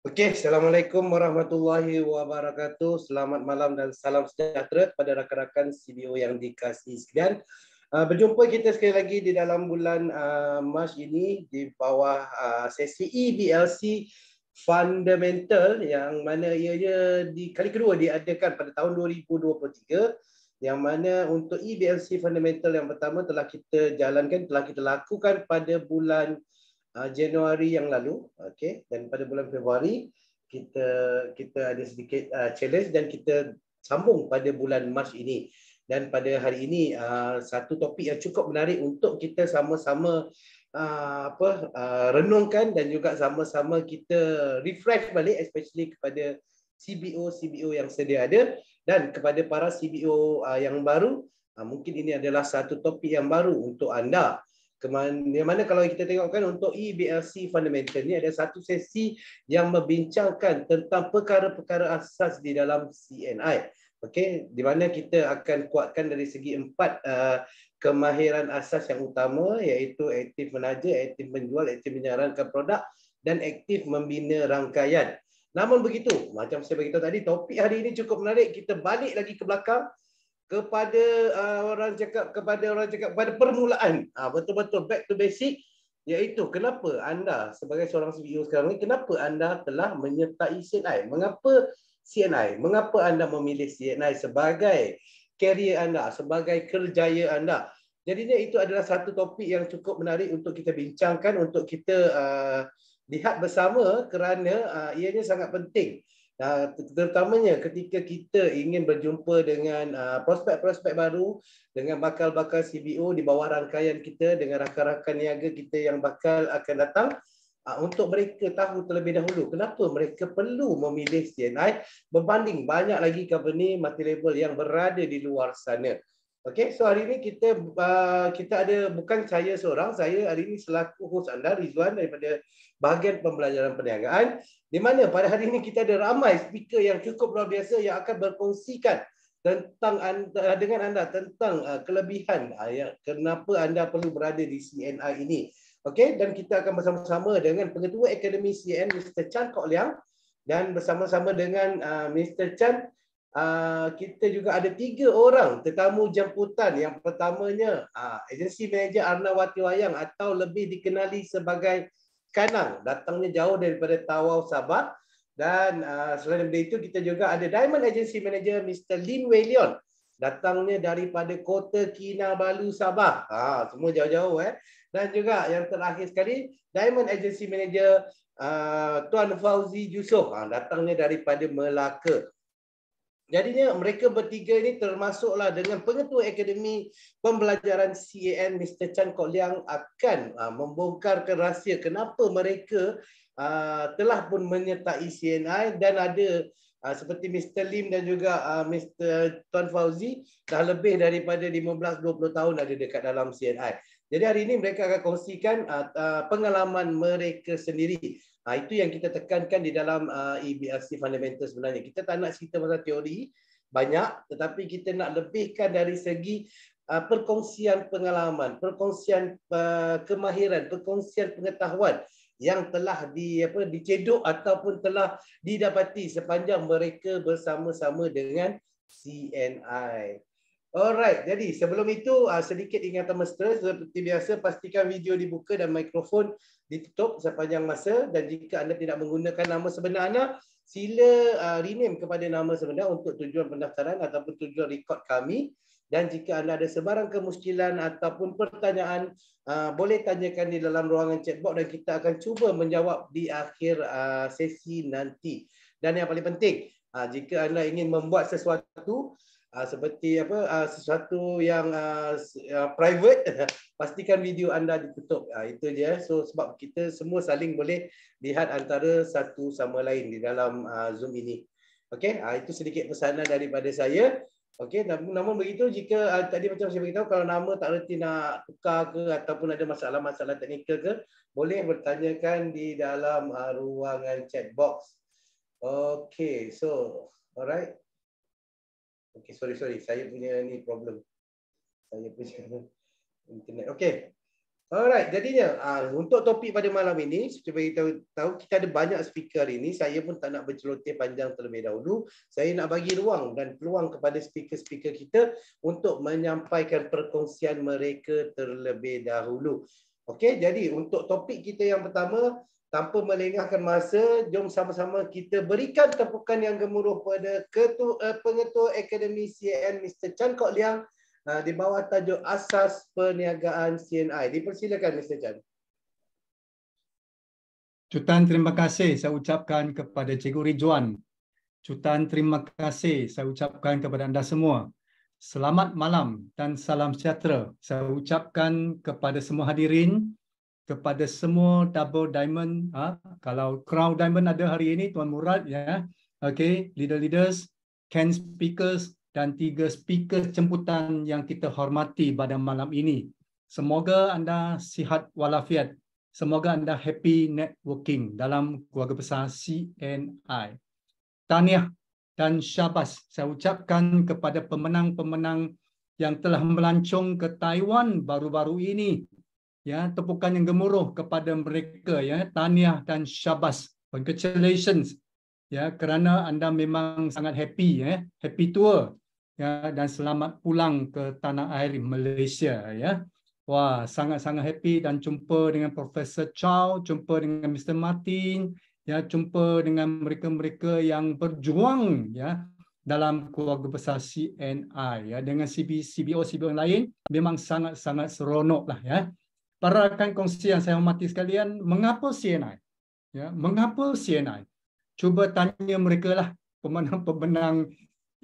Okey, Assalamualaikum warahmatullahi wabarakatuh. Selamat malam dan salam sejahtera kepada rakan-rakan CBO yang dikasihi sekalian. Uh, berjumpa kita sekali lagi di dalam bulan uh, Mac ini di bawah uh, sesi EBLC Fundamental yang mana ia di kali kedua diadakan pada tahun 2023 yang mana untuk EBLC Fundamental yang pertama telah kita jalankan, telah kita lakukan pada bulan Mac Ah, Januari yang lalu okay. dan pada bulan Februari kita kita ada sedikit uh, challenge dan kita sambung pada bulan Mac ini dan pada hari ini uh, satu topik yang cukup menarik untuk kita sama-sama uh, apa uh, renungkan dan juga sama-sama kita refresh balik especially kepada CBO CBO yang sedia ada dan kepada para CBO uh, yang baru uh, mungkin ini adalah satu topik yang baru untuk anda Kemana, yang mana kalau kita tengokkan untuk EBLC Fundamental ni ada satu sesi yang membincangkan tentang perkara-perkara asas di dalam CNI. Okey, di mana kita akan kuatkan dari segi empat uh, kemahiran asas yang utama iaitu aktif menaja, aktif menjual, aktif menyarankan produk dan aktif membina rangkaian. Namun begitu, macam saya beritahu tadi, topik hari ini cukup menarik. Kita balik lagi ke belakang kepada uh, orang cakap kepada orang cakap pada permulaan ha, ah, betul betul back to basic iaitu kenapa anda sebagai seorang CEO sekarang ni kenapa anda telah menyertai CNI mengapa CNI mengapa anda memilih CNI sebagai career anda sebagai kerjaya anda Jadi ni itu adalah satu topik yang cukup menarik untuk kita bincangkan untuk kita uh, lihat bersama kerana uh, ianya sangat penting uh, Ah, terutamanya ketika kita ingin berjumpa dengan ah, prospek-prospek baru dengan bakal-bakal CBO di bawah rangkaian kita dengan rakan-rakan niaga kita yang bakal akan datang ah, untuk mereka tahu terlebih dahulu kenapa mereka perlu memilih CNI berbanding banyak lagi company multi-level yang berada di luar sana. Okey, so hari ini kita uh, kita ada bukan saya seorang, saya hari ini selaku host anda Rizwan daripada bahagian pembelajaran perniagaan di mana pada hari ini kita ada ramai speaker yang cukup luar biasa yang akan berkongsikan tentang anda, uh, dengan anda tentang uh, kelebihan uh, ya, kenapa anda perlu berada di CNI ini. Okey, dan kita akan bersama-sama dengan pengetua Akademi CN Mr. Chan Kok Liang dan bersama-sama dengan uh, Mr. Chan Ah, kita juga ada tiga orang tetamu jemputan. Yang pertamanya uh, ah, agensi manager Arna Wati Wayang atau lebih dikenali sebagai Kanang. Datangnya jauh daripada Tawau Sabah. Dan uh, selain daripada itu, kita juga ada Diamond Agency Manager Mr. Lin Wei Leon. Datangnya daripada Kota Kinabalu, Sabah. Ha, semua jauh-jauh. eh. Dan juga yang terakhir sekali, Diamond Agency Manager uh, Tuan Fauzi Yusof. Ha, datangnya daripada Melaka. Jadinya mereka bertiga ini termasuklah dengan pengetua Akademi Pembelajaran CAN Mr. Chan Kok Liang akan uh, membongkarkan rahsia kenapa mereka uh, telah pun menyertai CNI dan ada uh, seperti Mr. Lim dan juga uh, Mr. Tuan Fauzi dah lebih daripada 15-20 tahun ada dekat dalam CNI. Jadi hari ini mereka akan kongsikan uh, uh, pengalaman mereka sendiri. Ha, itu yang kita tekankan di dalam uh, ah, EBRC Fundamental sebenarnya. Kita tak nak cerita pasal teori banyak, tetapi kita nak lebihkan dari segi uh, perkongsian pengalaman, perkongsian uh, kemahiran, perkongsian pengetahuan yang telah di, apa, dicedok ataupun telah didapati sepanjang mereka bersama-sama dengan CNI. Alright, jadi sebelum itu uh, sedikit ingatan mesra seperti biasa pastikan video dibuka dan mikrofon ditutup sepanjang masa dan jika anda tidak menggunakan nama sebenar anda sila ah, rename kepada nama sebenar untuk tujuan pendaftaran ataupun tujuan rekod kami dan jika anda ada sebarang kemusykilan ataupun pertanyaan ah, boleh tanyakan di dalam ruangan chatbox dan kita akan cuba menjawab di akhir sesi nanti dan yang paling penting jika anda ingin membuat sesuatu uh, seperti apa uh, sesuatu yang uh, private pastikan video anda ditutup uh, itu je so sebab kita semua saling boleh lihat antara satu sama lain di dalam uh, Zoom ini okey uh, itu sedikit pesanan daripada saya okey namun, namun begitu jika uh, tadi macam saya beritahu kalau nama tak reti nak tukar ke ataupun ada masalah-masalah teknikal ke boleh bertanyakan di dalam uh, ruangan chat box okey so alright Okay sorry, sorry. Saya punya ni problem. Saya punya internet. okay Alright, jadinya uh, untuk topik pada malam ini, seperti bagi tahu, tahu, kita ada banyak speaker ini. Saya pun tak nak berceloteh panjang terlebih dahulu. Saya nak bagi ruang dan peluang kepada speaker-speaker kita untuk menyampaikan perkongsian mereka terlebih dahulu. Okey, jadi untuk topik kita yang pertama, tanpa melengahkan masa, jom sama-sama kita berikan tepukan yang gemuruh pada Ketua uh, Pengetua Akademi CN Mr. Chan Kok Liang uh, di bawah tajuk Asas Perniagaan CNI. Dipersilakan Mr. Chan. Cutan terima kasih saya ucapkan kepada Cikgu Rijuan. Cutan terima kasih saya ucapkan kepada anda semua. Selamat malam dan salam sejahtera. Saya ucapkan kepada semua hadirin, kepada semua double diamond ha? kalau crown diamond ada hari ini tuan murad ya okey leader leaders can speakers dan tiga speaker jemputan yang kita hormati pada malam ini semoga anda sihat walafiat semoga anda happy networking dalam keluarga besar CNI tahniah dan syabas saya ucapkan kepada pemenang-pemenang yang telah melancung ke Taiwan baru-baru ini ya tepukan yang gemuruh kepada mereka ya tahniah dan syabas congratulations ya kerana anda memang sangat happy ya happy tour ya dan selamat pulang ke tanah air Malaysia ya wah sangat-sangat happy dan jumpa dengan Profesor Chow jumpa dengan Mr Martin ya jumpa dengan mereka-mereka yang berjuang ya dalam keluarga besar CNI ya dengan CBO CBO yang lain memang sangat-sangat seronoklah. ya para rakan kongsian saya hormati sekalian, mengapa CNI? Ya, mengapa CNI? Cuba tanya mereka lah pemenang-pemenang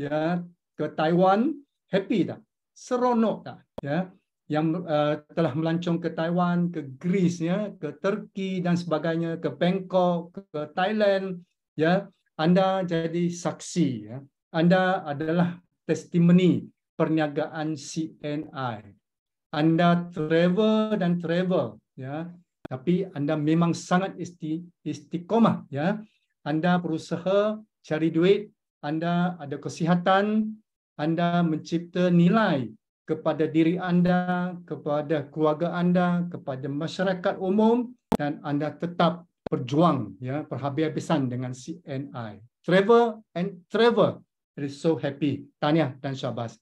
ya ke Taiwan happy tak? Seronok tak? Ya, yang uh, telah melancong ke Taiwan, ke Greece ya, ke Turki dan sebagainya, ke Bangkok, ke Thailand ya. Anda jadi saksi ya. Anda adalah testimoni perniagaan CNI anda travel dan travel ya tapi anda memang sangat isti istiqomah ya anda berusaha cari duit anda ada kesihatan anda mencipta nilai kepada diri anda kepada keluarga anda kepada masyarakat umum dan anda tetap berjuang ya perhabis-habisan dengan CNI travel and travel It is so happy tanya dan syabas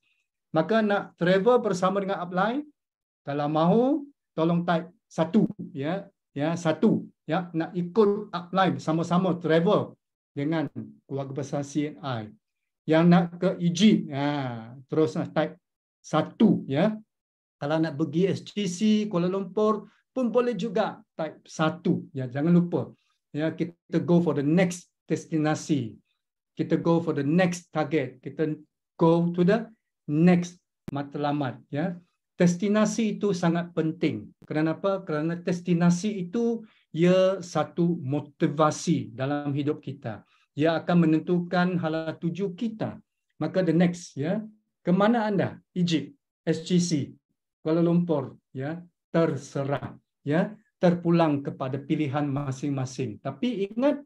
maka nak travel bersama dengan upline kalau mahu tolong type satu ya ya satu ya nak ikut upline sama-sama travel dengan keluarga besar CNI yang nak ke Egypt ya terus nak type satu ya kalau nak pergi SGC Kuala Lumpur pun boleh juga type satu ya jangan lupa ya kita go for the next destinasi kita go for the next target kita go to the next matlamat ya Destinasi itu sangat penting. Kenapa? Kerana destinasi itu ia satu motivasi dalam hidup kita. Ia akan menentukan hala tuju kita. Maka the next, ya, ke mana anda? Egypt, SGC, Kuala Lumpur, ya, terserah, ya, terpulang kepada pilihan masing-masing. Tapi ingat,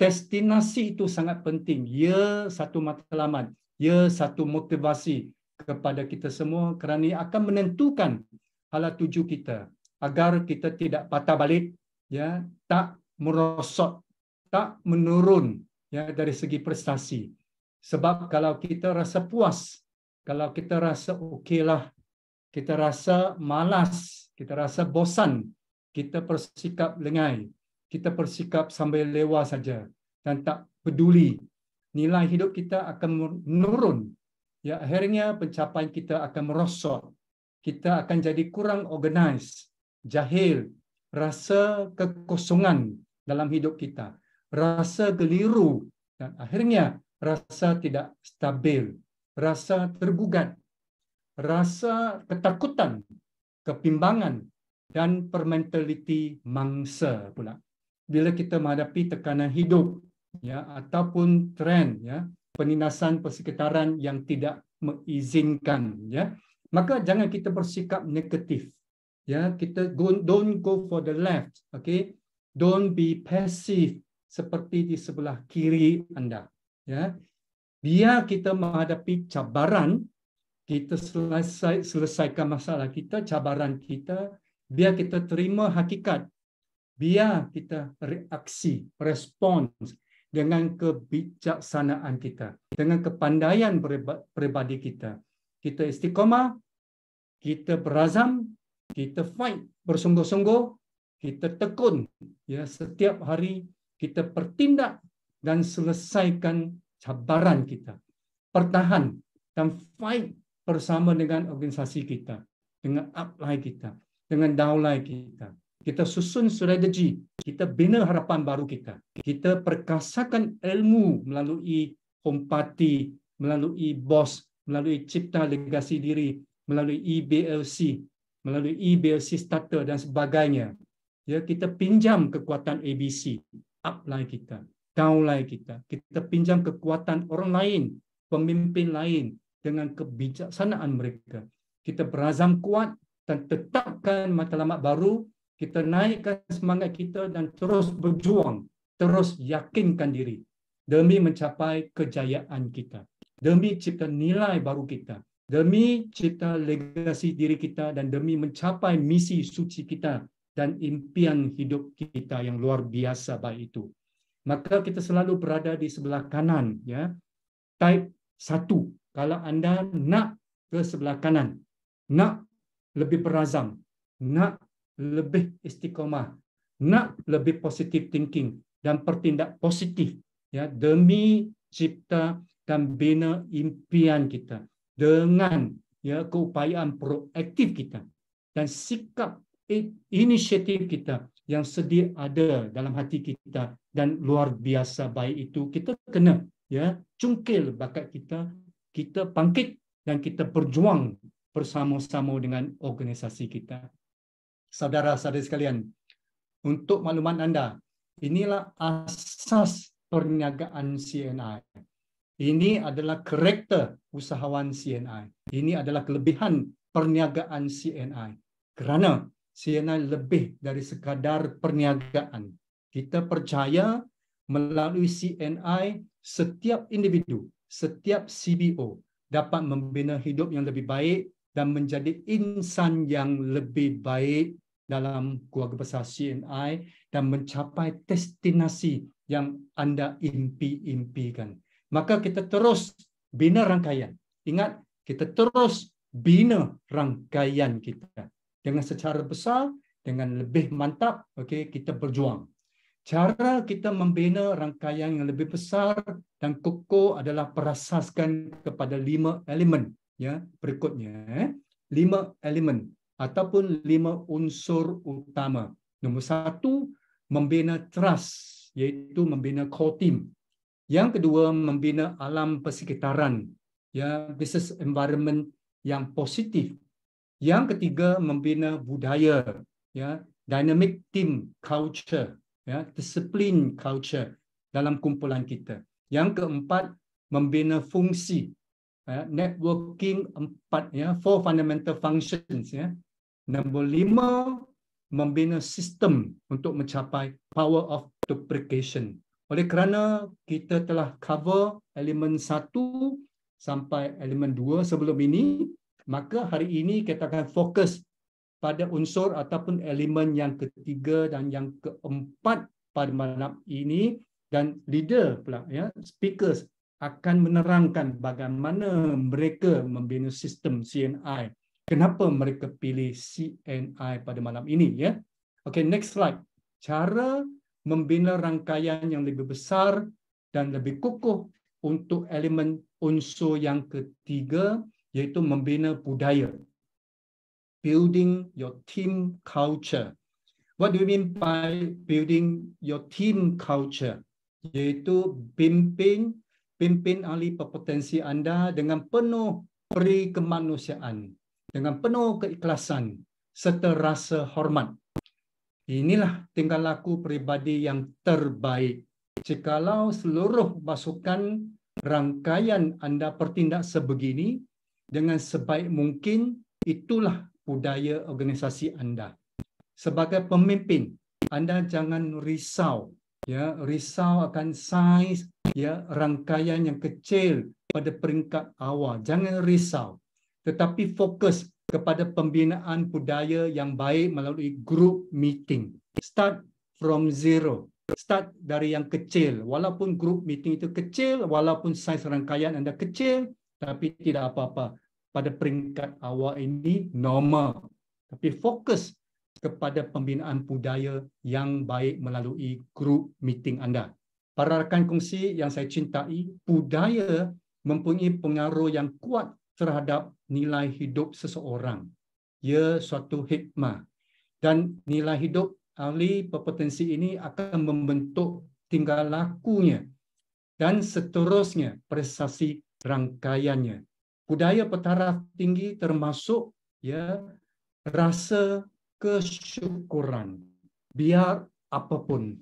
destinasi itu sangat penting. Ia satu matlamat, ia satu motivasi kepada kita semua kerana ia akan menentukan hala tuju kita agar kita tidak patah balik ya tak merosot tak menurun ya dari segi prestasi sebab kalau kita rasa puas kalau kita rasa okeylah kita rasa malas kita rasa bosan kita bersikap lengai kita bersikap sambil lewa saja dan tak peduli nilai hidup kita akan menurun ya akhirnya pencapaian kita akan merosot. Kita akan jadi kurang organis, jahil, rasa kekosongan dalam hidup kita, rasa keliru dan akhirnya rasa tidak stabil, rasa tergugat, rasa ketakutan, kepimbangan dan permentaliti mangsa pula. Bila kita menghadapi tekanan hidup ya ataupun trend ya penindasan persekitaran yang tidak mengizinkan ya maka jangan kita bersikap negatif ya kita go, don't go for the left okay don't be passive seperti di sebelah kiri anda ya biar kita menghadapi cabaran kita selesai selesaikan masalah kita cabaran kita biar kita terima hakikat biar kita reaksi respons dengan kebijaksanaan kita, dengan kepandaian peribadi kita. Kita istiqomah, kita berazam, kita fight bersungguh-sungguh, kita tekun ya setiap hari kita bertindak dan selesaikan cabaran kita. Pertahan dan fight bersama dengan organisasi kita, dengan upline kita, dengan downline kita kita susun strategi, kita bina harapan baru kita. Kita perkasakan ilmu melalui kompati, melalui bos, melalui cipta legasi diri, melalui EBLC, melalui EBLC starter dan sebagainya. Ya, kita pinjam kekuatan ABC, upline kita, downline kita. Kita pinjam kekuatan orang lain, pemimpin lain dengan kebijaksanaan mereka. Kita berazam kuat dan tetapkan matlamat baru kita naikkan semangat kita dan terus berjuang, terus yakinkan diri demi mencapai kejayaan kita, demi cipta nilai baru kita, demi cipta legasi diri kita dan demi mencapai misi suci kita dan impian hidup kita yang luar biasa baik itu. Maka kita selalu berada di sebelah kanan ya. Type satu, kalau anda nak ke sebelah kanan, nak lebih berazam, nak lebih istiqomah, nak lebih positif thinking dan bertindak positif ya demi cipta dan bina impian kita dengan ya keupayaan proaktif kita dan sikap inisiatif kita yang sedia ada dalam hati kita dan luar biasa baik itu kita kena ya cungkil bakat kita kita bangkit dan kita berjuang bersama-sama dengan organisasi kita saudara-saudari sekalian. Untuk makluman anda, inilah asas perniagaan CNI. Ini adalah karakter usahawan CNI. Ini adalah kelebihan perniagaan CNI. Kerana CNI lebih dari sekadar perniagaan. Kita percaya melalui CNI, setiap individu, setiap CBO dapat membina hidup yang lebih baik dan menjadi insan yang lebih baik dalam keluarga besar CNI dan mencapai destinasi yang anda impi-impikan. Maka kita terus bina rangkaian. Ingat, kita terus bina rangkaian kita. Dengan secara besar, dengan lebih mantap, okay, kita berjuang. Cara kita membina rangkaian yang lebih besar dan kukuh adalah perasaskan kepada lima elemen ya berikutnya. Eh. Lima elemen ataupun lima unsur utama. Nombor satu, membina trust iaitu membina core team. Yang kedua, membina alam persekitaran, ya, business environment yang positif. Yang ketiga, membina budaya, ya, dynamic team culture, ya, discipline culture dalam kumpulan kita. Yang keempat, membina fungsi, ya, networking empat, ya, four fundamental functions, ya, Nombor lima, membina sistem untuk mencapai power of duplication. Oleh kerana kita telah cover elemen satu sampai elemen dua sebelum ini, maka hari ini kita akan fokus pada unsur ataupun elemen yang ketiga dan yang keempat pada malam ini dan leader pula, ya, speakers akan menerangkan bagaimana mereka membina sistem CNI kenapa mereka pilih CNI pada malam ini ya. Okay, next slide. Cara membina rangkaian yang lebih besar dan lebih kukuh untuk elemen unsur yang ketiga iaitu membina budaya. Building your team culture. What do you mean by building your team culture? Iaitu pimpin pimpin ahli potensi anda dengan penuh perikemanusiaan dengan penuh keikhlasan serta rasa hormat. Inilah tingkah laku peribadi yang terbaik. Jikalau seluruh pasukan rangkaian anda bertindak sebegini dengan sebaik mungkin, itulah budaya organisasi anda. Sebagai pemimpin, anda jangan risau ya risau akan saiz ya rangkaian yang kecil pada peringkat awal jangan risau tetapi fokus kepada pembinaan budaya yang baik melalui group meeting. Start from zero. Start dari yang kecil. Walaupun group meeting itu kecil, walaupun saiz rangkaian anda kecil, tapi tidak apa-apa. Pada peringkat awal ini, normal. Tapi fokus kepada pembinaan budaya yang baik melalui group meeting anda. Para rakan kongsi yang saya cintai, budaya mempunyai pengaruh yang kuat terhadap nilai hidup seseorang. Ia suatu hikmah. Dan nilai hidup ahli berpotensi ini akan membentuk tingkah lakunya dan seterusnya prestasi rangkaiannya. Budaya petaraf tinggi termasuk ya rasa kesyukuran. Biar apapun,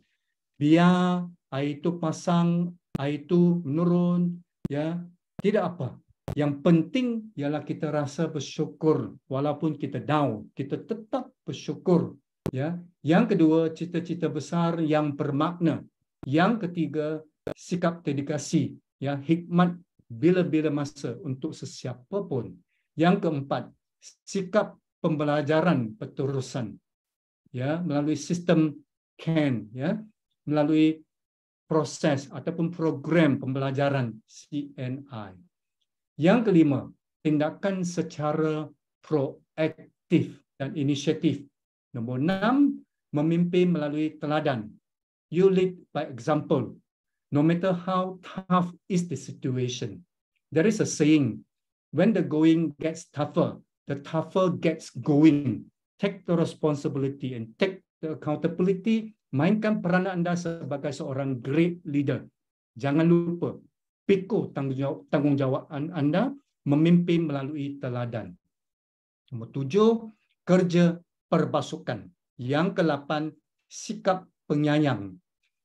biar air itu pasang, air itu menurun, ya tidak apa. Yang penting ialah kita rasa bersyukur walaupun kita down, kita tetap bersyukur. Ya. Yang kedua, cita-cita besar yang bermakna. Yang ketiga, sikap dedikasi, ya, hikmat bila-bila masa untuk sesiapa pun. Yang keempat, sikap pembelajaran peterusan. Ya, melalui sistem CAN, ya, melalui proses ataupun program pembelajaran CNI. Yang kelima, tindakan secara proaktif dan inisiatif. Nombor enam, memimpin melalui teladan. You lead by example. No matter how tough is the situation. There is a saying, when the going gets tougher, the tougher gets going. Take the responsibility and take the accountability. Mainkan peranan anda sebagai seorang great leader. Jangan lupa, pikul tanggungjawab, tanggungjawab anda memimpin melalui teladan. Nombor tujuh, kerja perbasukan. Yang kelapan, sikap penyayang.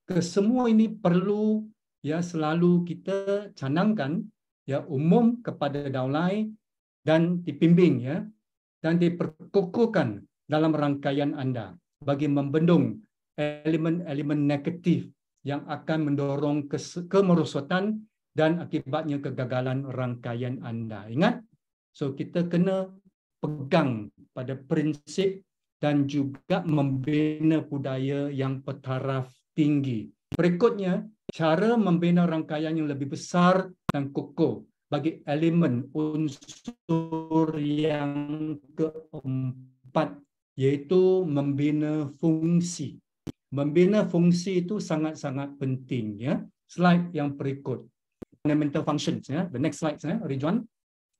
Kesemua ini perlu ya selalu kita canangkan ya umum kepada daulai dan dipimpin ya dan diperkukuhkan dalam rangkaian anda bagi membendung elemen-elemen negatif yang akan mendorong kemerosotan dan akibatnya kegagalan rangkaian anda. Ingat? So kita kena pegang pada prinsip dan juga membina budaya yang petaraf tinggi. Berikutnya, cara membina rangkaian yang lebih besar dan kukuh bagi elemen unsur yang keempat iaitu membina fungsi. Membina fungsi itu sangat-sangat penting ya. Slide yang berikut fundamental functions. Yeah. The next slide, yeah, Rijuan.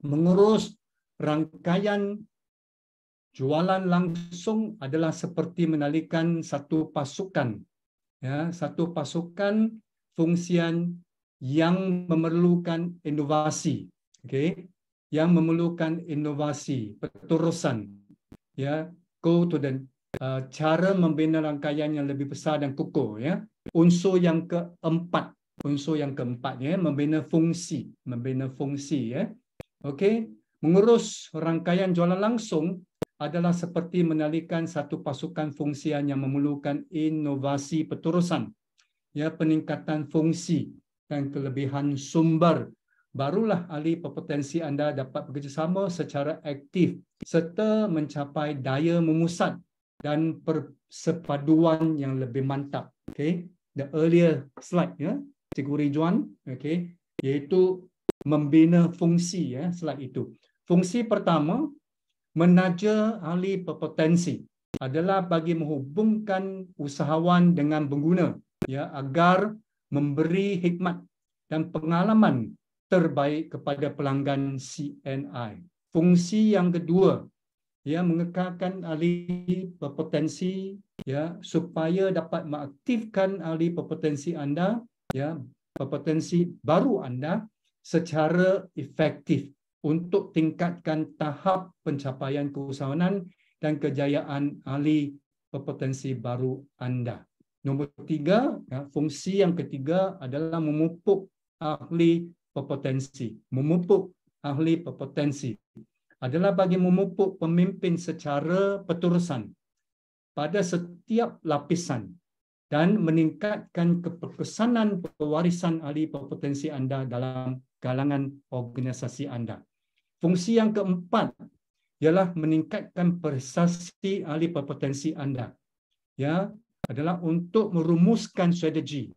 Mengurus rangkaian jualan langsung adalah seperti menalikan satu pasukan. Ya, satu pasukan fungsian yang memerlukan inovasi. Okay. Yang memerlukan inovasi, peterusan. Ya, go to the uh, cara membina rangkaian yang lebih besar dan kukuh. Ya. Unsur yang keempat unsur yang keempat ya membina fungsi membina fungsi ya eh. okey mengurus rangkaian jualan langsung adalah seperti menalikan satu pasukan fungsi yang memerlukan inovasi peterusan ya peningkatan fungsi dan kelebihan sumber barulah ahli potensi anda dapat bekerjasama secara aktif serta mencapai daya memusat dan persepaduan yang lebih mantap okey the earlier slide ya Cikgu Rijuan, okay, iaitu membina fungsi ya selain itu. Fungsi pertama menaja ahli berpotensi adalah bagi menghubungkan usahawan dengan pengguna ya agar memberi hikmat dan pengalaman terbaik kepada pelanggan CNI. Fungsi yang kedua ya mengekalkan ahli berpotensi ya supaya dapat mengaktifkan ahli berpotensi anda ya potensi baru anda secara efektif untuk tingkatkan tahap pencapaian keusahawanan dan kejayaan ahli potensi baru anda. Nombor tiga, ya, fungsi yang ketiga adalah memupuk ahli potensi. Memupuk ahli potensi adalah bagi memupuk pemimpin secara peterusan pada setiap lapisan dan meningkatkan keperkesanan pewarisan ahli berpotensi anda dalam galangan organisasi anda. Fungsi yang keempat ialah meningkatkan prestasi ahli berpotensi anda. Ya, adalah untuk merumuskan strategi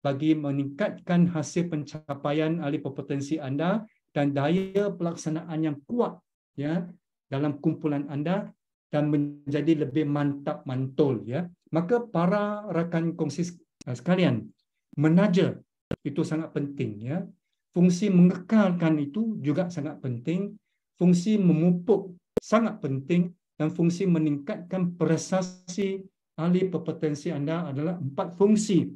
bagi meningkatkan hasil pencapaian ahli berpotensi anda dan daya pelaksanaan yang kuat ya dalam kumpulan anda dan menjadi lebih mantap mantul ya maka para rakan kongsi eh, sekalian menaja itu sangat penting ya fungsi mengekalkan itu juga sangat penting fungsi memupuk sangat penting dan fungsi meningkatkan prestasi ahli berpotensi anda adalah empat fungsi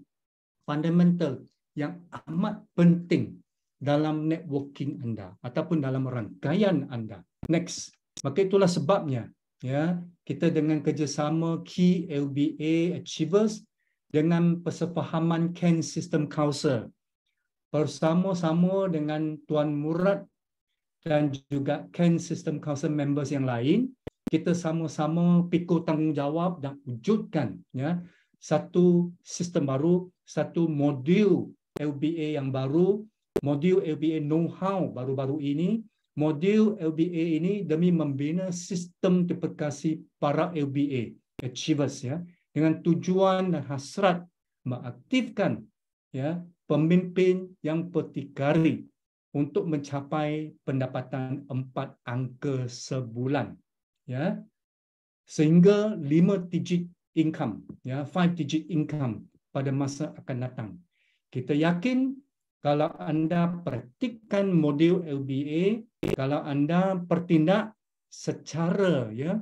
fundamental yang amat penting dalam networking anda ataupun dalam rangkaian anda. Next. Maka itulah sebabnya ya kita dengan kerjasama key LBA achievers dengan persefahaman Ken System Council bersama-sama dengan Tuan Murad dan juga Ken System Council members yang lain kita sama-sama pikul tanggungjawab dan wujudkan ya satu sistem baru satu modul LBA yang baru modul LBA know-how baru-baru ini Modul LBA ini demi membina sistem terperkasi para LBA, achievers ya, dengan tujuan dan hasrat mengaktifkan ya pemimpin yang petikari untuk mencapai pendapatan empat angka sebulan ya sehingga lima digit income ya five digit income pada masa akan datang kita yakin kalau anda praktikkan modul LBA, kalau anda bertindak secara ya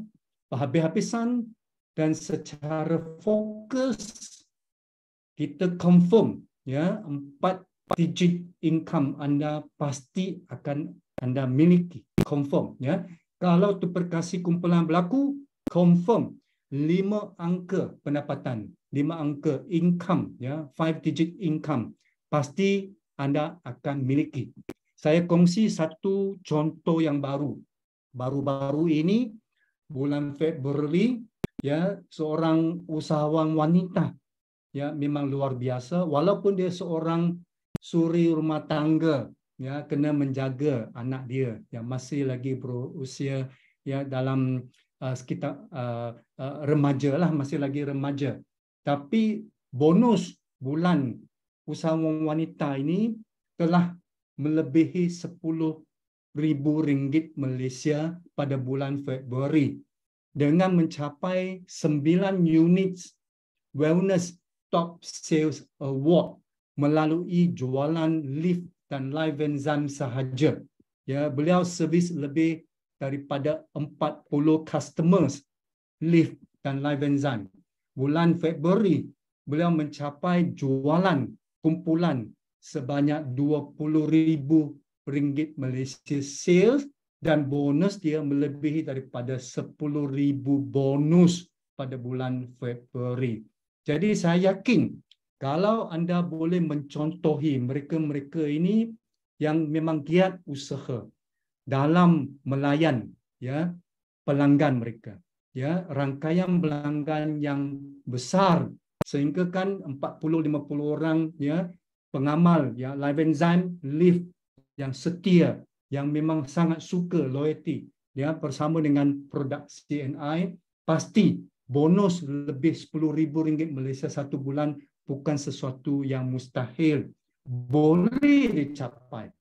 habis-habisan dan secara fokus, kita confirm ya empat digit income anda pasti akan anda miliki confirm ya kalau tu perkasi kumpulan berlaku confirm lima angka pendapatan lima angka income ya five digit income pasti anda akan miliki. Saya kongsi satu contoh yang baru. Baru-baru ini bulan Februari ya seorang usahawan wanita ya memang luar biasa walaupun dia seorang suri rumah tangga ya kena menjaga anak dia yang masih lagi berusia ya dalam uh, sekitar uh, uh, remaja lah masih lagi remaja tapi bonus bulan usahawan wanita ini telah melebihi rm ringgit Malaysia pada bulan Februari dengan mencapai 9 unit wellness top sales award melalui jualan lift dan live enzyme sahaja. Ya, beliau servis lebih daripada 40 customers lift dan live enzyme. Bulan Februari, beliau mencapai jualan kumpulan sebanyak RM20,000 ringgit Malaysia sales dan bonus dia melebihi daripada RM10,000 bonus pada bulan Februari. Jadi saya yakin kalau anda boleh mencontohi mereka-mereka ini yang memang giat usaha dalam melayan ya pelanggan mereka ya rangkaian pelanggan yang besar sehingga kan 40 50 orang ya pengamal ya live enzyme live yang setia yang memang sangat suka loyalty ya bersama dengan produk CNI pasti bonus lebih rm ringgit Malaysia satu bulan bukan sesuatu yang mustahil boleh dicapai.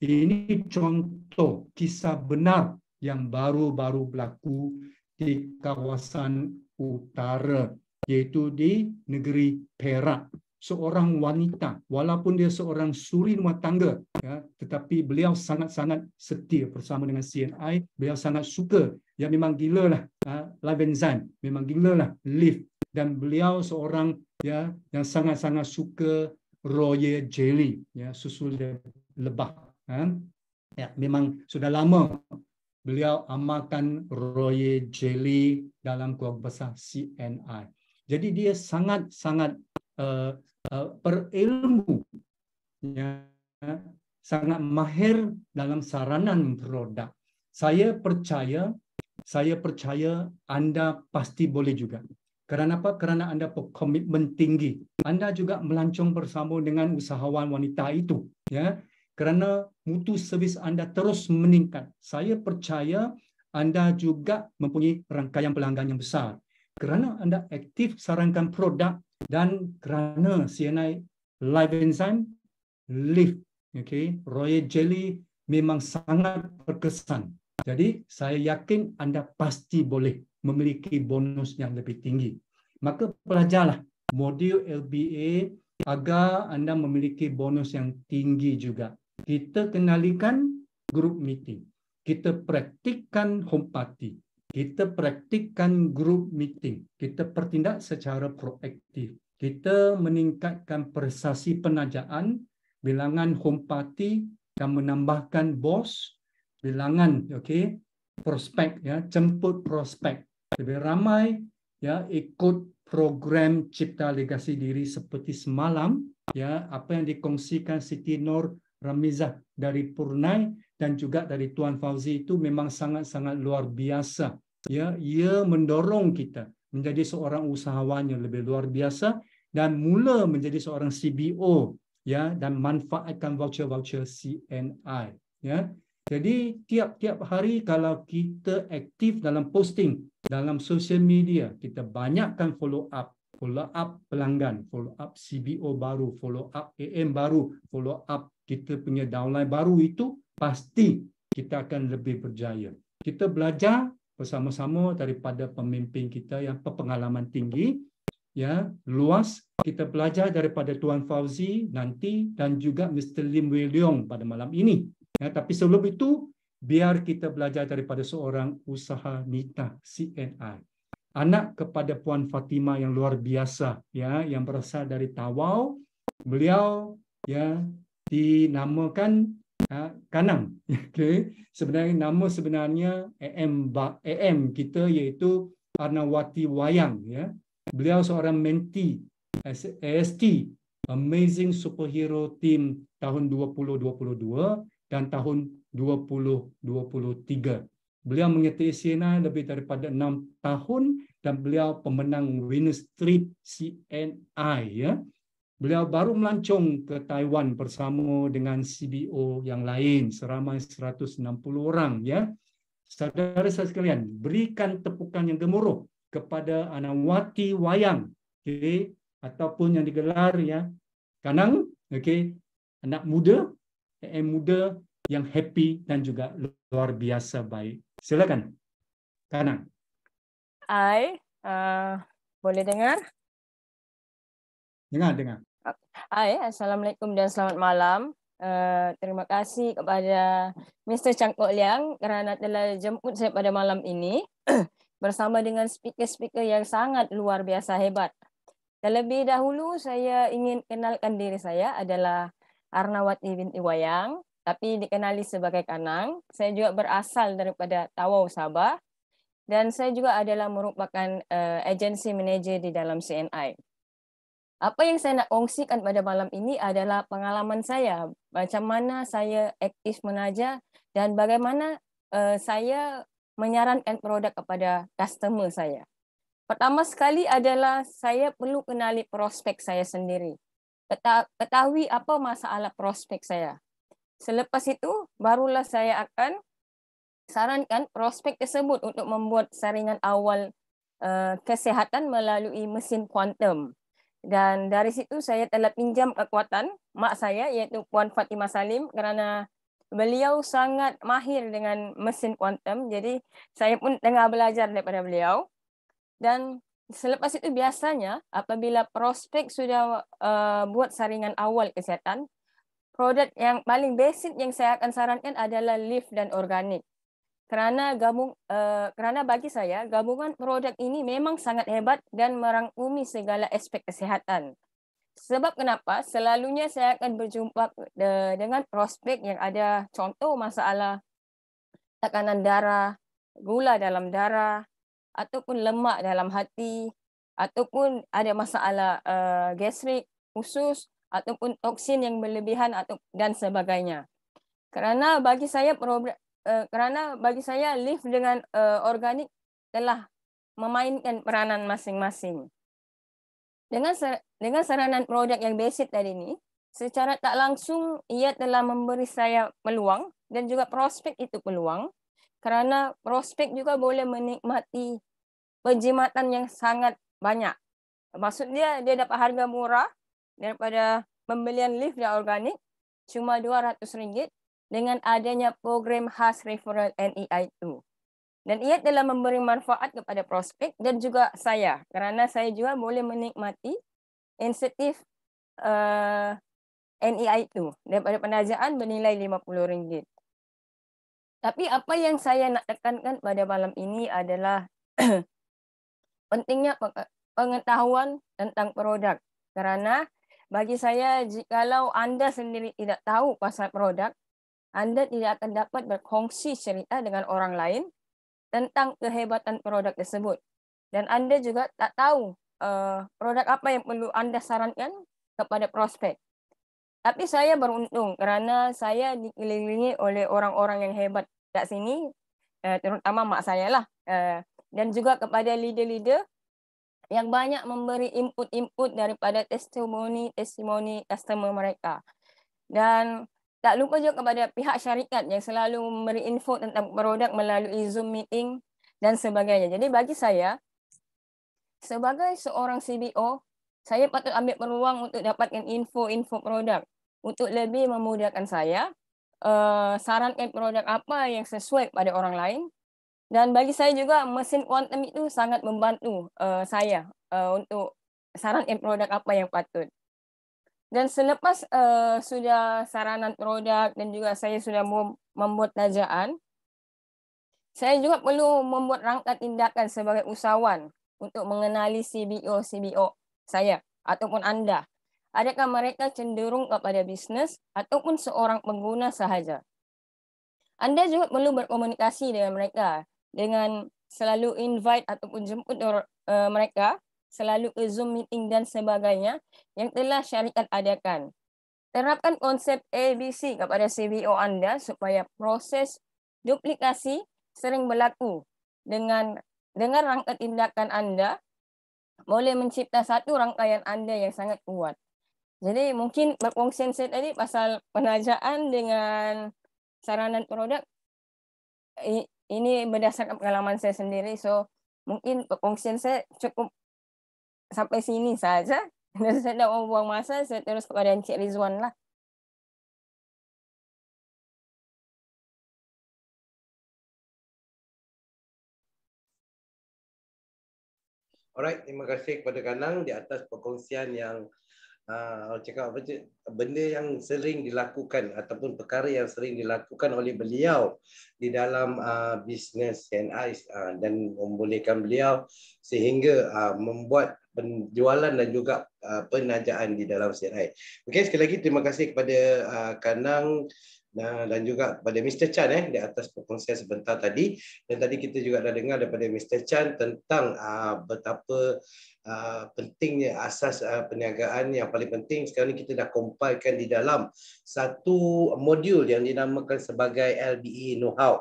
Ini contoh kisah benar yang baru-baru berlaku di kawasan utara iaitu di negeri Perak. Seorang wanita, walaupun dia seorang suri rumah tangga, ya, tetapi beliau sangat-sangat setia bersama dengan CNI. Beliau sangat suka, ya memang gila lah, uh, ya, Lavenzan, memang gila lah, Liv. Dan beliau seorang ya yang sangat-sangat suka royal jelly, ya, susu lebah. Ha? Ya, memang sudah lama beliau amalkan royal jelly dalam keluarga besar CNI. Jadi dia sangat-sangat uh, uh, berilmu, ya, sangat mahir dalam saranan produk. Saya percaya, saya percaya anda pasti boleh juga. Kerana apa? Kerana anda berkomitmen tinggi. Anda juga melancong bersama dengan usahawan wanita itu. Ya. Kerana mutu servis anda terus meningkat. Saya percaya anda juga mempunyai rangkaian pelanggan yang besar kerana anda aktif sarankan produk dan kerana CNI live enzyme lift, okay royal jelly memang sangat berkesan jadi saya yakin anda pasti boleh memiliki bonus yang lebih tinggi maka pelajarlah modul LBA agar anda memiliki bonus yang tinggi juga kita kenalikan group meeting kita praktikkan home party kita praktikkan group meeting. Kita bertindak secara proaktif. Kita meningkatkan prestasi penajaan, bilangan home party dan menambahkan bos, bilangan okay, prospek, ya, jemput prospek. Lebih ramai ya ikut program cipta legasi diri seperti semalam ya apa yang dikongsikan Siti Nur Ramizah dari Purnai dan juga dari Tuan Fauzi itu memang sangat-sangat luar biasa. Ya, ia mendorong kita menjadi seorang usahawan yang lebih luar biasa dan mula menjadi seorang CBO ya dan manfaatkan voucher-voucher CNI ya. Jadi tiap-tiap hari kalau kita aktif dalam posting dalam social media, kita banyakkan follow up follow up pelanggan, follow up CBO baru, follow up AM baru, follow up kita punya downline baru itu pasti kita akan lebih berjaya. Kita belajar bersama-sama daripada pemimpin kita yang pengalaman tinggi, ya luas. Kita belajar daripada Tuan Fauzi nanti dan juga Mr. Lim Wei Leong pada malam ini. Ya, tapi sebelum itu, biar kita belajar daripada seorang usaha nita CNI anak kepada Puan Fatimah yang luar biasa ya yang berasal dari Tawau beliau ya dinamakan ya, Kanang okey sebenarnya nama sebenarnya AM AM kita iaitu Arnawati Wayang ya beliau seorang menti AST Amazing Superhero Team tahun 2022 dan tahun 2023 Beliau mengikuti CNN lebih daripada enam tahun dan beliau pemenang Winner Street CNI. Ya. Beliau baru melancong ke Taiwan bersama dengan CBO yang lain seramai 160 orang. Ya. Saudara-saudara sekalian, berikan tepukan yang gemuruh kepada Anawati Wayang okay, ataupun yang digelar ya Kanang okay, anak muda, eh muda yang happy dan juga luar biasa baik. Silakan. Kanan. Hai. Uh, boleh dengar? Dengar, dengar. Hai. Assalamualaikum dan selamat malam. Uh, terima kasih kepada Mr. Changkok Liang kerana telah jemput saya pada malam ini bersama dengan speaker-speaker yang sangat luar biasa hebat. Terlebih dahulu, saya ingin kenalkan diri saya adalah Arnawati binti Wayang tapi dikenali sebagai Kanang. Saya juga berasal daripada Tawau, Sabah dan saya juga adalah merupakan uh, agency manager di dalam CNI. Apa yang saya nak kongsikan pada malam ini adalah pengalaman saya, macam mana saya aktif mengajar dan bagaimana uh, saya menyarankan produk kepada customer saya. Pertama sekali adalah saya perlu kenali prospek saya sendiri. Ketahui apa masalah prospek saya. Selepas itu, barulah saya akan sarankan prospek tersebut untuk membuat saringan awal uh, eh, kesehatan melalui mesin kuantum. Dan dari situ saya telah pinjam kekuatan mak saya iaitu Puan Fatimah Salim kerana beliau sangat mahir dengan mesin kuantum. Jadi saya pun tengah belajar daripada beliau. Dan selepas itu biasanya apabila prospek sudah uh, buat saringan awal kesihatan produk yang paling basic yang saya akan sarankan adalah leaf dan organik. Kerana gabung uh, kerana bagi saya gabungan produk ini memang sangat hebat dan merangkumi segala aspek kesihatan. Sebab kenapa? Selalunya saya akan berjumpa eh, dengan prospek yang ada contoh masalah tekanan darah, gula dalam darah ataupun lemak dalam hati ataupun ada masalah uh, gastrik, usus ataupun toksin yang berlebihan atau dan sebagainya. Kerana bagi saya eh, kerana bagi saya live dengan eh, organik telah memainkan peranan masing-masing. Dengan dengan saranan produk yang basic tadi ini, secara tak langsung ia telah memberi saya peluang dan juga prospek itu peluang kerana prospek juga boleh menikmati penjimatan yang sangat banyak. maksudnya dia dapat harga murah daripada pembelian lift yang organik cuma RM200 dengan adanya program khas referral NEI itu. Dan ia telah memberi manfaat kepada prospek dan juga saya kerana saya juga boleh menikmati insentif uh, eh, NEI itu daripada penajaan bernilai RM50. Tapi apa yang saya nak tekankan pada malam ini adalah pentingnya pengetahuan tentang produk kerana bagi saya kalau anda sendiri tidak tahu pasal produk, anda tidak akan dapat berkongsi cerita dengan orang lain tentang kehebatan produk tersebut. Dan anda juga tak tahu uh, produk apa yang perlu anda sarankan kepada prospek. Tapi saya beruntung kerana saya dikelilingi oleh orang-orang yang hebat di sini, uh, terutama mak saya lah. Uh, dan juga kepada leader-leader yang banyak memberi input-input daripada testimoni-testimoni customer mereka. Dan tak lupa juga kepada pihak syarikat yang selalu memberi info tentang produk melalui Zoom meeting dan sebagainya. Jadi bagi saya, sebagai seorang CBO, saya patut ambil peluang untuk dapatkan info-info produk untuk lebih memudahkan saya, uh, sarankan produk apa yang sesuai pada orang lain, dan bagi saya juga mesin quantum itu sangat membantu uh, saya uh, untuk saran produk apa yang patut. Dan selepas uh, sudah saranan produk dan juga saya sudah membuat lajaan, saya juga perlu membuat rangka tindakan sebagai usahawan untuk mengenali CBO-CBO saya ataupun anda. Adakah mereka cenderung kepada bisnes ataupun seorang pengguna sahaja? Anda juga perlu berkomunikasi dengan mereka dengan selalu invite ataupun jemput uh, mereka, selalu ke Zoom meeting dan sebagainya yang telah syarikat adakan. Terapkan konsep ABC kepada CBO anda supaya proses duplikasi sering berlaku dengan dengan rangka tindakan anda boleh mencipta satu rangkaian anda yang sangat kuat. Jadi mungkin berkongsian saya tadi pasal penajaan dengan saranan produk ini berdasarkan pengalaman saya sendiri. So mungkin perkongsian saya cukup sampai sini saja. Dan saya tidak mau buang masa, saya terus kepada Encik Rizwan lah. Alright, terima kasih kepada Kanang di atas perkongsian yang Uh, cakap apa cik? benda yang sering dilakukan ataupun perkara yang sering dilakukan oleh beliau di dalam uh, bisnes CNI uh, ah, dan membolehkan beliau sehingga uh, membuat penjualan dan juga uh, penajaan di dalam CNI. Okay sekali lagi terima kasih kepada uh, Kanang Nah, dan juga pada Mr. Chan eh di atas perkongsian sebentar tadi dan tadi kita juga dah dengar daripada Mr. Chan tentang uh, betapa uh, pentingnya asas uh, perniagaan yang paling penting sekarang ni kita dah compilekan di dalam satu modul yang dinamakan sebagai LBE know-how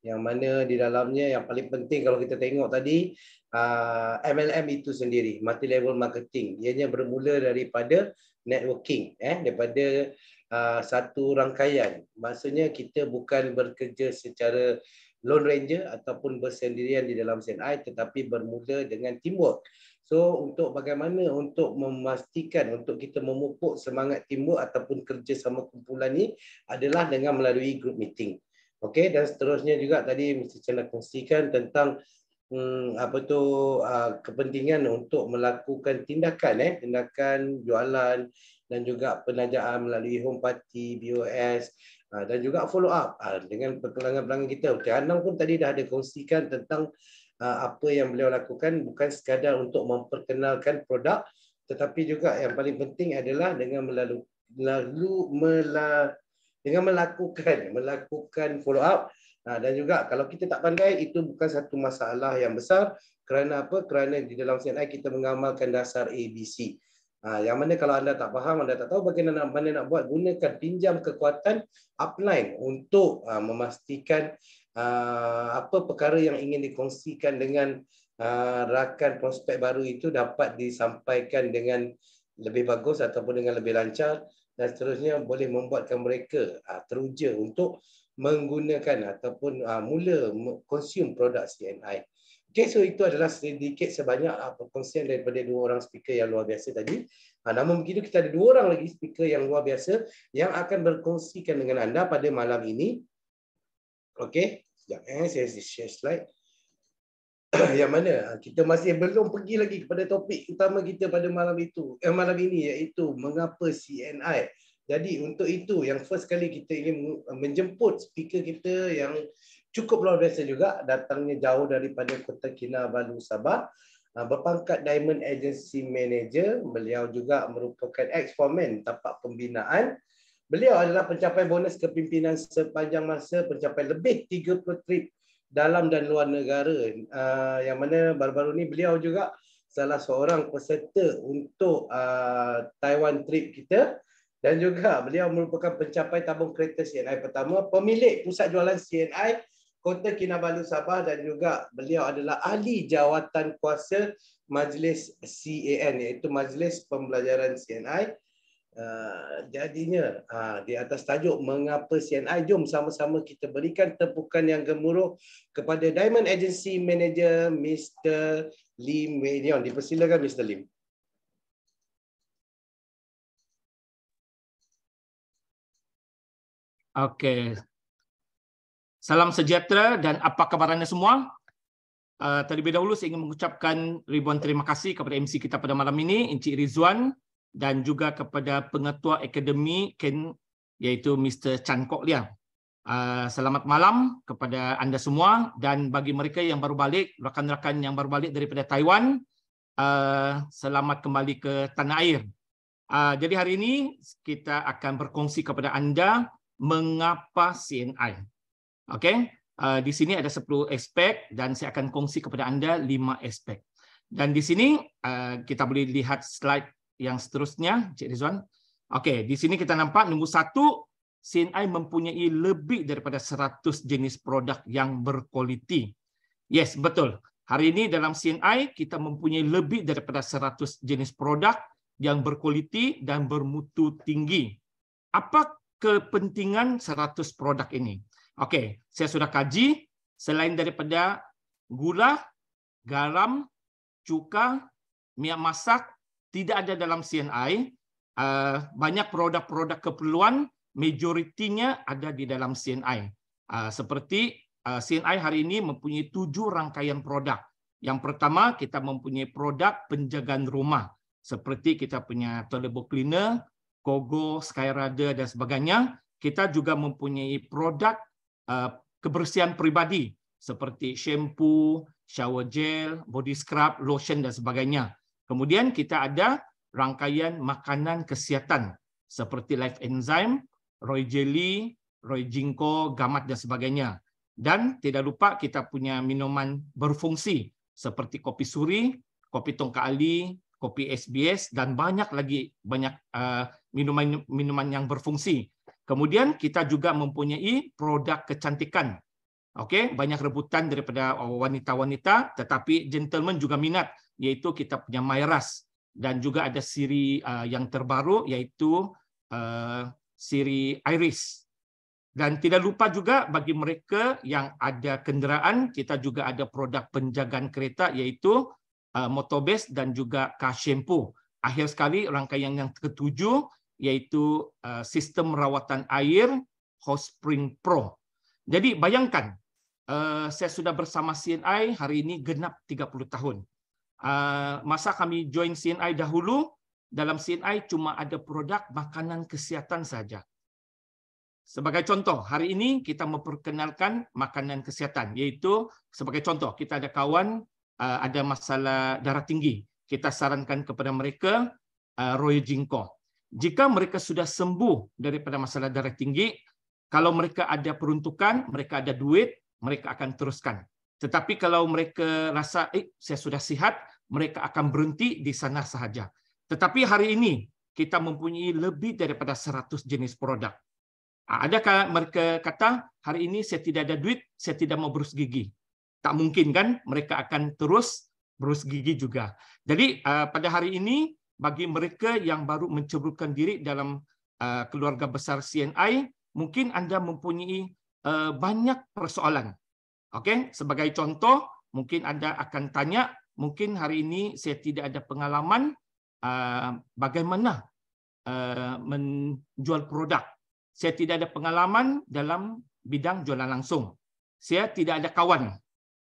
yang mana di dalamnya yang paling penting kalau kita tengok tadi uh, MLM itu sendiri multi level marketing ianya bermula daripada networking eh daripada Uh, satu rangkaian. Maksudnya kita bukan bekerja secara lone ranger ataupun bersendirian di dalam senai, tetapi bermula dengan teamwork. So untuk bagaimana untuk memastikan untuk kita memupuk semangat teamwork ataupun kerja sama kumpulan ni adalah dengan melalui group meeting. Okey dan seterusnya juga tadi mesti saya kongsikan tentang hmm, apa tu uh, kepentingan untuk melakukan tindakan eh tindakan jualan dan juga penajaan melalui home party, BOS ah, dan juga follow up ah, dengan pelanggan-pelanggan kita. Okey, Anang pun tadi dah ada kongsikan tentang ah, apa yang beliau lakukan bukan sekadar untuk memperkenalkan produk tetapi juga yang paling penting adalah dengan melalu, melalu mela, dengan melakukan melakukan follow up dan juga kalau kita tak pandai itu bukan satu masalah yang besar kerana apa kerana di dalam CNI kita mengamalkan dasar ABC Ha, yang mana kalau anda tak faham, anda tak tahu bagaimana mana nak buat, gunakan pinjam kekuatan upline untuk ha, memastikan ha, apa perkara yang ingin dikongsikan dengan ha, rakan prospek baru itu dapat disampaikan dengan lebih bagus ataupun dengan lebih lancar dan seterusnya boleh membuatkan mereka teruja untuk menggunakan ataupun mula consume produk CNI. Okay, so itu adalah sedikit sebanyak ah, perkongsian daripada dua orang speaker yang luar biasa tadi. Ha, namun begitu kita ada dua orang lagi speaker yang luar biasa yang akan berkongsikan dengan anda pada malam ini. Okay, sekejap eh, saya share slide. yang mana ah, kita masih belum pergi lagi kepada topik utama kita pada malam itu eh, malam ini iaitu mengapa CNI. Jadi untuk itu yang first kali kita ingin menjemput speaker kita yang cukup luar biasa juga datangnya jauh daripada Kota Kinabalu Sabah ah, berpangkat Diamond Agency Manager beliau juga merupakan ex foreman tapak pembinaan beliau adalah pencapai bonus kepimpinan sepanjang masa pencapai lebih 30 trip dalam dan luar negara ah, yang mana baru-baru ni beliau juga salah seorang peserta untuk ah, Taiwan trip kita dan juga beliau merupakan pencapai tabung kereta CNI pertama, pemilik pusat jualan CNI Kota Kinabalu Sabah dan juga beliau adalah ahli jawatan kuasa Majlis CAN iaitu Majlis Pembelajaran CNI. Uh, ah, jadinya uh, di atas tajuk mengapa CNI jom sama-sama kita berikan tepukan yang gemuruh kepada Diamond Agency Manager Mr Lim Weion. Dipersilakan Mr Lim. Okay, Salam sejahtera dan apa kabar anda semua? Uh, terlebih dahulu saya ingin mengucapkan ribuan terima kasih kepada MC kita pada malam ini, Encik Rizwan dan juga kepada pengetua akademi Ken iaitu Mr. Chan Kok Lia. Uh, selamat malam kepada anda semua dan bagi mereka yang baru balik, rakan-rakan yang baru balik daripada Taiwan, uh, selamat kembali ke tanah air. Uh, jadi hari ini kita akan berkongsi kepada anda mengapa CNI. Oke, okay? uh, eh, di sini ada 10 aspek dan saya akan kongsi kepada Anda 5 aspek. Dan di sini uh, kita boleh lihat slide yang seterusnya, Cik Rizwan. Oke, okay, di sini kita nampak nombor satu, CNI mempunyai lebih daripada 100 jenis produk yang berkualiti. Yes, betul. Hari ini dalam CNI kita mempunyai lebih daripada 100 jenis produk yang berkualiti dan bermutu tinggi. Apa kepentingan 100 produk ini? Okey, saya sudah kaji selain daripada gula, garam, cuka, minyak masak tidak ada dalam CNI. Uh, banyak produk-produk keperluan majoritinya ada di dalam CNI. Uh, seperti uh, CNI hari ini mempunyai tujuh rangkaian produk. Yang pertama, kita mempunyai produk penjagaan rumah. Seperti kita punya toilet bowl cleaner, Kogo, Skyrader dan sebagainya. Kita juga mempunyai produk Uh, kebersihan peribadi seperti shampoo, shower gel, body scrub, lotion dan sebagainya. Kemudian kita ada rangkaian makanan kesihatan seperti life enzyme, roy jelly, roy jingko, gamat dan sebagainya. Dan tidak lupa kita punya minuman berfungsi seperti kopi suri, kopi tongka ali, kopi SBS dan banyak lagi banyak minuman-minuman uh, yang berfungsi. Kemudian kita juga mempunyai produk kecantikan. Okey, banyak rebutan daripada wanita-wanita tetapi gentleman juga minat iaitu kita punya Myras dan juga ada siri uh, yang terbaru iaitu uh, siri Iris. Dan tidak lupa juga bagi mereka yang ada kenderaan, kita juga ada produk penjagaan kereta iaitu uh, motorbase dan juga car shampoo. Akhir sekali rangkaian yang ketujuh yaitu uh, sistem rawatan air Hot Spring Pro. Jadi bayangkan, uh, saya sudah bersama CNI hari ini genap 30 tahun. Uh, masa kami join CNI dahulu, dalam CNI cuma ada produk makanan kesihatan saja. Sebagai contoh, hari ini kita memperkenalkan makanan kesihatan, yaitu sebagai contoh, kita ada kawan ada masalah darah tinggi. Kita sarankan kepada mereka Royal Jingkong jika mereka sudah sembuh daripada masalah darah tinggi, kalau mereka ada peruntukan, mereka ada duit, mereka akan teruskan. Tetapi kalau mereka rasa, eh, saya sudah sihat, mereka akan berhenti di sana sahaja. Tetapi hari ini, kita mempunyai lebih daripada 100 jenis produk. Ah, adakah mereka kata, hari ini saya tidak ada duit, saya tidak mau berus gigi. Tak mungkin kan mereka akan terus berus gigi juga. Jadi ah, pada hari ini, bagi mereka yang baru mencerukan diri dalam uh, keluarga besar CNI, mungkin anda mempunyai uh, banyak persoalan. Okey, sebagai contoh, mungkin anda akan tanya, mungkin hari ini saya tidak ada pengalaman uh, bagaimana menjual produk. Saya tidak ada pengalaman dalam bidang jualan langsung. Saya tidak ada kawan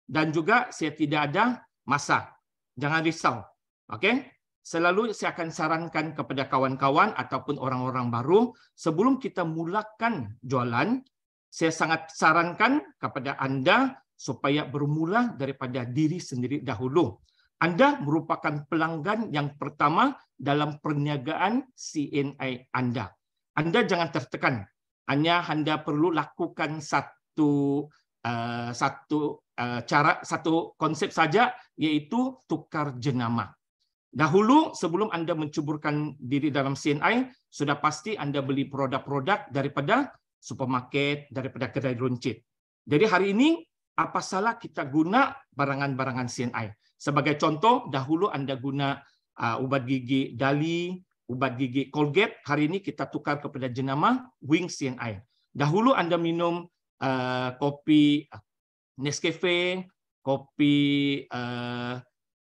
dan juga saya tidak ada masa. Jangan risau. Okey, selalu saya akan sarankan kepada kawan-kawan ataupun orang-orang baru sebelum kita mulakan jualan saya sangat sarankan kepada anda supaya bermula daripada diri sendiri dahulu anda merupakan pelanggan yang pertama dalam perniagaan CNI anda anda jangan tertekan hanya anda perlu lakukan satu uh, satu eh, cara satu konsep saja yaitu tukar jenama. Dahulu sebelum anda mencuburkan diri dalam CNI, sudah pasti anda beli produk-produk daripada supermarket, daripada kedai runcit. Jadi hari ini apa salah kita guna barangan-barangan CNI? Sebagai contoh, dahulu anda guna uh, ubat gigi Dali, ubat gigi Colgate, hari ini kita tukar kepada jenama Wing CNI. Dahulu anda minum uh, kopi Nescafe, kopi uh,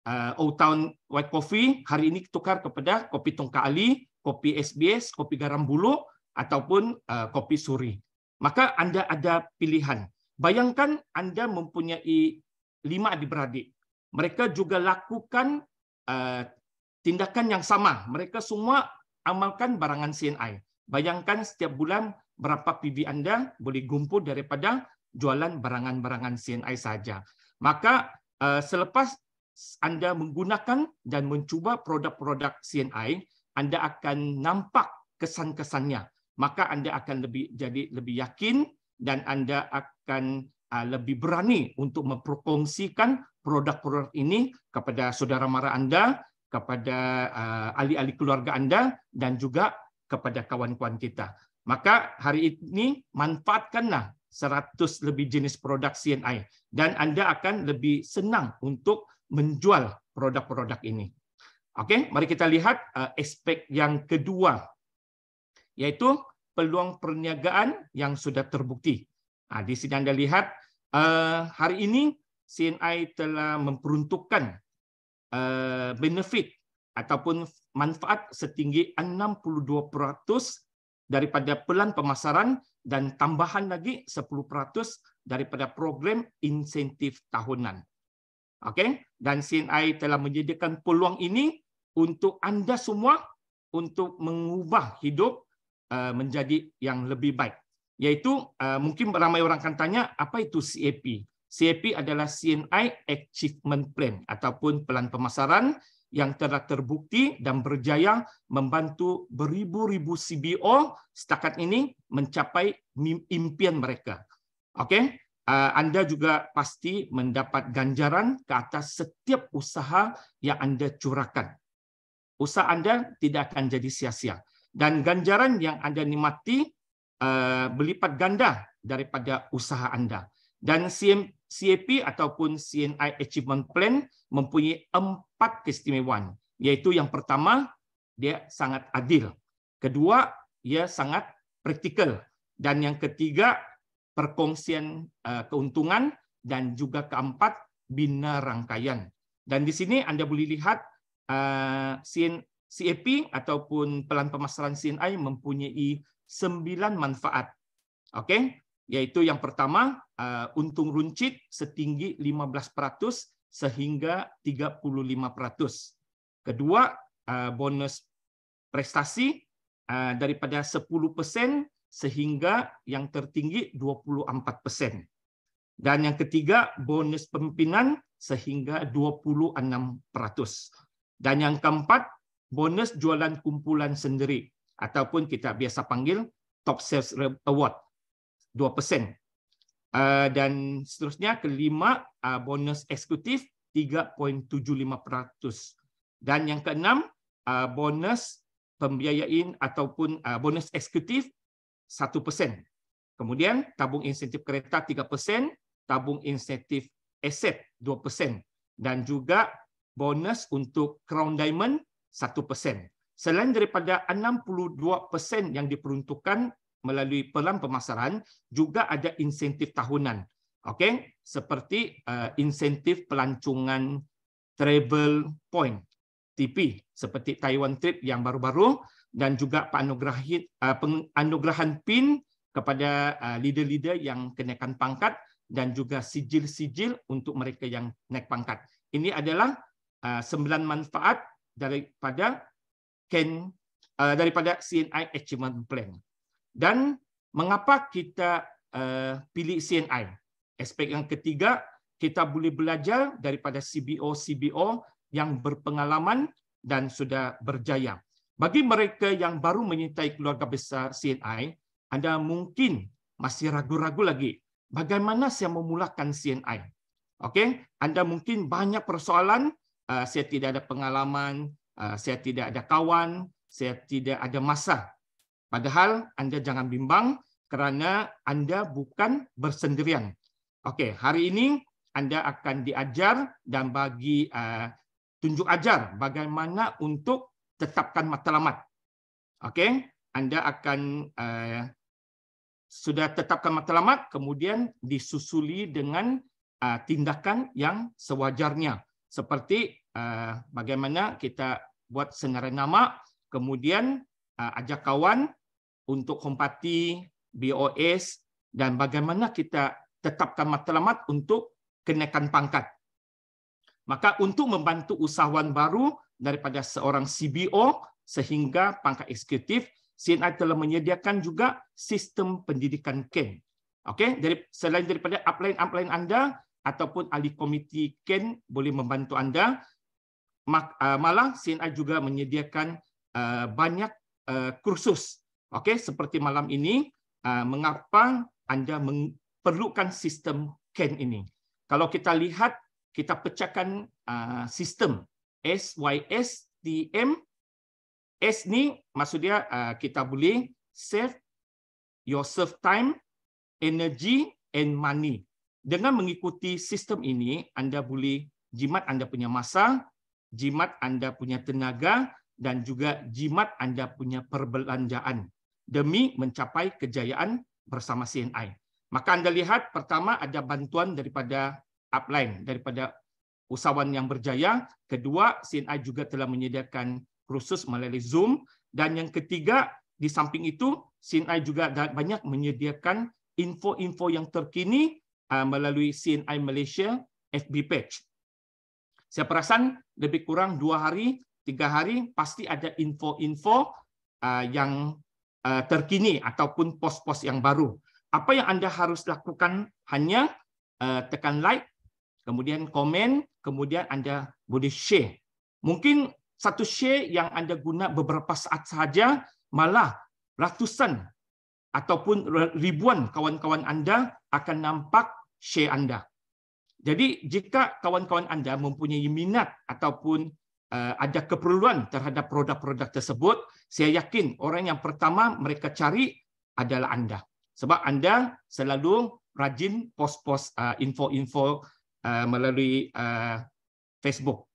uh, Old Town White Coffee hari ini tukar kepada kopi Tongka Ali, kopi SBS, kopi Garam Bulu ataupun uh, kopi Suri. Maka anda ada pilihan. Bayangkan anda mempunyai lima adik-beradik. Mereka juga lakukan uh, tindakan yang sama. Mereka semua amalkan barangan CNI. Bayangkan setiap bulan berapa PV anda boleh gumpul daripada jualan barangan-barangan CNI saja. Maka uh, selepas anda menggunakan dan mencuba produk-produk CNI, anda akan nampak kesan-kesannya. Maka anda akan lebih jadi lebih yakin dan anda akan uh, lebih berani untuk memperkongsikan produk-produk ini kepada saudara mara anda, kepada uh, ahli-ahli keluarga anda dan juga kepada kawan-kawan kita. Maka hari ini manfaatkanlah 100 lebih jenis produk CNI dan anda akan lebih senang untuk menjual produk-produk ini. Oke, mari kita lihat eh, aspek yang kedua, yaitu peluang perniagaan yang sudah terbukti. Nah, di sini Anda lihat, eh, hari ini CNI telah memperuntukkan eh, benefit ataupun manfaat setinggi 62% daripada pelan pemasaran dan tambahan lagi 10% daripada program insentif tahunan. Okey, dan CNI telah menyediakan peluang ini untuk anda semua untuk mengubah hidup uh, menjadi yang lebih baik. Yaitu uh, mungkin ramai orang akan tanya apa itu CAP. CAP adalah CNI Achievement Plan ataupun pelan pemasaran yang telah terbukti dan berjaya membantu beribu-ribu CBO setakat ini mencapai impian mereka. Okey, Eh, Anda juga pasti mendapat ganjaran ke atas setiap usaha yang Anda curahkan. Usaha Anda tidak akan jadi sia-sia. Dan ganjaran yang Anda nikmati eh, berlipat ganda daripada usaha Anda. Dan CAP ataupun CNI Achievement Plan mempunyai empat keistimewaan. Yaitu yang pertama, dia sangat adil. Kedua, ia sangat praktikal. Dan yang ketiga, perkongsian eh, keuntungan, dan juga keempat, bina rangkaian. Dan di sini Anda boleh lihat eh, CAP ataupun pelan pemasaran CNI mempunyai sembilan manfaat. Oke, okay? yaitu yang pertama, eh, untung runcit setinggi 15% sehingga 35%. Kedua, bonus prestasi daripada 10% sehingga yang tertinggi 24 Dan yang ketiga, bonus pemimpinan sehingga 26 Dan yang keempat, bonus jualan kumpulan sendiri ataupun kita biasa panggil top sales award 2 persen. Uh, dan seterusnya, kelima, uh, bonus eksekutif 3.75 Dan yang keenam, uh, bonus pembiayaan ataupun bonus eksekutif 1%. Kemudian tabung insentif kereta 3%, tabung insentif aset 2% dan juga bonus untuk crown diamond 1%. Selain daripada 62% yang diperuntukkan melalui pelan pemasaran, juga ada insentif tahunan. Okey, seperti uh, insentif pelancongan travel point TP seperti Taiwan trip yang baru-baru dan juga uh, penganugerahan PIN kepada uh, leader-leader yang kenaikan pangkat dan juga sijil-sijil untuk mereka yang naik pangkat. Ini adalah uh, sembilan manfaat daripada Ken daripada CNI Achievement Plan. Dan mengapa kita pilih CNI? Aspek yang ketiga, kita boleh belajar daripada CBO-CBO yang berpengalaman dan sudah berjaya. Bagi mereka yang baru menyertai keluarga besar CNI, anda mungkin masih ragu-ragu lagi bagaimana saya memulakan CNI. Okay, anda mungkin banyak persoalan, uh, saya tidak ada pengalaman, uh, saya tidak ada kawan, saya tidak ada masa. Padahal anda jangan bimbang kerana anda bukan bersendirian. Okay, hari ini anda akan diajar dan bagi uh, tunjuk ajar bagaimana untuk tetapkan matlamat. Okey, anda akan uh, sudah tetapkan matlamat kemudian disusuli dengan uh, tindakan yang sewajarnya seperti uh, bagaimana kita buat senarai nama kemudian uh, ajak kawan untuk kompati BOS dan bagaimana kita tetapkan matlamat untuk kenaikan pangkat maka untuk membantu usahawan baru daripada seorang CBO sehingga pangkat eksekutif, CNI telah menyediakan juga sistem pendidikan KEN. Okey, dari selain daripada upline-upline anda ataupun ahli komiti KEN boleh membantu anda, ah, malah CNI juga menyediakan ah, banyak ah, kursus. Okey, seperti malam ini, mengapa anda memerlukan sistem KEN ini? Kalau kita lihat, kita pecahkan sistem SYSTM. S ni maksud dia uh, kita boleh save your serve time, energy and money. Dengan mengikuti sistem ini, anda boleh jimat anda punya masa, jimat anda punya tenaga dan juga jimat anda punya perbelanjaan demi mencapai kejayaan bersama CNI. Maka anda lihat pertama ada bantuan daripada upline, daripada usahawan yang berjaya. Kedua, CNA juga telah menyediakan kursus melalui Zoom. Dan yang ketiga, di samping itu, CNA juga banyak menyediakan info-info yang terkini uh, melalui CNA Malaysia FB page. Saya perasan lebih kurang dua hari, tiga hari, pasti ada info-info uh, yang uh, terkini ataupun pos-pos yang baru. Apa yang anda harus lakukan hanya tekan like, kemudian komen, kemudian anda boleh share. Mungkin satu share yang anda guna beberapa saat saja malah ratusan ataupun ribuan kawan-kawan anda akan nampak share anda. Jadi jika kawan-kawan anda mempunyai minat ataupun uh, ada keperluan terhadap produk-produk tersebut, saya yakin orang yang pertama mereka cari adalah anda. Sebab anda selalu rajin post-post eh, info-info -post, uh, Uh, melalui uh, Facebook.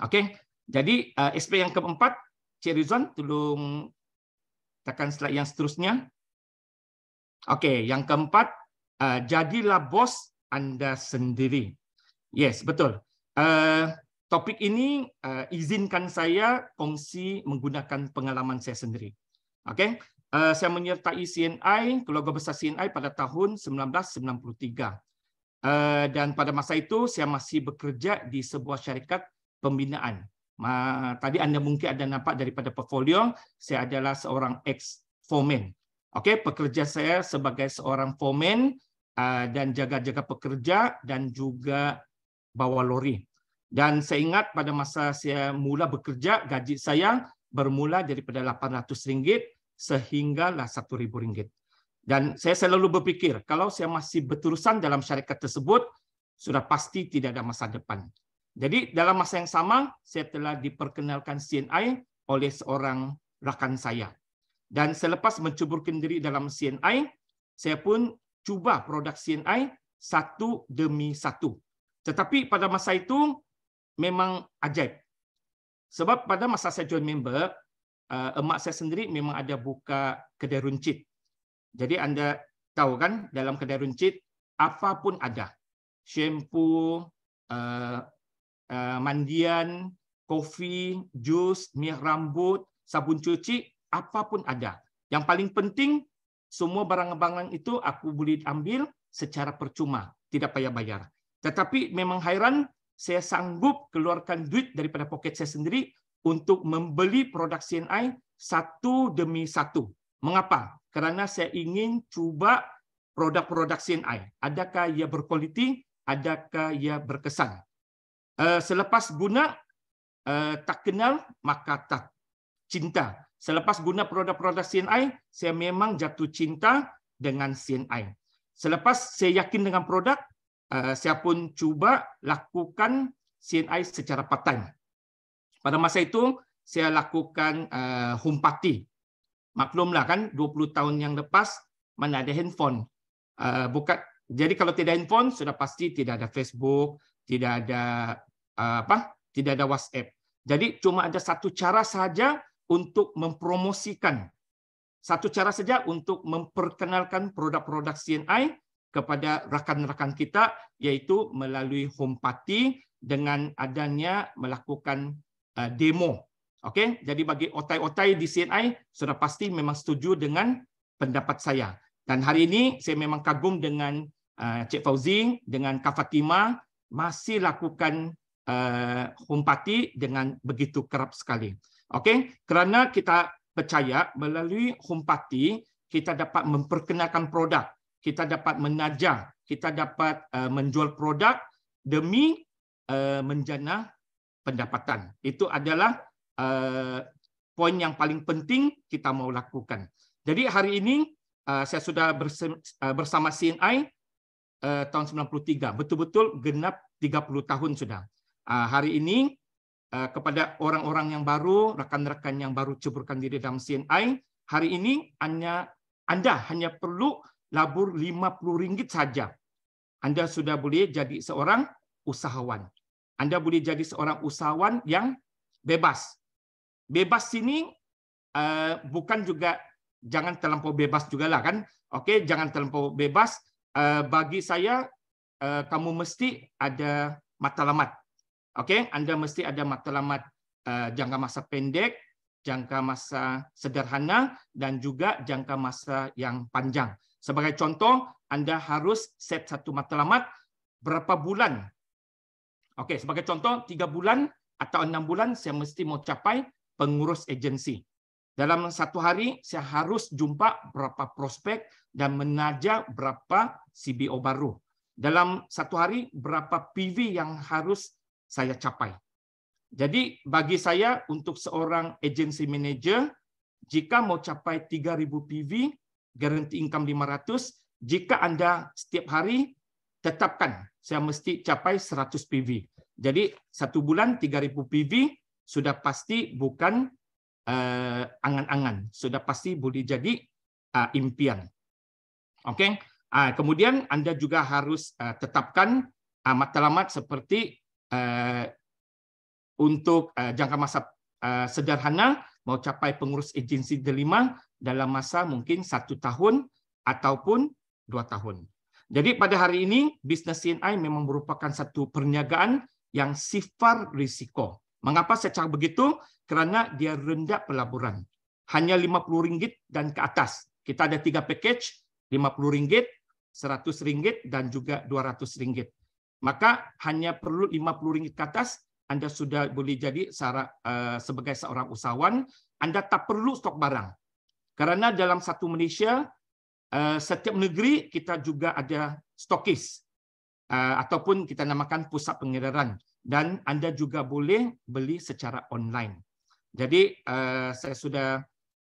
Okey. Jadi uh, SP yang keempat, Cik Rizwan tolong tekan slide yang seterusnya. Okey, yang keempat, uh, jadilah bos anda sendiri. Yes, betul. Uh, topik ini uh, izinkan saya kongsi menggunakan pengalaman saya sendiri. Okey. Uh, saya menyertai CNI, keluarga besar CNI pada tahun 1993. Eh, dan pada masa itu saya masih bekerja di sebuah syarikat pembinaan. Tadi anda mungkin ada nampak daripada portfolio saya adalah seorang ex foreman. Okey, pekerja saya sebagai seorang foreman eh, dan jaga-jaga pekerja dan juga bawa lori. Dan saya ingat pada masa saya mula bekerja gaji saya bermula daripada 800 ringgit sehinggalah 1000 ringgit. Dan saya selalu berpikir, kalau saya masih berterusan dalam syarikat tersebut, sudah pasti tidak ada masa depan. Jadi dalam masa yang sama, saya telah diperkenalkan CNI oleh seorang rakan saya. Dan selepas mencuburkan diri dalam CNI, saya pun cuba produk CNI satu demi satu. Tetapi pada masa itu memang ajaib. Sebab pada masa saya join member, eh, emak saya sendiri memang ada buka kedai runcit. Jadi anda tahu kan dalam kedai runcit apapun ada. Shampoo, uh, uh, mandian, kopi, jus, minyak rambut, sabun cuci, apapun ada. Yang paling penting semua barang-barang itu aku boleh ambil secara percuma, tidak payah bayar. Tetapi memang hairan saya sanggup keluarkan duit daripada poket saya sendiri untuk membeli produk CNI satu demi satu. Mengapa? kerana saya ingin cuba produk-produk CNI. Adakah ia berkualiti? Adakah ia berkesan? Eh, selepas guna, eh, tak kenal, maka tak cinta. Selepas guna produk-produk CNI, saya memang jatuh cinta dengan CNI. Selepas saya yakin dengan produk, eh, saya pun cuba lakukan CNI secara part-time. Pada masa itu, saya lakukan humpati maklumlah kan 20 tahun yang lepas mana ada handphone uh, ah, buka jadi kalau tidak handphone sudah pasti tidak ada Facebook tidak ada uh, apa tidak ada WhatsApp jadi cuma ada satu cara saja untuk mempromosikan satu cara saja untuk memperkenalkan produk-produk CNI kepada rakan-rakan kita yaitu melalui home party dengan adanya melakukan ah, demo Okey, jadi bagi otai-otai di CNI sudah pasti memang setuju dengan pendapat saya. Dan hari ini saya memang kagum dengan uh, Cik Fauzi dengan Kak Fatima masih lakukan uh, home dengan begitu kerap sekali. Okey, kerana kita percaya melalui humpati kita dapat memperkenalkan produk, kita dapat menajar, kita dapat uh, menjual produk demi uh, menjana pendapatan. Itu adalah Eh, poin yang paling penting kita mau lakukan. Jadi hari ini eh, saya sudah eh, bersama CNI tahun 93, betul-betul genap 30 tahun sudah. hari ini kepada orang-orang yang baru, rekan-rekan yang baru ceburkan diri dalam CNI, hari ini hanya Anda hanya perlu labur RM50 saja. Anda sudah boleh jadi seorang usahawan. Anda boleh jadi seorang usahawan yang bebas, bebas sini uh, bukan juga jangan terlampau bebas juga lah kan Okay, jangan terlampau bebas uh, bagi saya uh, kamu mesti ada matlamat Okay, anda mesti ada matlamat uh, jangka masa pendek jangka masa sederhana dan juga jangka masa yang panjang sebagai contoh anda harus set satu matlamat berapa bulan okey sebagai contoh tiga bulan atau enam bulan saya mesti mau capai pengurus agensi. Dalam satu hari, saya harus jumpa berapa prospek dan menajar berapa CBO baru. Dalam satu hari, berapa PV yang harus saya capai. Jadi bagi saya, untuk seorang agensi manager, jika mau capai 3.000 PV, garanti income 500, jika Anda setiap hari tetapkan, saya mesti capai 100 PV. Jadi satu bulan 3.000 PV, sudah pasti bukan eh, angan-angan, sudah pasti boleh jadi eh, impian. Oke, okay? Ah, kemudian Anda juga harus eh, tetapkan matlamat seperti untuk jangka masa sederhana mau capai pengurus agensi delima dalam masa mungkin satu tahun ataupun dua tahun. Jadi pada hari ini bisnis CNI memang merupakan satu perniagaan yang sifar risiko. Mengapa saya cakap begitu? Kerana dia rendah pelaburan. Hanya RM50 dan ke atas. Kita ada tiga package, RM50, RM100 dan juga RM200. Maka hanya perlu RM50 ke atas, anda sudah boleh jadi secara eh, sebagai seorang usahawan. Anda tak perlu stok barang. Kerana dalam satu Malaysia, eh, setiap negeri kita juga ada stokis. Eh, ataupun kita namakan pusat pengedaran dan anda juga boleh beli secara online. Jadi uh, saya sudah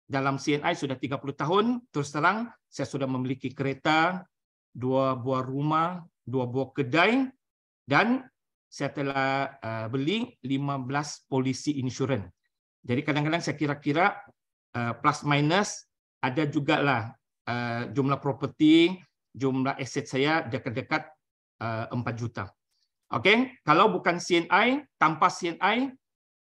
dalam CNI sudah 30 tahun, terus terang saya sudah memiliki kereta, dua buah rumah, dua buah kedai dan saya telah uh, beli 15 polisi insurans. Jadi kadang-kadang saya kira-kira uh, plus minus ada jugalah uh, jumlah properti, jumlah aset saya dekat-dekat uh, 4 juta. Oke, kalau bukan CNI, tanpa CNI,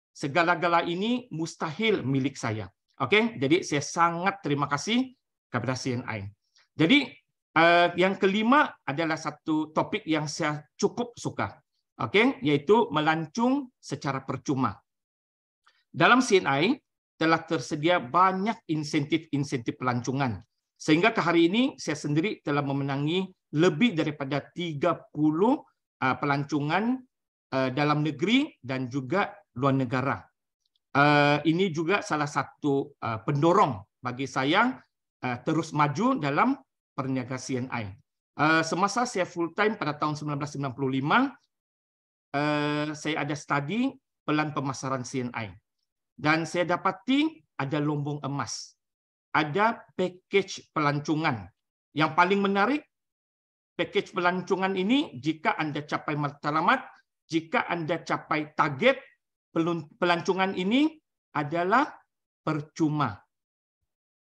segala-gala ini mustahil milik saya. Oke, jadi saya sangat terima kasih kepada CNI. Jadi eh, yang kelima adalah satu topik yang saya cukup suka. Oke, yaitu melancung secara percuma. Dalam CNI telah tersedia banyak insentif-insentif pelancongan. Sehingga ke hari ini saya sendiri telah memenangi lebih daripada 30 Uh, pelancongan uh, dalam negeri dan juga luar negara. Uh, ini juga salah satu pendorong bagi saya terus maju dalam perniagaan CNI. Semasa saya full time pada tahun 1995, saya ada studi pelan pemasaran CNI. Dan saya dapati ada lombong emas. Ada package pelancongan. Yang paling menarik Pakej pelancongan ini, jika anda capai matlamat, jika anda capai target, pelancongan ini adalah percuma.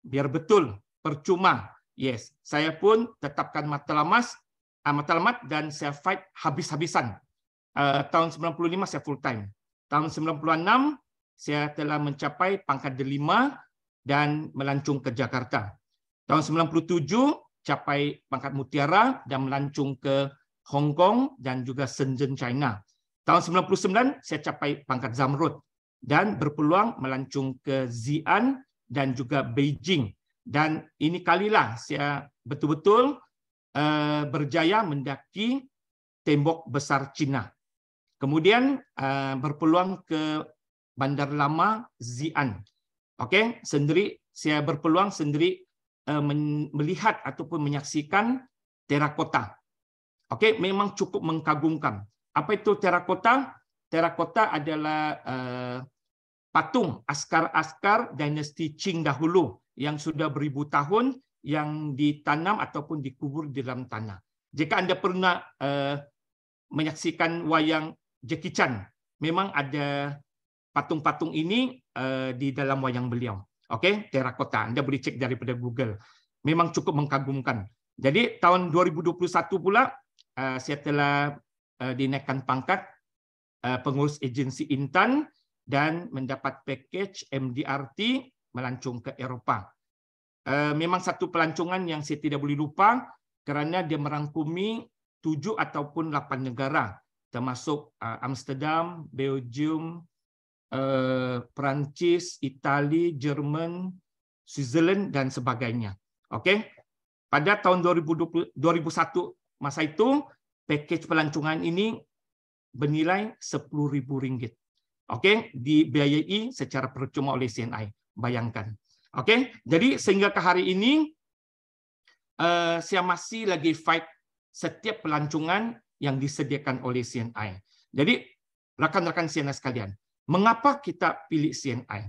Biar betul, percuma. Yes, saya pun tetapkan matlamat, ah, matlamat dan saya fight habis-habisan. Uh, tahun 95 saya full time. Tahun 96 saya telah mencapai pangkat delima dan melancung ke Jakarta. Tahun 97 capai pangkat mutiara dan melancung ke Hong Kong dan juga Shenzhen, China. Tahun 1999, saya capai pangkat Zamrud dan berpeluang melancung ke Xi'an dan juga Beijing. Dan ini kalilah saya betul-betul eh, berjaya mendaki tembok besar China. Kemudian eh, berpeluang ke bandar lama Xi'an. Okay sendiri saya berpeluang sendiri Eh, melihat ataupun menyaksikan terakota. Okey, memang cukup mengagumkan. Apa itu terakota? Terakota adalah eh, patung askar-askar dinasti Qing dahulu yang sudah beribu tahun yang ditanam ataupun dikubur di dalam tanah. Jika anda pernah eh, menyaksikan wayang Jackie Chan, memang ada patung-patung ini di dalam wayang beliau okay? terakota. Anda boleh cek daripada Google. Memang cukup mengkagumkan. Jadi tahun 2021 pula, uh, saya telah eh, dinaikkan pangkat eh, pengurus agensi Intan dan mendapat package MDRT melancung ke Eropah. memang satu pelancongan yang saya tidak boleh lupa kerana dia merangkumi tujuh ataupun lapan negara termasuk Amsterdam, Belgium, Eh, Perancis, Itali, Jerman, Switzerland dan sebagainya. Oke. Pada tahun 2020, 2001 masa itu package pelancongan ini bernilai rp ringgit. Oke, dibiayai secara percuma oleh CNI. Bayangkan. Oke, jadi sehingga ke hari ini uh, saya masih lagi fight setiap pelancongan yang disediakan oleh CNI. Jadi rekan-rekan CNI sekalian, Mengapa kita pilih CNI?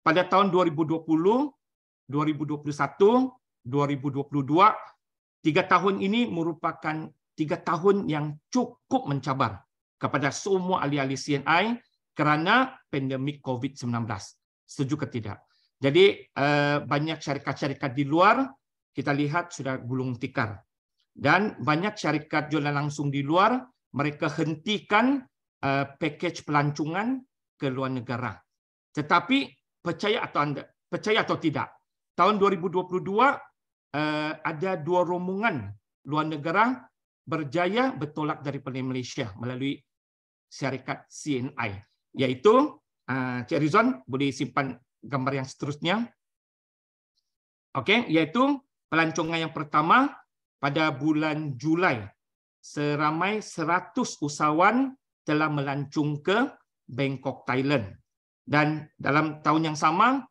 Pada tahun 2020, 2021, 2022, tiga tahun ini merupakan tiga tahun yang cukup mencabar kepada semua ahli-ahli CNI kerana pandemik COVID-19. Setuju ke tidak? Jadi eh, banyak syarikat-syarikat di luar kita lihat sudah gulung tikar. Dan banyak syarikat jualan langsung di luar mereka hentikan eh, package pelancongan ke luar negara. Tetapi percaya atau anda percaya atau tidak, tahun 2022 eh, ada dua rombongan luar negara berjaya bertolak dari daripada Malaysia melalui syarikat CNI yaitu eh, Cik Rizwan boleh simpan gambar yang seterusnya. Okey, yaitu pelancongan yang pertama pada bulan Julai seramai 100 usahawan telah melancung ke Bangkok, Thailand. Dan dalam tahun yang sama,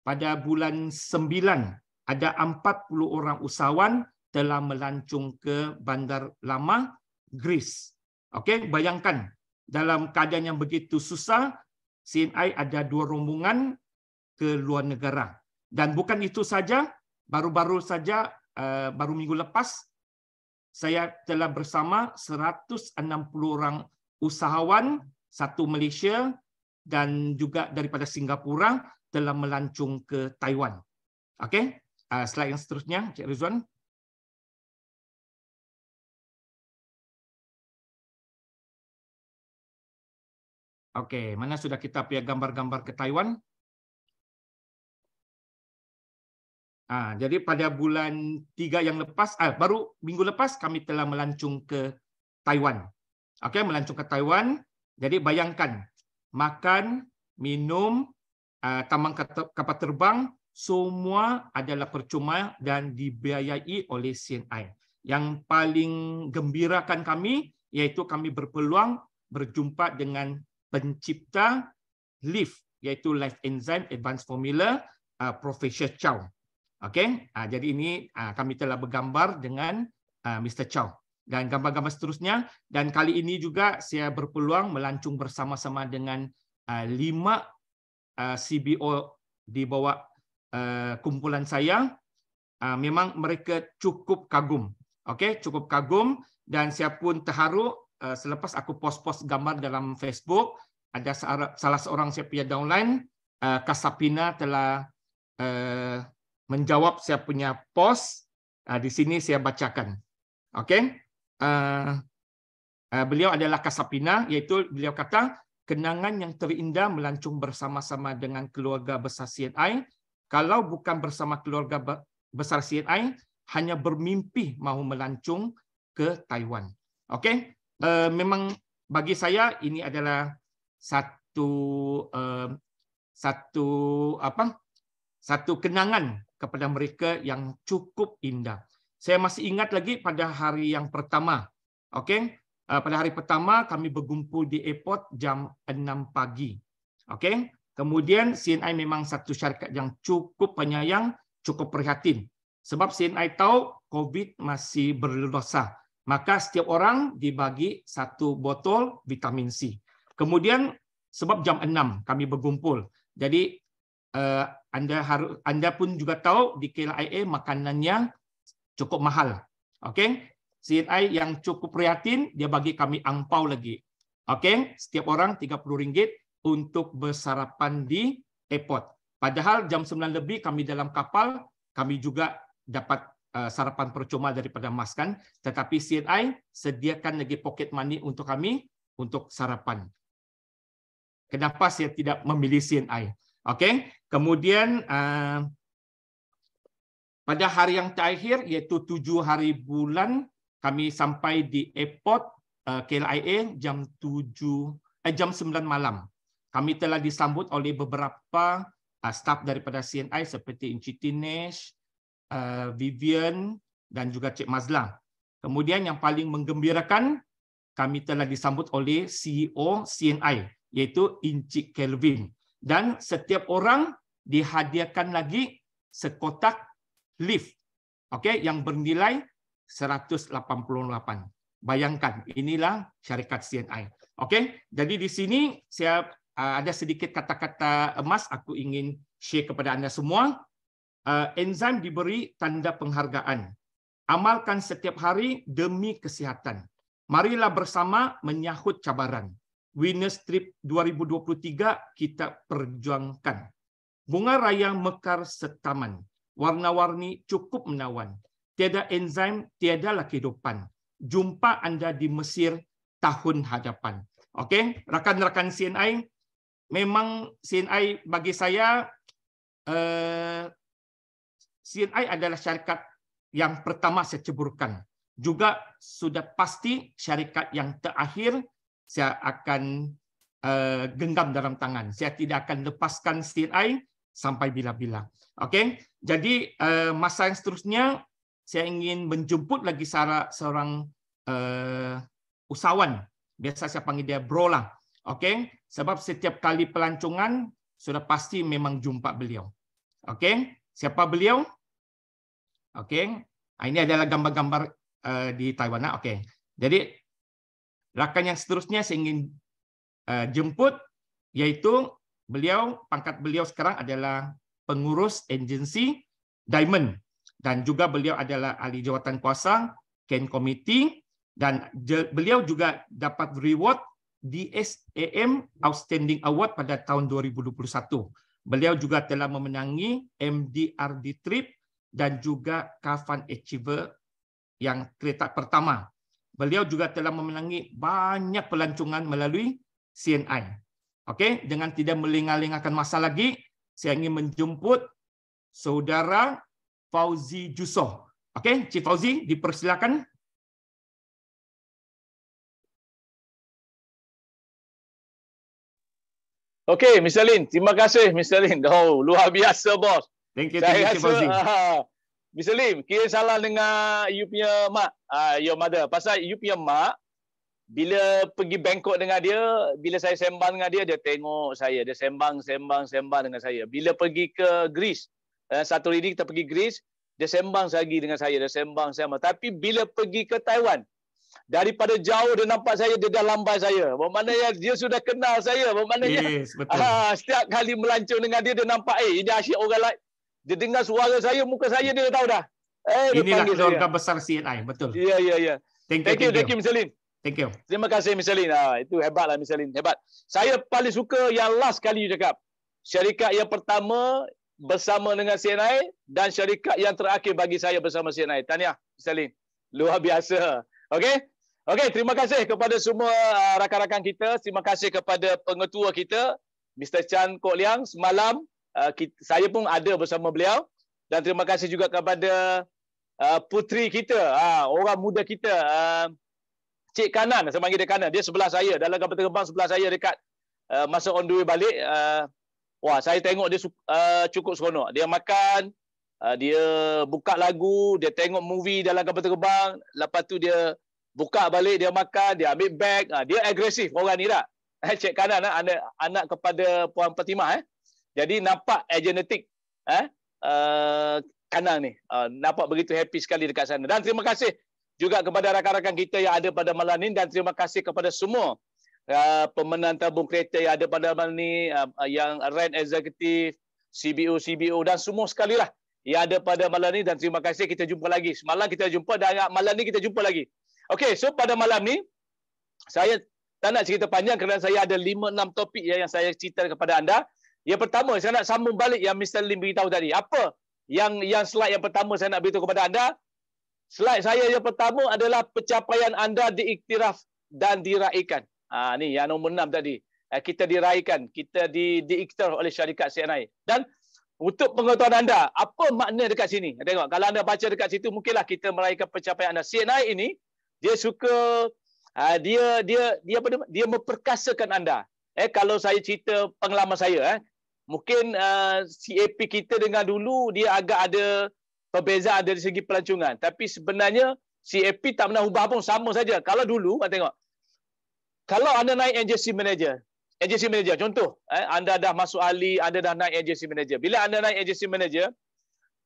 pada bulan 9, ada 40 orang usahawan telah melancung ke Bandar Lama, Greece. Okay, bayangkan dalam keadaan yang begitu susah, CNI ada dua rombongan ke luar negara. Dan bukan itu saja, baru-baru saja, eh, baru minggu lepas, saya telah bersama 160 orang usahawan satu Malaysia dan juga daripada Singapura telah melancung ke Taiwan. Okey, uh, slide yang seterusnya, Cik Rizwan. Okey, mana sudah kita punya gambar-gambar ke Taiwan? Ah, jadi pada bulan 3 yang lepas, ah, baru minggu lepas kami telah melancung ke Taiwan. Okey, melancung ke Taiwan, jadi bayangkan makan, minum, eh, taman kapal terbang semua adalah percuma dan dibiayai oleh CNI. Yang paling gembirakan kami iaitu kami berpeluang berjumpa dengan pencipta LIF iaitu Life Enzyme Advanced Formula uh, eh, Professor Chow. Okey, uh, jadi ini uh, kami telah bergambar dengan uh, ah, Mr Chow dan gambar-gambar seterusnya. Dan kali ini juga saya berpeluang melancung bersama-sama dengan uh, lima uh, CBO di bawah uh, kumpulan saya. memang mereka cukup kagum. Okay, cukup kagum dan saya pun terharu selepas aku post-post gambar dalam Facebook. Ada salah seorang saya punya downline, Kasapina telah menjawab saya punya post. di sini saya bacakan. Okay? Ah, ah, beliau adalah Kasapina iaitu beliau kata kenangan yang terindah melancung bersama-sama dengan keluarga besar CNI kalau bukan bersama keluarga besar CNI hanya bermimpi mahu melancung ke Taiwan. Okey, uh, memang bagi saya ini adalah satu uh, satu apa? satu kenangan kepada mereka yang cukup indah. Saya masih ingat lagi pada hari yang pertama. Oke, okay? Eh, pada hari pertama kami berkumpul di airport jam 6 pagi. Oke, okay? kemudian CNI memang satu syarikat yang cukup penyayang, cukup prihatin. Sebab CNI tahu COVID masih berleluasa. Maka setiap orang dibagi satu botol vitamin C. Kemudian sebab jam 6 kami berkumpul. Jadi uh, anda harus Anda pun juga tahu di KLIA makanannya cukup mahal. Okey, CNI yang cukup prihatin dia bagi kami angpau lagi. Okey, setiap orang RM30 untuk bersarapan di airport. Padahal jam 9 lebih kami dalam kapal, kami juga dapat uh, sarapan percuma daripada mas kan, tetapi CNI sediakan lagi pocket money untuk kami untuk sarapan. Kenapa saya tidak memilih CNI? Okey, kemudian uh, pada hari yang terakhir iaitu tujuh hari bulan kami sampai di airport eh, KLIA jam tujuh, eh, jam sembilan malam. Kami telah disambut oleh beberapa uh, staf daripada CNI seperti Encik Tinesh, uh, Vivian dan juga Cik Mazlah. Kemudian yang paling menggembirakan kami telah disambut oleh CEO CNI iaitu Encik Kelvin dan setiap orang dihadiahkan lagi sekotak lift okay, yang bernilai 188. Bayangkan, inilah syarikat CNI. Okay? Jadi di sini saya uh, ada sedikit kata-kata emas aku ingin share kepada anda semua. Uh, enzim diberi tanda penghargaan. Amalkan setiap hari demi kesihatan. Marilah bersama menyahut cabaran. Winner Trip 2023 kita perjuangkan. Bunga raya mekar setaman warna-warni cukup menawan. Tiada enzim, tiada tiadalah kehidupan. Jumpa anda di Mesir tahun hadapan. Okey, rakan-rakan CNI, memang CNI bagi saya eh, CNI adalah syarikat yang pertama saya ceburkan. Juga sudah pasti syarikat yang terakhir saya akan eh, genggam dalam tangan. Saya tidak akan lepaskan CNI sampai bila-bila. Okey. Jadi eh, masa yang seterusnya saya ingin menjemput lagi Sarah, seorang uh, usahawan. Biasa saya panggil dia bro lah. Okay? Sebab setiap kali pelancongan sudah pasti memang jumpa beliau. Okay? Siapa beliau? Okay? Ah, ini adalah gambar-gambar uh, di Taiwan. Lah. Okay. Jadi rakan yang seterusnya saya ingin uh, jemput yaitu beliau pangkat beliau sekarang adalah pengurus agensi Diamond dan juga beliau adalah ahli jawatan kuasa Ken Committee dan beliau juga dapat reward DSAM Outstanding Award pada tahun 2021. Beliau juga telah memenangi MDRD Trip dan juga Kavan Achiever yang kereta pertama. Beliau juga telah memenangi banyak pelancongan melalui CNI. Okey, dengan tidak melengah-lengahkan masa lagi, saya ingin menjemput saudara Fauzi Jusoh. Okey, Cik Fauzi dipersilakan. Okey, Miss Alin. Terima kasih, Miss Alin. Oh, luar biasa, bos. Thank you, Cik Fauzi. Uh, Miss Alin, kira salah dengan you punya mak. Uh, your mother. Pasal you punya mak, bila pergi Bangkok dengan dia, bila saya sembang dengan dia, dia tengok saya. Dia sembang, sembang, sembang dengan saya. Bila pergi ke Greece, eh, satu hari kita pergi Greece, dia sembang lagi dengan saya. Dia sembang, sembang. Tapi bila pergi ke Taiwan, daripada jauh dia nampak saya, dia dah lambai saya. Bermakna dia sudah kenal saya. Bermakna yes, Ah, setiap kali melancong dengan dia, dia nampak, eh, ini asyik orang lain. Dia dengar suara saya, muka saya, dia tahu dah. Eh, Inilah keluarga besar CNI, betul. Ya, ya, ya. Thank you, thank you, thank you, thank you Mr. Lin. Thank you. Terima kasih Miss Lin. Ah, itu hebatlah Miss Lin. Hebat. Saya paling suka yang last kali you cakap. Syarikat yang pertama bersama dengan CNI dan syarikat yang terakhir bagi saya bersama CNI. Tahniah Miss Lin. Luar biasa. Okey? Okey, terima kasih kepada semua ah, rakan-rakan kita. Terima kasih kepada pengetua kita, Mr. Chan Kok Liang. Semalam ah, saya pun ada bersama beliau. Dan terima kasih juga kepada ah, putri kita, orang muda kita, cik kanan saya panggil dia kanan dia sebelah saya dalam kapal terbang sebelah saya dekat uh, masa on the way balik uh, wah saya tengok dia uh, cukup seronok dia makan uh, dia buka lagu dia tengok movie dalam kapal terbang lepas tu dia buka balik dia makan dia ambil bag uh, dia agresif orang ni dah eh, cik kanan uh, anak anak kepada puan Fatimah eh jadi nampak agenetik eh uh, kanan ni uh, nampak begitu happy sekali dekat sana dan terima kasih juga kepada rakan-rakan kita yang ada pada malam ini dan terima kasih kepada semua uh, pemenang tabung kereta yang ada pada malam ini uh, yang rent executive, CBO, CBO dan semua sekali lah yang ada pada malam ini dan terima kasih kita jumpa lagi. Semalam kita jumpa dan malam ini kita jumpa lagi. Okey, so pada malam ini saya tak nak cerita panjang kerana saya ada 5 6 topik ya yang saya cerita kepada anda. Yang pertama, saya nak sambung balik yang Mr. Lim beritahu tadi. Apa yang yang slide yang pertama saya nak beritahu kepada anda, slide saya yang pertama adalah pencapaian anda diiktiraf dan diraihkan. Ah ha, ni yang nombor enam tadi. Ha, kita diraihkan, kita di, diiktiraf oleh syarikat CNI. Dan untuk pengetahuan anda, apa makna dekat sini? Tengok, kalau anda baca dekat situ, mungkinlah kita meraihkan pencapaian anda. CNI ini, dia suka, ha, dia dia dia apa dia, dia memperkasakan anda. Eh, kalau saya cerita pengalaman saya, eh, mungkin uh, ha, CAP kita dengan dulu, dia agak ada perbezaan dari segi pelancongan. Tapi sebenarnya CAP tak pernah ubah pun sama saja. Kalau dulu, kita tengok. Kalau anda naik agency manager, agency manager contoh, eh, anda dah masuk ahli, anda dah naik agency manager. Bila anda naik agency manager,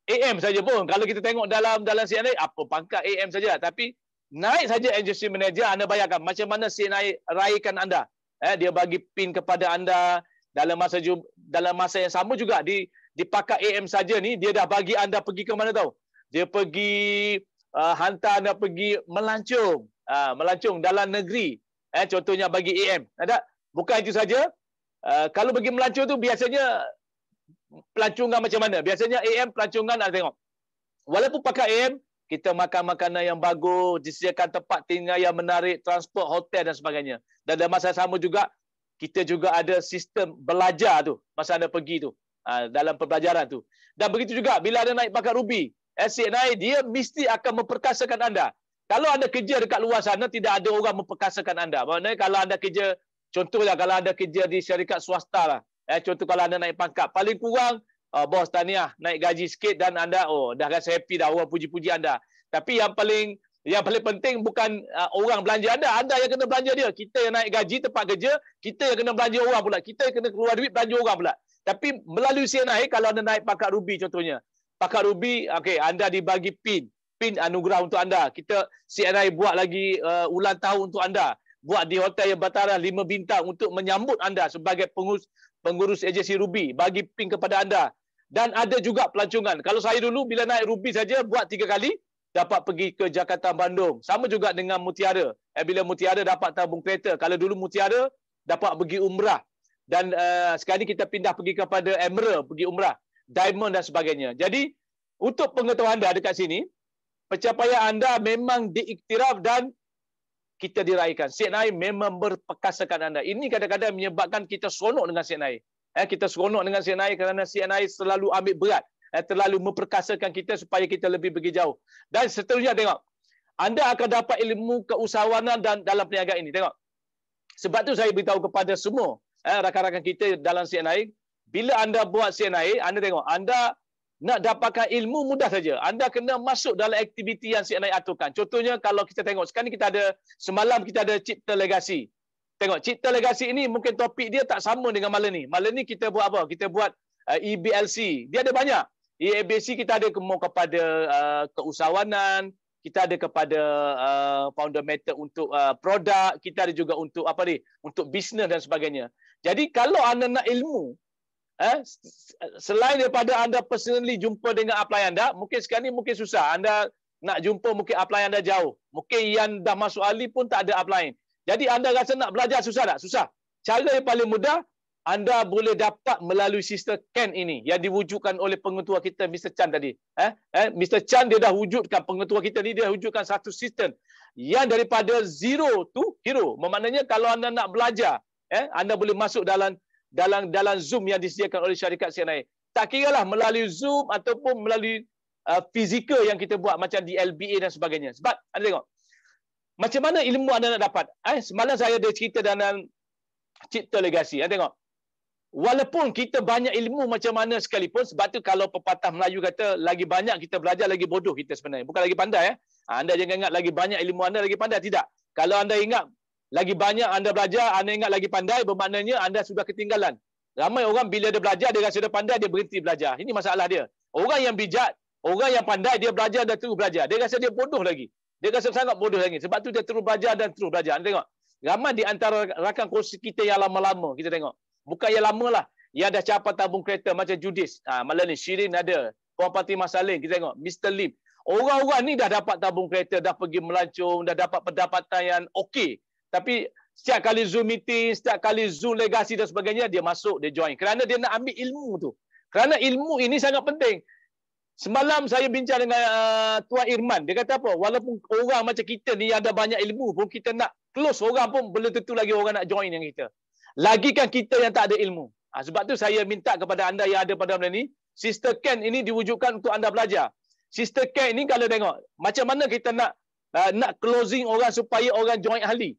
AM saja pun. Kalau kita tengok dalam dalam CNA, apa pangkat AM saja. Tapi naik saja agency manager, anda bayangkan macam mana si naik raikan anda. Eh, dia bagi pin kepada anda dalam masa dalam masa yang sama juga di di pakat AM saja ni dia dah bagi anda pergi ke mana tahu. Dia pergi uh, hantar anda pergi melancung, uh, ah, melancung dalam negeri. Eh contohnya bagi AM. Ada bukan itu saja. Uh, kalau pergi melancung tu biasanya pelancongan macam mana? Biasanya AM pelancongan Ada tengok. Walaupun pakat AM kita makan makanan yang bagus, disediakan tempat tinggal yang menarik, transport, hotel dan sebagainya. Dan dalam masa sama juga kita juga ada sistem belajar tu masa anda pergi tu. Ah, dalam pembelajaran tu. Dan begitu juga bila ada naik pangkat rubi, asyik naik dia mesti akan memperkasakan anda. Kalau anda kerja dekat luar sana tidak ada orang memperkasakan anda. Maknanya kalau anda kerja contohnya kalau anda kerja di syarikat swasta lah. Eh contoh kalau anda naik pangkat paling kurang uh, bos tahniah naik gaji sikit dan anda oh dah rasa happy dah orang puji-puji anda. Tapi yang paling yang paling penting bukan uh, orang belanja anda, anda yang kena belanja dia. Kita yang naik gaji tempat kerja, kita yang kena belanja orang pula. Kita yang kena keluar duit belanja orang pula. Tapi melalui naik, kalau anda naik pakar rubi contohnya. Pakar rubi, okay, anda dibagi pin. Pin anugerah untuk anda. Kita CNI buat lagi uh, ulang tahun untuk anda. Buat di Hotel yang Batara 5 bintang untuk menyambut anda sebagai pengurus, pengurus agensi rubi. Bagi pin kepada anda. Dan ada juga pelancongan. Kalau saya dulu, bila naik rubi saja, buat tiga kali, dapat pergi ke Jakarta Bandung. Sama juga dengan Mutiara. Eh, bila Mutiara dapat tabung kereta. Kalau dulu Mutiara, dapat pergi umrah dan uh, sekali kita pindah pergi kepada Emerald, pergi Umrah, Diamond dan sebagainya. Jadi untuk pengetahuan anda dekat sini, pencapaian anda memang diiktiraf dan kita diraihkan. Syed Naim memang berpekasakan anda. Ini kadang-kadang menyebabkan kita seronok dengan Syed Naim. Eh, kita seronok dengan Syed Naim kerana Syed Naim selalu ambil berat. Eh, terlalu memperkasakan kita supaya kita lebih pergi jauh. Dan seterusnya tengok. Anda akan dapat ilmu keusahawanan dan dalam perniagaan ini. Tengok. Sebab tu saya beritahu kepada semua eh, rakan-rakan kita dalam CNI, bila anda buat CNI, anda tengok, anda nak dapatkan ilmu mudah saja. Anda kena masuk dalam aktiviti yang CNI aturkan. Contohnya kalau kita tengok, sekarang kita ada, semalam kita ada cipta legasi. Tengok, cipta legasi ini mungkin topik dia tak sama dengan malam ni. Malam ni kita buat apa? Kita buat uh, eh, EBLC. Dia ada banyak. EBLC kita ada kemur kepada uh, keusahawanan, kita ada kepada uh, founder meta untuk uh, produk kita ada juga untuk apa ni untuk bisnes dan sebagainya jadi kalau anda nak ilmu eh selain daripada anda personally jumpa dengan apply anda mungkin sekarang ni mungkin susah anda nak jumpa mungkin apply anda jauh mungkin yang dah masuk ahli pun tak ada apply jadi anda rasa nak belajar susah tak susah cara yang paling mudah anda boleh dapat melalui sistem Ken ini yang diwujudkan oleh pengetua kita Mr Chan tadi eh eh Mr Chan dia dah wujudkan pengetua kita ni dia wujudkan satu sistem yang daripada zero to hero memandangnya kalau anda nak belajar eh anda boleh masuk dalam dalam dalam Zoom yang disediakan oleh syarikat CNI tak kira lah melalui Zoom ataupun melalui uh, fizikal yang kita buat macam di LBA dan sebagainya sebab anda tengok macam mana ilmu anda nak dapat eh semalam saya ada cerita dalam cipta legasi anda tengok walaupun kita banyak ilmu macam mana sekalipun sebab tu kalau pepatah Melayu kata lagi banyak kita belajar lagi bodoh kita sebenarnya bukan lagi pandai ya anda jangan ingat lagi banyak ilmu anda lagi pandai tidak kalau anda ingat lagi banyak anda belajar anda ingat lagi pandai bermaknanya anda sudah ketinggalan ramai orang bila dia belajar dia rasa dia pandai dia berhenti belajar ini masalah dia orang yang bijak orang yang pandai dia belajar dan terus belajar dia rasa dia bodoh lagi dia rasa sangat bodoh lagi sebab tu dia terus belajar dan terus belajar anda tengok ramai di antara rakan kursi kita yang lama-lama kita tengok bukan yang lama lah. Yang dah capai tabung kereta macam Judis. Ha, malam ni Shirin ada. Puan Pati Masalim, kita tengok. Mr. Lim. Orang-orang ni dah dapat tabung kereta, dah pergi melancong, dah dapat pendapatan yang okey. Tapi setiap kali Zoom meeting, setiap kali Zoom legasi dan sebagainya, dia masuk, dia join. Kerana dia nak ambil ilmu tu. Kerana ilmu ini sangat penting. Semalam saya bincang dengan uh, Tuan Irman. Dia kata apa? Walaupun orang macam kita ni ada banyak ilmu pun, kita nak close orang pun, belum tentu lagi orang nak join dengan kita lagikan kita yang tak ada ilmu. Ha, sebab tu saya minta kepada anda yang ada pada malam ni, Sister Ken ini diwujudkan untuk anda belajar. Sister Ken ini kalau tengok, macam mana kita nak uh, nak closing orang supaya orang join ahli.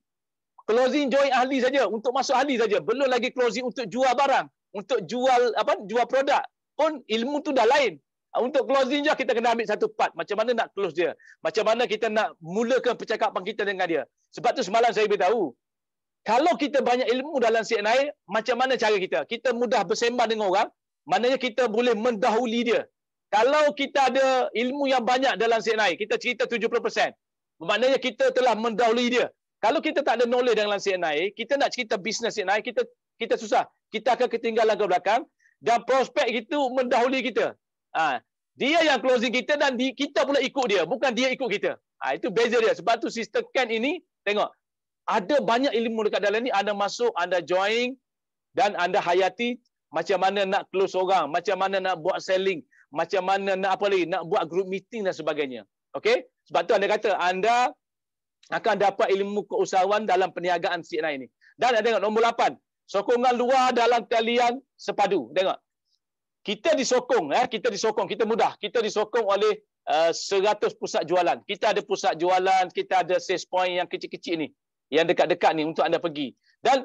Closing join ahli saja, untuk masuk ahli saja. Belum lagi closing untuk jual barang, untuk jual apa jual produk pun ilmu tu dah lain. Ha, untuk closing je kita kena ambil satu part. Macam mana nak close dia? Macam mana kita nak mulakan percakapan kita dengan dia? Sebab tu semalam saya beritahu, kalau kita banyak ilmu dalam CNI, macam mana cara kita? Kita mudah bersembang dengan orang, maknanya kita boleh mendahului dia. Kalau kita ada ilmu yang banyak dalam CNI, kita cerita 70%. Maknanya kita telah mendahului dia. Kalau kita tak ada knowledge dalam CNI, kita nak cerita bisnes CNI, kita kita susah. Kita akan ketinggalan ke belakang dan prospek itu mendahului kita. Ha. Dia yang closing kita dan di, kita pula ikut dia, bukan dia ikut kita. Ha, itu beza dia. Sebab tu sister Ken ini, tengok, ada banyak ilmu dekat dalam ni anda masuk anda join dan anda hayati macam mana nak close orang macam mana nak buat selling macam mana nak apa lagi nak buat group meeting dan sebagainya okey sebab tu anda kata anda akan dapat ilmu keusahawan dalam perniagaan si Nai ini. Dan ada tengok nombor 8. Sokongan luar dalam talian sepadu. Tengok. Kita disokong. Eh? Kita disokong. Kita mudah. Kita disokong oleh uh, eh, 100 pusat jualan. Kita ada pusat jualan. Kita ada sales point yang kecil-kecil ni yang dekat-dekat ni untuk anda pergi. Dan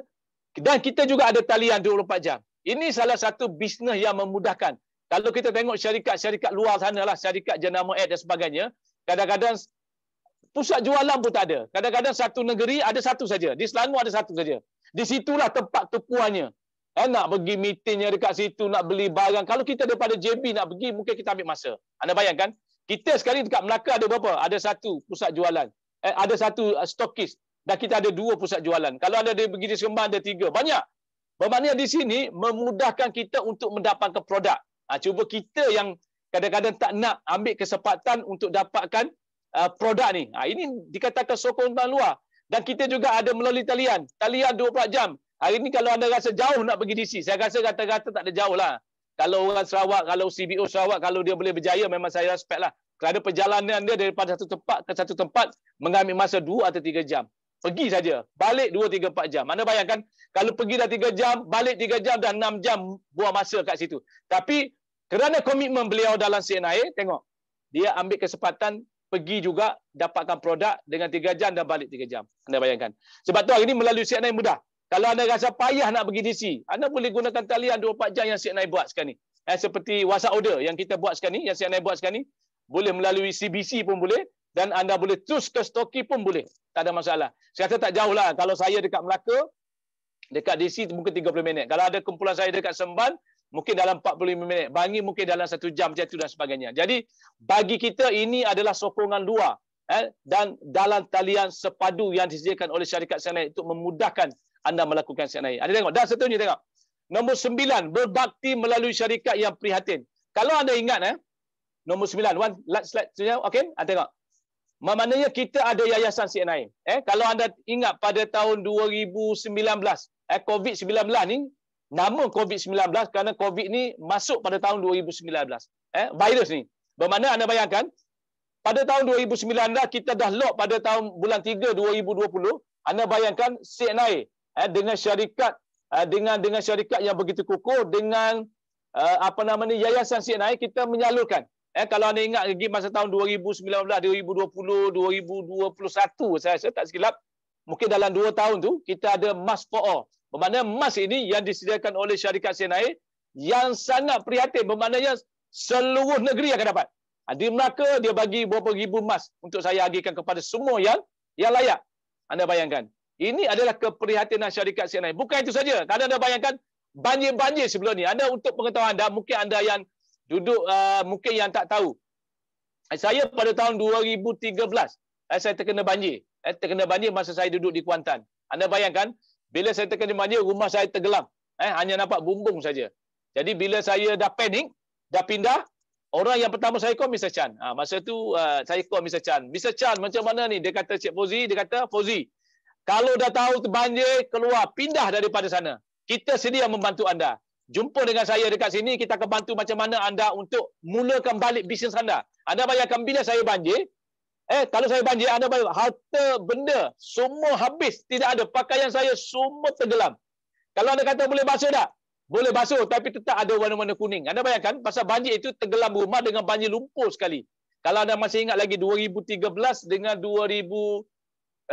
dan kita juga ada talian 24 jam. Ini salah satu bisnes yang memudahkan. Kalau kita tengok syarikat-syarikat luar sana lah, syarikat jenama ad dan sebagainya, kadang-kadang pusat jualan pun tak ada. Kadang-kadang satu negeri ada satu saja. Di Selangor ada satu saja. Di situlah tempat tukuannya. Eh, nak pergi meetingnya dekat situ, nak beli barang. Kalau kita daripada JB nak pergi, mungkin kita ambil masa. Anda bayangkan? Kita sekarang dekat Melaka ada berapa? Ada satu pusat jualan. Eh, ada satu eh, stokis dan kita ada dua pusat jualan. Kalau ada di Pergi sembah ada tiga. Banyak. Bermakna di sini memudahkan kita untuk mendapatkan produk. Ha, cuba kita yang kadang-kadang tak nak ambil kesempatan untuk dapatkan uh, produk ni. Ha, ini dikatakan sokongan luar. Dan kita juga ada melalui talian. Talian 24 jam. Hari ini kalau anda rasa jauh nak pergi DC, saya rasa kata-kata tak ada jauh lah. Kalau orang Sarawak, kalau CBO Sarawak, kalau dia boleh berjaya, memang saya respect lah. Kerana perjalanan dia daripada satu tempat ke satu tempat mengambil masa dua atau tiga jam pergi saja balik 2 3 4 jam mana bayangkan kalau pergi dah 3 jam balik 3 jam dah 6 jam buang masa kat situ tapi kerana komitmen beliau dalam CNI tengok dia ambil kesempatan pergi juga dapatkan produk dengan 3 jam dan balik 3 jam anda bayangkan sebab tu hari ini melalui CNI mudah kalau anda rasa payah nak pergi DC anda boleh gunakan talian 2 4 jam yang CNI buat sekarang ini. eh, seperti WhatsApp order yang kita buat sekarang ini, yang CNI buat sekarang ini boleh melalui CBC pun boleh dan anda boleh terus ke Stoki pun boleh. Tak ada masalah. Saya kata tak jauh lah. Kalau saya dekat Melaka, dekat DC mungkin 30 minit. Kalau ada kumpulan saya dekat Semban, mungkin dalam 45 minit. Bangi mungkin dalam 1 jam macam itu dan sebagainya. Jadi bagi kita ini adalah sokongan luar. Eh? Dan dalam talian sepadu yang disediakan oleh syarikat Senai untuk memudahkan anda melakukan Senai. Anda tengok. Dan satu ni tengok. Nombor sembilan berbakti melalui syarikat yang prihatin. Kalau anda ingat, eh? nombor sembilan. One slide. Okay, anda tengok. Maknanya kita ada yayasan CNI. Eh, kalau anda ingat pada tahun 2019, eh, COVID-19 ni, nama COVID-19 kerana COVID ni masuk pada tahun 2019. Eh, virus ni. Bermakna anda bayangkan, pada tahun 2019 kita dah lock pada tahun bulan 3 2020. Anda bayangkan CNI eh, dengan syarikat eh, dengan dengan syarikat yang begitu kukuh dengan eh, apa nama ni yayasan CNI kita menyalurkan Eh, kalau anda ingat lagi masa tahun 2019, 2020, 2021, saya rasa tak silap, mungkin dalam 2 tahun tu kita ada mask for all. Bermakna mask ini yang disediakan oleh syarikat Senai yang sangat prihatin. Bermaknanya seluruh negeri akan dapat. Ah, di Melaka, dia bagi beberapa ribu mask untuk saya agihkan kepada semua yang yang layak. Anda bayangkan. Ini adalah keprihatinan syarikat CNI. Bukan itu saja. Kalau anda bayangkan, banjir-banjir sebelum ini. Anda untuk pengetahuan anda, mungkin anda yang duduk uh, mungkin yang tak tahu. Saya pada tahun 2013 eh, saya terkena banjir. Eh, terkena banjir masa saya duduk di Kuantan. Anda bayangkan bila saya terkena banjir rumah saya tenggelam. Eh, hanya nampak bumbung saja. Jadi bila saya dah panik, dah pindah, orang yang pertama saya call Mr Chan. ha, masa tu uh, saya call Mr Chan. Mr Chan macam mana ni? Dia kata Cik Fauzi, dia kata Fauzi. Kalau dah tahu banjir keluar, pindah daripada sana. Kita sedia membantu anda jumpa dengan saya dekat sini, kita akan bantu macam mana anda untuk mulakan balik bisnes anda. Anda bayangkan bila saya banjir, eh kalau saya banjir, anda bayar harta benda semua habis, tidak ada. Pakaian saya semua tenggelam. Kalau anda kata boleh basuh tak? Boleh basuh, tapi tetap ada warna-warna kuning. Anda bayangkan, pasal banjir itu tenggelam rumah dengan banjir lumpur sekali. Kalau anda masih ingat lagi, 2013 dengan 2000,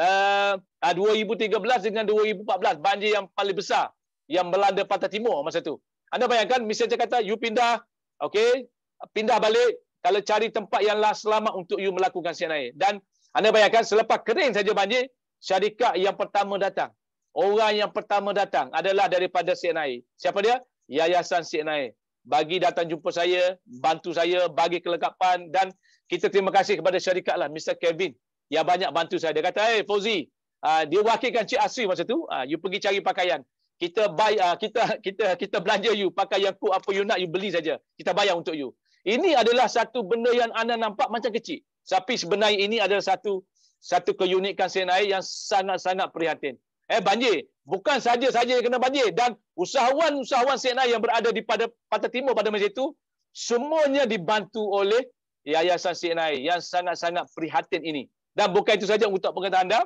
uh, 2013 dengan 2014, banjir yang paling besar yang melanda pantai timur masa tu. Anda bayangkan Mr. kata, you pindah, okay, pindah balik, kalau cari tempat yang selamat untuk you melakukan siaran air. Dan anda bayangkan selepas kering saja banjir, syarikat yang pertama datang, orang yang pertama datang adalah daripada siaran air. Siapa dia? Yayasan siaran air. Bagi datang jumpa saya, bantu saya, bagi kelengkapan dan kita terima kasih kepada syarikat lah, Mr. Kevin yang banyak bantu saya. Dia kata, hey, eh, Fauzi, ah, dia wakilkan Cik Asri masa tu, ah, you pergi cari pakaian kita buy uh, kita kita kita belanja you pakai yang ku apa you nak you beli saja kita bayar untuk you ini adalah satu benda yang anda nampak macam kecil tapi sebenarnya ini adalah satu satu keunikan senai yang sangat-sangat prihatin eh banjir bukan saja-saja yang kena banjir dan usahawan-usahawan senai yang berada di pada pantai timur pada masa itu semuanya dibantu oleh yayasan senai yang sangat-sangat prihatin ini dan bukan itu saja untuk pengetahuan anda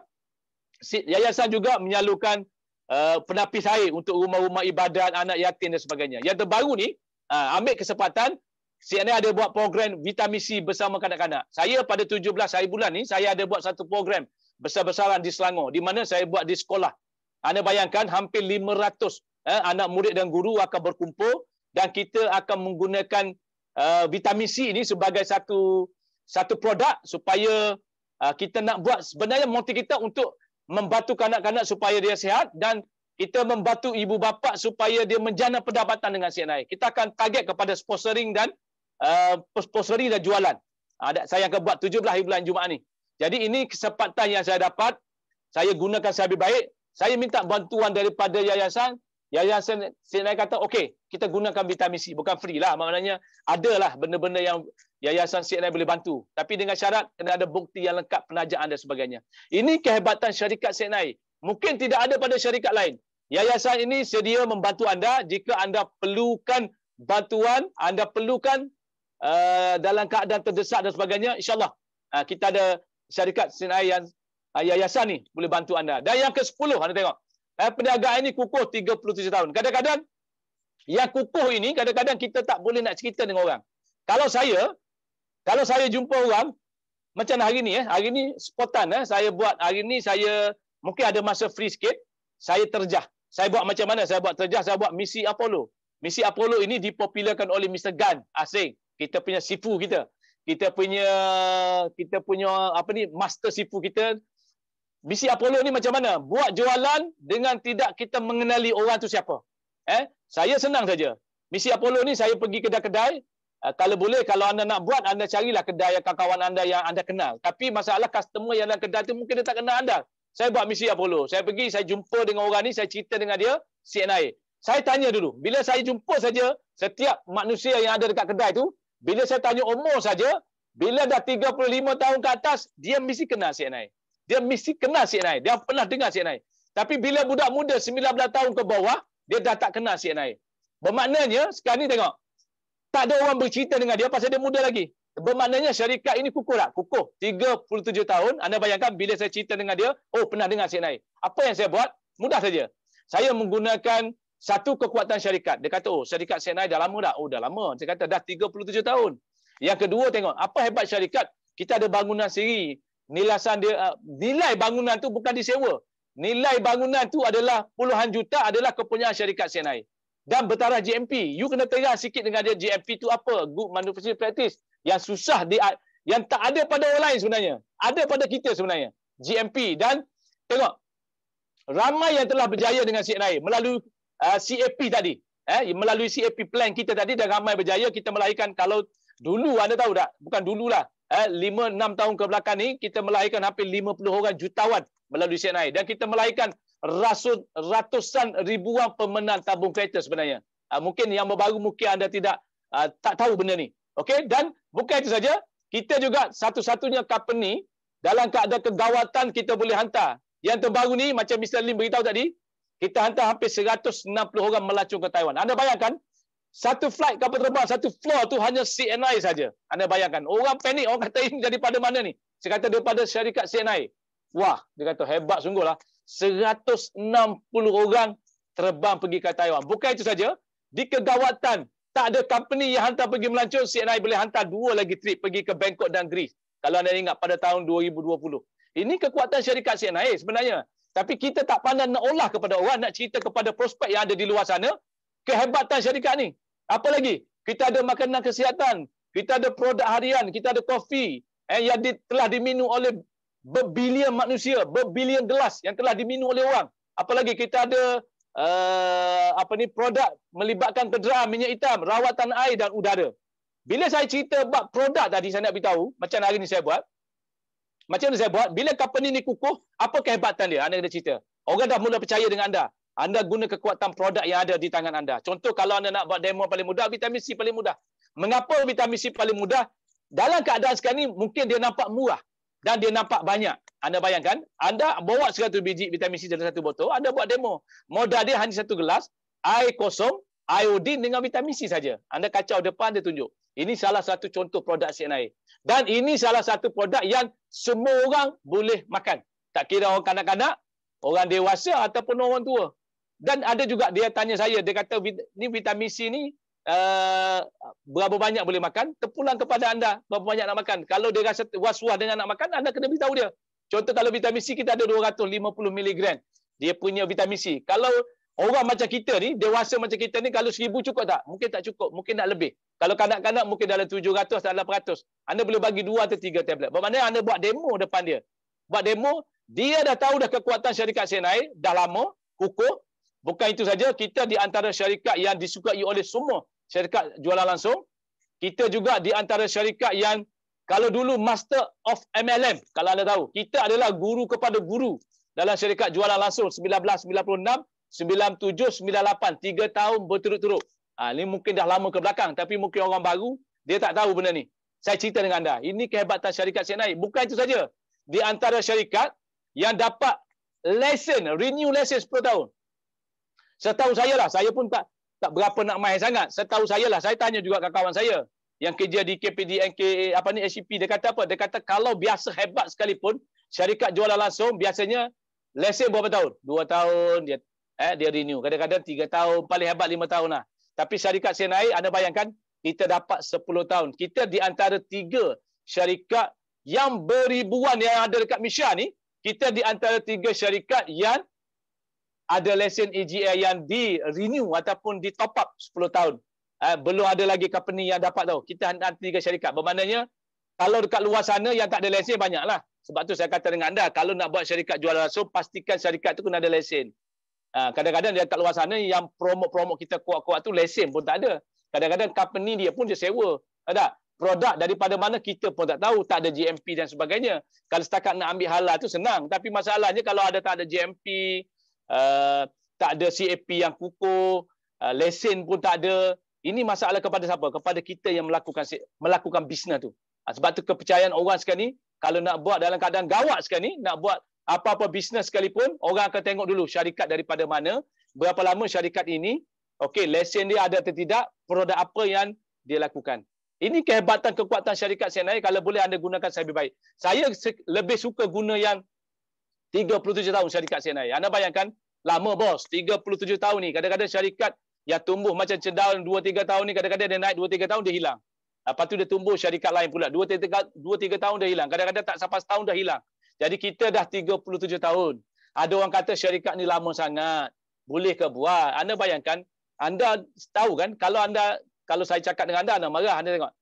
yayasan juga menyalurkan Uh, penapis air untuk rumah-rumah ibadat anak yatim dan sebagainya. Yang terbaru ni uh, ambil kesempatan CNN ada buat program vitamin C bersama kanak-kanak. Saya pada 17 hari bulan ni saya ada buat satu program besar-besaran di Selangor di mana saya buat di sekolah. Anda bayangkan hampir 500 eh, anak murid dan guru akan berkumpul dan kita akan menggunakan uh, vitamin C ini sebagai satu satu produk supaya uh, kita nak buat sebenarnya motif kita untuk membantu kanak-kanak supaya dia sihat dan kita membantu ibu bapa supaya dia menjana pendapatan dengan CNI. Kita akan target kepada sponsoring dan uh, sponsoring dan jualan. Ah, ada uh, saya akan buat 17 hari bulan Jumaat ni. Jadi ini kesempatan yang saya dapat. Saya gunakan sebaik baik. Saya minta bantuan daripada yayasan. Yayasan CNI kata, okey, kita gunakan vitamin C. Bukan free lah. Maknanya adalah benda-benda yang Yayasan CNI boleh bantu. Tapi dengan syarat kena ada bukti yang lengkap penajaan dan sebagainya. Ini kehebatan syarikat CNI. Mungkin tidak ada pada syarikat lain. Yayasan ini sedia membantu anda jika anda perlukan bantuan, anda perlukan uh, dalam keadaan terdesak dan sebagainya. InsyaAllah uh, kita ada syarikat CNI yang uh, yayasan ni boleh bantu anda. Dan yang ke-10 anda tengok. Eh, perniagaan ini kukuh 37 tahun. Kadang-kadang yang kukuh ini kadang-kadang kita tak boleh nak cerita dengan orang. Kalau saya, kalau saya jumpa orang, macam hari ni, eh, hari ni spotan, eh, saya buat hari ni saya mungkin ada masa free sikit, saya terjah. Saya buat macam mana? Saya buat terjah, saya buat misi Apollo. Misi Apollo ini dipopularkan oleh Mr. Gun asing. Kita punya sifu kita. Kita punya kita punya apa ni master sifu kita. Misi Apollo ni macam mana? Buat jualan dengan tidak kita mengenali orang tu siapa. Eh, saya senang saja. Misi Apollo ni saya pergi kedai-kedai, Ah, kalau boleh kalau anda nak buat anda carilah kedai yang kawan anda yang anda kenal tapi masalah customer yang dalam kedai tu mungkin dia tak kenal anda saya buat misi Apollo saya pergi saya jumpa dengan orang ni saya cerita dengan dia CNI saya tanya dulu bila saya jumpa saja setiap manusia yang ada dekat kedai itu, bila saya tanya umur saja bila dah 35 tahun ke atas dia mesti kenal CNI dia mesti kenal CNI dia pernah dengar CNI tapi bila budak muda 19 tahun ke bawah dia dah tak kenal CNI bermaknanya sekarang ni tengok tak ada orang bercerita dengan dia pasal dia muda lagi. Bermaknanya syarikat ini kukuh tak? Kukuh. 37 tahun. Anda bayangkan bila saya cerita dengan dia, oh pernah dengar saya naik. Apa yang saya buat? Mudah saja. Saya menggunakan satu kekuatan syarikat. Dia kata, oh syarikat saya naik dah lama tak? Oh dah lama. Saya kata, dah 37 tahun. Yang kedua tengok, apa hebat syarikat? Kita ada bangunan sendiri. Nilasan dia, uh, nilai bangunan tu bukan disewa. Nilai bangunan tu adalah puluhan juta adalah kepunyaan syarikat saya naik dan bertaraf GMP. You kena terang sikit dengan dia GMP tu apa? Good manufacturing practice yang susah di yang tak ada pada orang lain sebenarnya. Ada pada kita sebenarnya. GMP dan tengok ramai yang telah berjaya dengan CNI melalui uh, CAP tadi. Eh, melalui CAP plan kita tadi dah ramai berjaya kita melahirkan kalau dulu anda tahu tak? Bukan dululah. Eh, 5 6 tahun ke belakang ni kita melahirkan hampir 50 orang jutawan melalui CNI dan kita melahirkan rasun, ratusan ribuan pemenang tabung kereta sebenarnya. Uh, mungkin yang baru mungkin anda tidak uh, tak tahu benda ni. Okey dan bukan itu saja, kita juga satu-satunya company dalam keadaan kegawatan kita boleh hantar. Yang terbaru ni macam Mr. Lim beritahu tadi, kita hantar hampir 160 orang melaju ke Taiwan. Anda bayangkan, satu flight kapal terbang, satu floor tu hanya CNI saja. Anda bayangkan, orang panik, orang kata ini daripada mana ni? Saya kata daripada syarikat CNI. Wah, dia kata hebat sungguhlah. 160 orang terbang pergi ke Taiwan. Bukan itu saja, di kegawatan tak ada company yang hantar pergi melancong, CNI boleh hantar dua lagi trip pergi ke Bangkok dan Greece. Kalau anda ingat pada tahun 2020. Ini kekuatan syarikat CNI eh, sebenarnya. Tapi kita tak pandang nak olah kepada orang, nak cerita kepada prospek yang ada di luar sana, kehebatan syarikat ni. Apa lagi? Kita ada makanan kesihatan, kita ada produk harian, kita ada kopi eh, yang di, telah diminum oleh berbilion manusia, berbilion gelas yang telah diminum oleh orang. Apalagi kita ada uh, apa ni produk melibatkan kedera, minyak hitam, rawatan air dan udara. Bila saya cerita buat produk tadi saya nak beritahu macam hari ni saya buat. Macam mana saya buat? Bila company ni kukuh, apa kehebatan dia? Anda kena cerita. Orang dah mula percaya dengan anda. Anda guna kekuatan produk yang ada di tangan anda. Contoh kalau anda nak buat demo paling mudah, vitamin C paling mudah. Mengapa vitamin C paling mudah? Dalam keadaan sekarang ni mungkin dia nampak murah dan dia nampak banyak. Anda bayangkan, anda bawa 100 biji vitamin C dalam satu botol, anda buat demo. Modal dia hanya satu gelas, air kosong, iodin dengan vitamin C saja. Anda kacau depan, dia tunjuk. Ini salah satu contoh produk CNI. Dan ini salah satu produk yang semua orang boleh makan. Tak kira orang kanak-kanak, orang dewasa ataupun orang tua. Dan ada juga dia tanya saya, dia kata ni vitamin C ni Ah, berapa banyak boleh makan terpulang kepada anda berapa banyak nak makan kalau dia rasa was-was dengan nak makan anda kena beritahu dia contoh kalau vitamin C kita ada 250 mg dia punya vitamin C kalau orang macam kita ni dewasa macam kita ni kalau seribu cukup tak mungkin tak cukup mungkin nak lebih kalau kanak-kanak mungkin dalam 700 dalam 800 anda boleh bagi dua atau tiga tablet bermakna anda buat demo depan dia buat demo dia dah tahu dah kekuatan syarikat Senai dah lama hukum Bukan itu saja, kita di antara syarikat yang disukai oleh semua syarikat jualan langsung. Kita juga di antara syarikat yang kalau dulu Master of MLM, kalau anda tahu, kita adalah guru kepada guru dalam syarikat jualan langsung 1996, 97, 98, tiga tahun berturut-turut. Ha, ini mungkin dah lama ke belakang, tapi mungkin orang baru, dia tak tahu benda ni. Saya cerita dengan anda, ini kehebatan syarikat saya naik. Bukan itu saja, di antara syarikat yang dapat lesen, renew lesen 10 tahun. Setahu saya lah, saya pun tak tak berapa nak main sangat. Setahu saya lah, saya tanya juga ke kawan saya yang kerja di KPD, NK, apa ni, SCP. Dia kata apa? Dia kata kalau biasa hebat sekalipun, syarikat jualan langsung biasanya lesen berapa tahun? Dua tahun dia eh, dia renew. Kadang-kadang tiga tahun, paling hebat lima tahun lah. Tapi syarikat saya naik, anda bayangkan, kita dapat sepuluh tahun. Kita di antara tiga syarikat yang beribuan yang ada dekat Misha ni, kita di antara tiga syarikat yang ada lesen EGA yang di renew ataupun di top up 10 tahun. Eh, belum ada lagi company yang dapat tahu. Kita ada tiga syarikat. Bermaknanya kalau dekat luar sana yang tak ada lesen banyaklah. Sebab tu saya kata dengan anda kalau nak buat syarikat jual langsung pastikan syarikat tu kena ada lesen. Ha, kadang-kadang dia kat luar sana yang promote-promote kita kuat-kuat tu lesen pun tak ada. Kadang-kadang company dia pun dia sewa. Ada produk daripada mana kita pun tak tahu, tak ada GMP dan sebagainya. Kalau setakat nak ambil halal tu senang, tapi masalahnya kalau ada tak ada GMP, Eh, tak ada CAP yang kukuh, uh, lesen pun tak ada. Ini masalah kepada siapa? Kepada kita yang melakukan melakukan bisnes tu. Ah, sebab tu kepercayaan orang sekarang ni, kalau nak buat dalam keadaan gawat sekarang ni, nak buat apa-apa bisnes sekalipun, orang akan tengok dulu syarikat daripada mana, berapa lama syarikat ini, okay, lesen dia ada atau tidak, produk apa yang dia lakukan. Ini kehebatan kekuatan syarikat saya naik. Kalau boleh anda gunakan saya lebih baik. Saya lebih suka guna yang 37 tahun syarikat CNI. Anda bayangkan, lama bos, 37 tahun ni. Kadang-kadang syarikat yang tumbuh macam cedal 2-3 tahun ni, kadang-kadang dia naik 2-3 tahun, dia hilang. Lepas tu dia tumbuh syarikat lain pula. 2-3 tahun dia hilang. Kadang-kadang tak sampai setahun dah hilang. Jadi kita dah 37 tahun. Ada orang kata syarikat ni lama sangat. Boleh ke buat? Anda bayangkan, anda tahu kan, kalau anda kalau saya cakap dengan anda, anda marah. Anda tengok.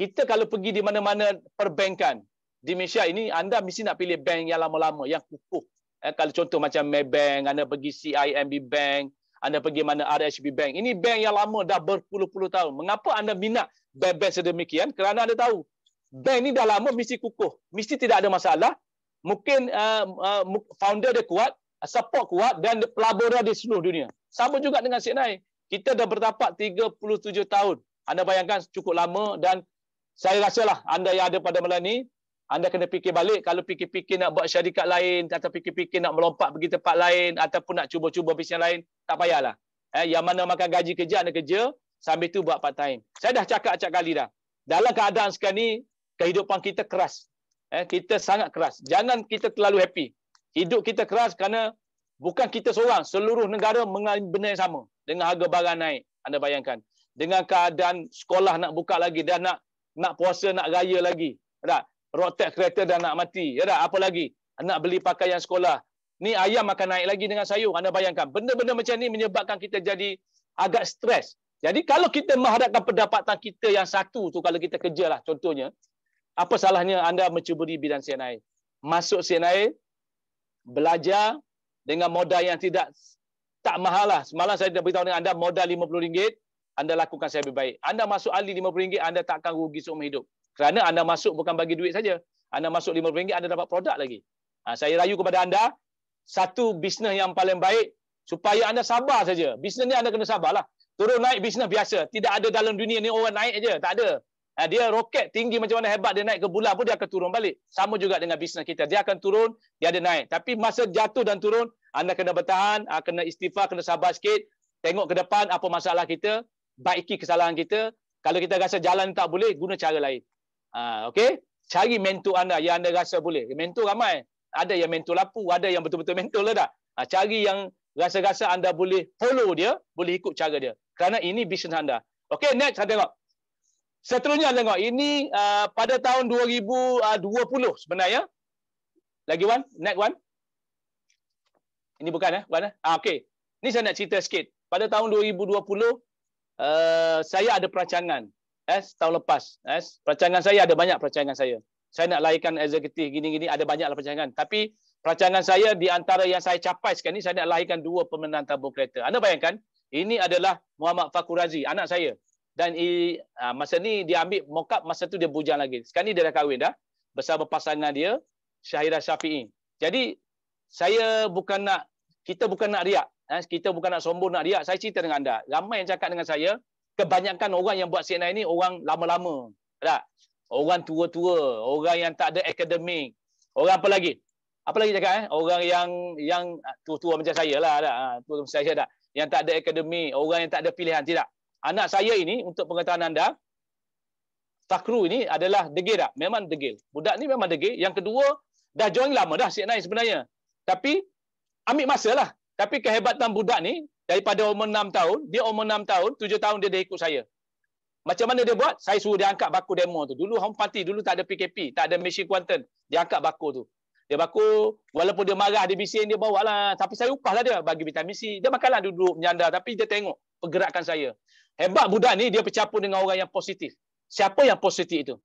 Kita kalau pergi di mana-mana perbankan, di Malaysia ini anda mesti nak pilih bank yang lama-lama yang kukuh eh, kalau contoh macam Maybank anda pergi CIMB Bank anda pergi mana RHB Bank ini bank yang lama dah berpuluh-puluh tahun mengapa anda minat bank-bank sedemikian kerana anda tahu bank ini dah lama mesti kukuh mesti tidak ada masalah mungkin uh, uh, founder dia kuat support kuat dan pelaburan di seluruh dunia sama juga dengan Sydney kita dah bertapak 37 tahun anda bayangkan cukup lama dan saya rasa lah anda yang ada pada malam ini anda kena fikir balik kalau fikir-fikir nak buat syarikat lain atau fikir-fikir nak melompat pergi tempat lain ataupun nak cuba-cuba bisnes lain tak payahlah eh yang mana makan gaji kerja anda kerja sambil tu buat part time saya dah cakap acak kali dah dalam keadaan sekarang ni kehidupan kita keras eh kita sangat keras jangan kita terlalu happy hidup kita keras kerana bukan kita seorang seluruh negara mengalami benda yang sama dengan harga barang naik anda bayangkan dengan keadaan sekolah nak buka lagi dan nak nak puasa nak raya lagi tak Rock kereta dah nak mati. Ya dah. Apa lagi? Nak beli pakaian sekolah. Ni ayam akan naik lagi dengan sayur. Anda bayangkan. Benda-benda macam ni menyebabkan kita jadi agak stres. Jadi kalau kita menghadapkan pendapatan kita yang satu tu kalau kita kerja lah contohnya. Apa salahnya anda mencuburi bidang CNI? Masuk CNI, belajar dengan modal yang tidak tak mahal lah. Semalam saya dah beritahu dengan anda modal RM50, anda lakukan saya lebih baik. Anda masuk ahli RM50, anda tak akan rugi seumur hidup. Kerana anda masuk bukan bagi duit saja. Anda masuk RM50, anda dapat produk lagi. Ha, saya rayu kepada anda, satu bisnes yang paling baik, supaya anda sabar saja. Bisnes ni anda kena sabarlah. Turun naik bisnes biasa. Tidak ada dalam dunia ni orang naik saja. Tak ada. Ha, dia roket tinggi macam mana hebat, dia naik ke bulan pun dia akan turun balik. Sama juga dengan bisnes kita. Dia akan turun, dia ada naik. Tapi masa jatuh dan turun, anda kena bertahan, ah, kena istighfar, kena sabar sikit. Tengok ke depan apa masalah kita, baiki kesalahan kita. Kalau kita rasa jalan tak boleh, guna cara lain. Ha, okay? Cari mentor anda yang anda rasa boleh. Mentor ramai. Ada yang mentor lapu, ada yang betul-betul mentor lah dah. Ha, cari yang rasa-rasa anda boleh follow dia, boleh ikut cara dia. Kerana ini bisnes anda. Okay, next saya tengok. Seterusnya saya tengok. Ini uh, pada tahun 2020 sebenarnya. Lagi one, next one. Ini bukan eh, bukan eh. Ah, ha, okay. Ini saya nak cerita sikit. Pada tahun 2020, uh, eh, saya ada perancangan Eh, tahun lepas. Eh, perancangan saya ada banyak perancangan saya. Saya nak lahirkan eksekutif gini-gini, ada banyak perancangan. Tapi perancangan saya di antara yang saya capai sekarang ini, saya nak lahirkan dua pemenang tabung kereta. Anda bayangkan, ini adalah Muhammad Fakur anak saya. Dan i, ah, masa ni dia ambil mokap, masa tu dia bujang lagi. Sekarang ni dia dah kahwin dah. Bersama pasangan dia, Syahira Syafi'i. Jadi, saya bukan nak, kita bukan nak riak. Eh, kita bukan nak sombong nak riak. Saya cerita dengan anda. Ramai yang cakap dengan saya, kebanyakan orang yang buat CNI ni orang lama-lama. Tak? Orang tua-tua, orang yang tak ada akademik. Orang apa lagi? Apa lagi cakap eh? Orang yang yang ah, tua-tua macam saya lah. Tak? Ah, Tua macam saya tak? Yang tak ada akademik, orang yang tak ada pilihan. Tidak. Anak saya ini untuk pengetahuan anda, Takru ini adalah degil tak? Memang degil. Budak ni memang degil. Yang kedua, dah join lama dah CNI sebenarnya. Tapi, ambil masa lah. Tapi kehebatan budak ni, daripada umur 6 tahun, dia umur 6 tahun, 7 tahun dia dah ikut saya. Macam mana dia buat? Saya suruh dia angkat baku demo tu. Dulu home party, dulu tak ada PKP, tak ada mesin kuantan. Dia angkat baku tu. Dia baku, walaupun dia marah, dia bising, dia bawa lah. Tapi saya upah lah dia, bagi vitamin C. Dia lah duduk menyandar, tapi dia tengok pergerakan saya. Hebat budak ni, dia bercampur dengan orang yang positif. Siapa yang positif itu?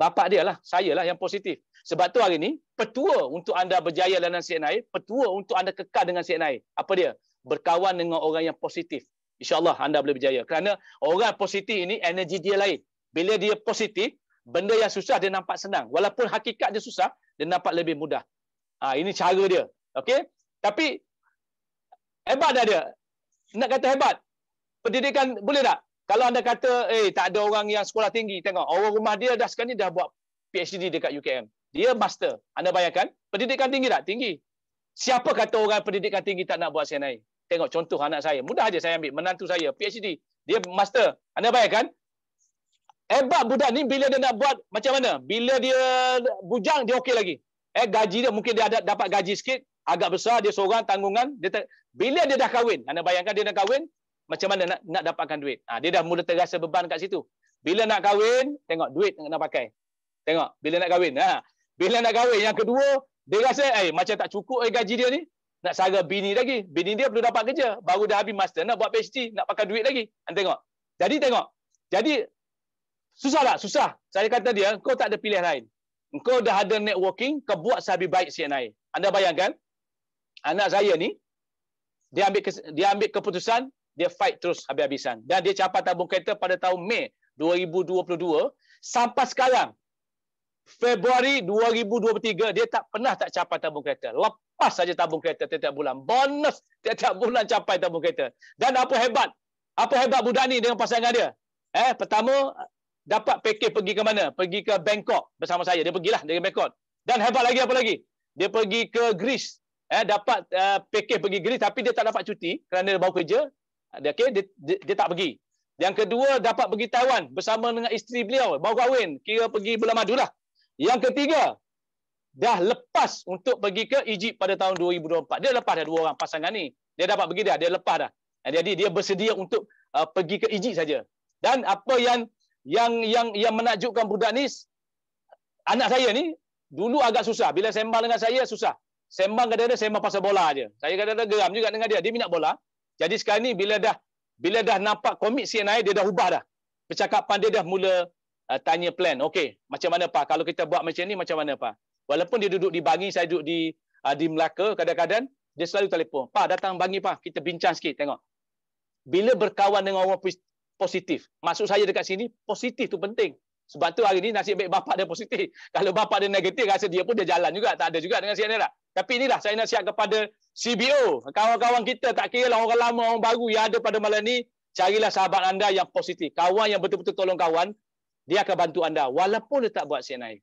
Bapak dia lah, saya lah yang positif. Sebab tu hari ni, petua untuk anda berjaya dengan Syed petua untuk anda kekal dengan Syed Apa dia? berkawan dengan orang yang positif. InsyaAllah anda boleh berjaya. Kerana orang positif ini energi dia lain. Bila dia positif, benda yang susah dia nampak senang. Walaupun hakikat dia susah, dia nampak lebih mudah. Ha, ini cara dia. okay? Tapi hebat dah dia. Nak kata hebat. Pendidikan boleh tak? Kalau anda kata, eh tak ada orang yang sekolah tinggi. Tengok, orang rumah dia dah sekarang ni dah buat PhD dekat UKM. Dia master. Anda bayangkan, pendidikan tinggi tak? Tinggi. Siapa kata orang pendidikan tinggi tak nak buat senai? tengok contoh anak saya. Mudah aja saya ambil menantu saya PhD. Dia master. Anda bayangkan? Hebat eh, budak ni bila dia nak buat macam mana? Bila dia bujang dia okey lagi. Eh gaji dia mungkin dia ada dapat gaji sikit agak besar dia seorang tanggungan dia ter... bila dia dah kahwin anda bayangkan dia nak kahwin macam mana nak nak dapatkan duit ha, dia dah mula terasa beban kat situ bila nak kahwin tengok duit nak pakai tengok bila nak kahwin ha. bila nak kahwin yang kedua dia rasa eh macam tak cukup eh gaji dia ni nak sara bini lagi. Bini dia perlu dapat kerja. Baru dah habis master. Nak buat PhD. Nak pakai duit lagi. Anda tengok. Jadi tengok. Jadi, susah tak? Susah. Saya kata dia, kau tak ada pilihan lain. Kau dah ada networking, kau buat sehabis baik CNI. Anda bayangkan, anak saya ni, dia ambil dia ambil keputusan, dia fight terus habis-habisan. Dan dia capai tabung kereta pada tahun Mei 2022. Sampai sekarang, Februari 2023 dia tak pernah tak capai tabung kereta. Lepas saja tabung kereta tiap-tiap bulan. Bonus tiap-tiap bulan capai tabung kereta. Dan apa hebat? Apa hebat budak ni dengan pasangan dia? Eh, pertama dapat pakej pergi ke mana? Pergi ke Bangkok bersama saya. Dia pergilah dari Bangkok. Dan hebat lagi apa lagi? Dia pergi ke Greece. Eh, dapat uh, eh, pakej pergi Greece tapi dia tak dapat cuti kerana dia bawa kerja. Dia, okay, dia, dia, dia tak pergi. Yang kedua, dapat pergi Taiwan bersama dengan isteri beliau, Bau Kawin. Kira pergi bulan madu lah. Yang ketiga, dah lepas untuk pergi ke Egypt pada tahun 2024. Dia lepas dah dua orang pasangan ni. Dia dapat pergi dah, dia lepas dah. Eh, jadi dia bersedia untuk uh, pergi ke Egypt saja. Dan apa yang yang yang yang menakjubkan budak ni anak saya ni dulu agak susah bila sembang dengan saya susah. Sembang kata dia sembang pasal bola aja. Saya kata dia geram juga dengan dia, dia minat bola. Jadi sekarang ni bila dah bila dah nampak komik CNI dia dah ubah dah. Percakapan dia dah mula uh, tanya plan. Okey, macam mana Pak? Kalau kita buat macam ni, macam mana Pak? Walaupun dia duduk di Bangi, saya duduk di uh, di Melaka kadang-kadang, dia selalu telefon. Pak, datang Bangi Pak. Kita bincang sikit, tengok. Bila berkawan dengan orang positif, maksud saya dekat sini, positif tu penting. Sebab tu hari ni nasib baik bapak dia positif. Kalau bapak dia negatif, rasa dia pun dia jalan juga. Tak ada juga dengan si Anera. Tapi inilah saya nasihat kepada CBO. Kawan-kawan kita, tak kira lah orang lama, orang baru yang ada pada malam ni, carilah sahabat anda yang positif. Kawan yang betul-betul tolong kawan, dia akan bantu anda walaupun dia tak buat senai.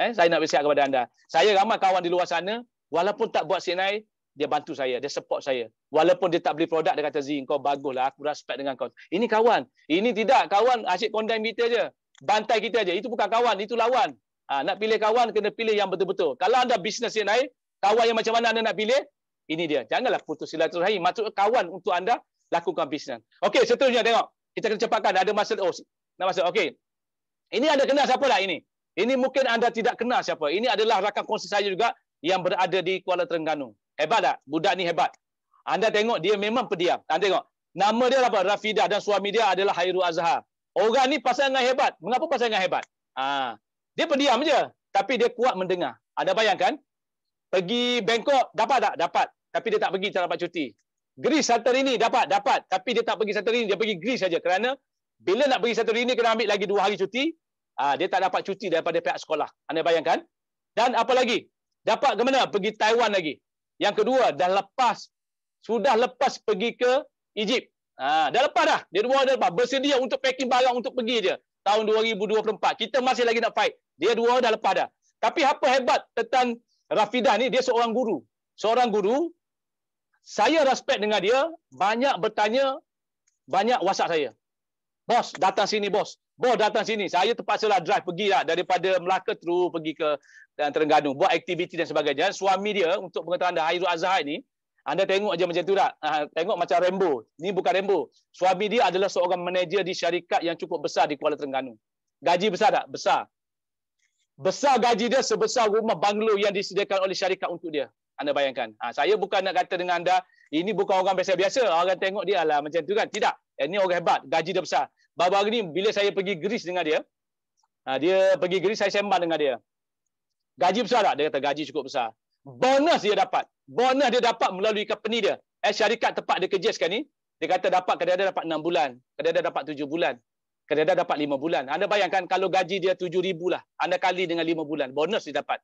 Eh, saya nak bersiap kepada anda. Saya ramai kawan di luar sana, walaupun tak buat senai, dia bantu saya, dia support saya. Walaupun dia tak beli produk, dia kata, Zee, kau baguslah, aku respect dengan kau. Ini kawan. Ini tidak, kawan asyik condemn kita je. Bantai kita je. Itu bukan kawan, itu lawan. Ha, nak pilih kawan, kena pilih yang betul-betul. Kalau anda bisnes senai, kawan yang macam mana anda nak pilih, ini dia. Janganlah putus silaturahim. Maksud kawan untuk anda, lakukan bisnes. Okey, seterusnya tengok. Kita kena cepatkan. Ada masa. Oh, nak masuk. Okey. Ini anda kenal siapa lah ini? Ini mungkin anda tidak kenal siapa. Ini adalah rakan kongsi saya juga yang berada di Kuala Terengganu. Hebat tak? Budak ni hebat. Anda tengok dia memang pediam. Anda tengok. Nama dia apa? Rafidah dan suami dia adalah Hairul Azhar. Orang ni pasal dengan hebat. Mengapa pasal dengan hebat? Ha. Dia pediam je. Tapi dia kuat mendengar. Anda bayangkan? Pergi Bangkok, dapat tak? Dapat. Tapi dia tak pergi, tak dapat cuti. Greece hari ini, dapat, dapat. Tapi dia tak pergi hari ini, dia pergi Greece saja. Kerana bila nak beri satu hari ini, kena ambil lagi dua hari cuti, uh, dia tak dapat cuti daripada pihak sekolah. Anda bayangkan? Dan apa lagi? Dapat ke mana? Pergi Taiwan lagi. Yang kedua, dah lepas. Sudah lepas pergi ke Egypt. Ha, dah lepas dah. Dia dua dah lepas. Bersedia untuk packing barang untuk pergi dia Tahun 2024. Kita masih lagi nak fight. Dia dua dah lepas dah. Tapi apa hebat tentang Rafidah ni, dia seorang guru. Seorang guru, saya respect dengan dia, banyak bertanya, banyak whatsapp saya. Bos, datang sini bos. Bos, datang sini. Saya terpaksalah drive pergi lah daripada Melaka terus pergi ke eh, Terengganu. Buat aktiviti dan sebagainya. Suami dia untuk pengetahuan anda, Hairul Azhar ini, anda tengok aja macam tu tak? Ha, tengok macam Rambo. Ini bukan Rambo. Suami dia adalah seorang manager di syarikat yang cukup besar di Kuala Terengganu. Gaji besar tak? Besar. Besar gaji dia sebesar rumah banglo yang disediakan oleh syarikat untuk dia. Anda bayangkan. Ha, saya bukan nak kata dengan anda, ini bukan orang biasa-biasa. Orang tengok dia lah macam tu kan. Tidak. Ini eh, orang hebat. Gaji dia besar baru hari ni bila saya pergi Greece dengan dia, ha, dia pergi Greece, saya sembang dengan dia. Gaji besar tak? Dia kata gaji cukup besar. Bonus dia dapat. Bonus dia dapat melalui company dia. Eh, syarikat tempat dia kerja sekarang ni, dia kata dapat kadang-kadang dapat 6 bulan, kadang-kadang dapat 7 bulan, kadang-kadang dapat 5 bulan. Anda bayangkan kalau gaji dia ribu lah, anda kali dengan 5 bulan, bonus dia dapat.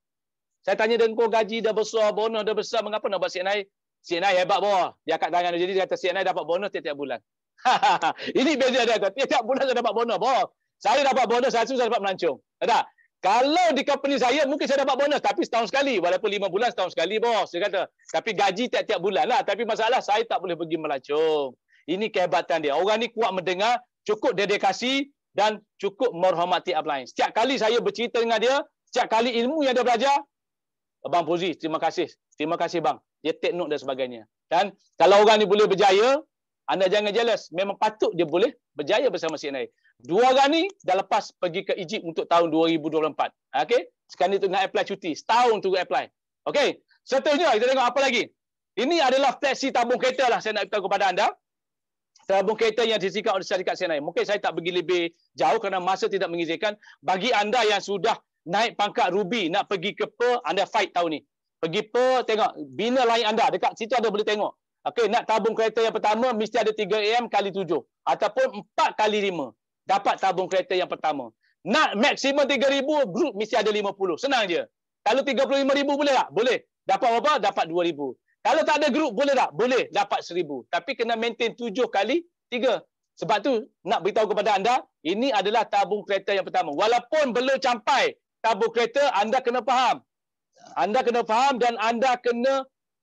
Saya tanya dengan kau gaji dah besar, bonus dah besar, mengapa nak buat CNI? CNI hebat bawah. Dia kat tangan. Jadi dia kata CNI dapat bonus tiap-tiap bulan. ini beza dia. Tiap bulan saya dapat bonus, bos. Saya dapat bonus, saya saya dapat melancung. Ada. Kalau di company saya, mungkin saya dapat bonus. Tapi setahun sekali. Walaupun lima bulan, setahun sekali, bos. Dia kata. Tapi gaji tiap-tiap bulan lah. Tapi masalah, saya tak boleh pergi melancung. Ini kehebatan dia. Orang ni kuat mendengar, cukup dedikasi dan cukup menghormati upline. Setiap kali saya bercerita dengan dia, setiap kali ilmu yang dia belajar, Abang Puzi, terima kasih. Terima kasih, Bang. Dia take note dan sebagainya. Dan kalau orang ni boleh berjaya, anda jangan jealous. Memang patut dia boleh berjaya bersama CNA. Dua orang ni dah lepas pergi ke Egypt untuk tahun 2024. Okay? Sekarang ni tu nak apply cuti. Setahun tu apply. Okay? Seterusnya, kita tengok apa lagi. Ini adalah fleksi tabung kereta lah saya nak beritahu kepada anda. Tabung kereta yang disediakan oleh syarikat CNA. Mungkin saya tak pergi lebih jauh kerana masa tidak mengizinkan. Bagi anda yang sudah naik pangkat Ruby nak pergi ke Per, anda fight tahun ni. Pergi Per, tengok. Bina lain anda. Dekat situ anda boleh tengok. Okay, nak tabung kereta yang pertama mesti ada 3 AM kali 7 ataupun 4 kali 5 dapat tabung kereta yang pertama. Nak maksimum ribu group mesti ada 50. Senang je. Kalau ribu boleh tak? Boleh. Dapat berapa? Dapat ribu. Kalau tak ada group boleh tak? Boleh. Dapat 1000. Tapi kena maintain 7 kali 3. Sebab tu nak beritahu kepada anda, ini adalah tabung kereta yang pertama. Walaupun belum sampai tabung kereta, anda kena faham. Anda kena faham dan anda kena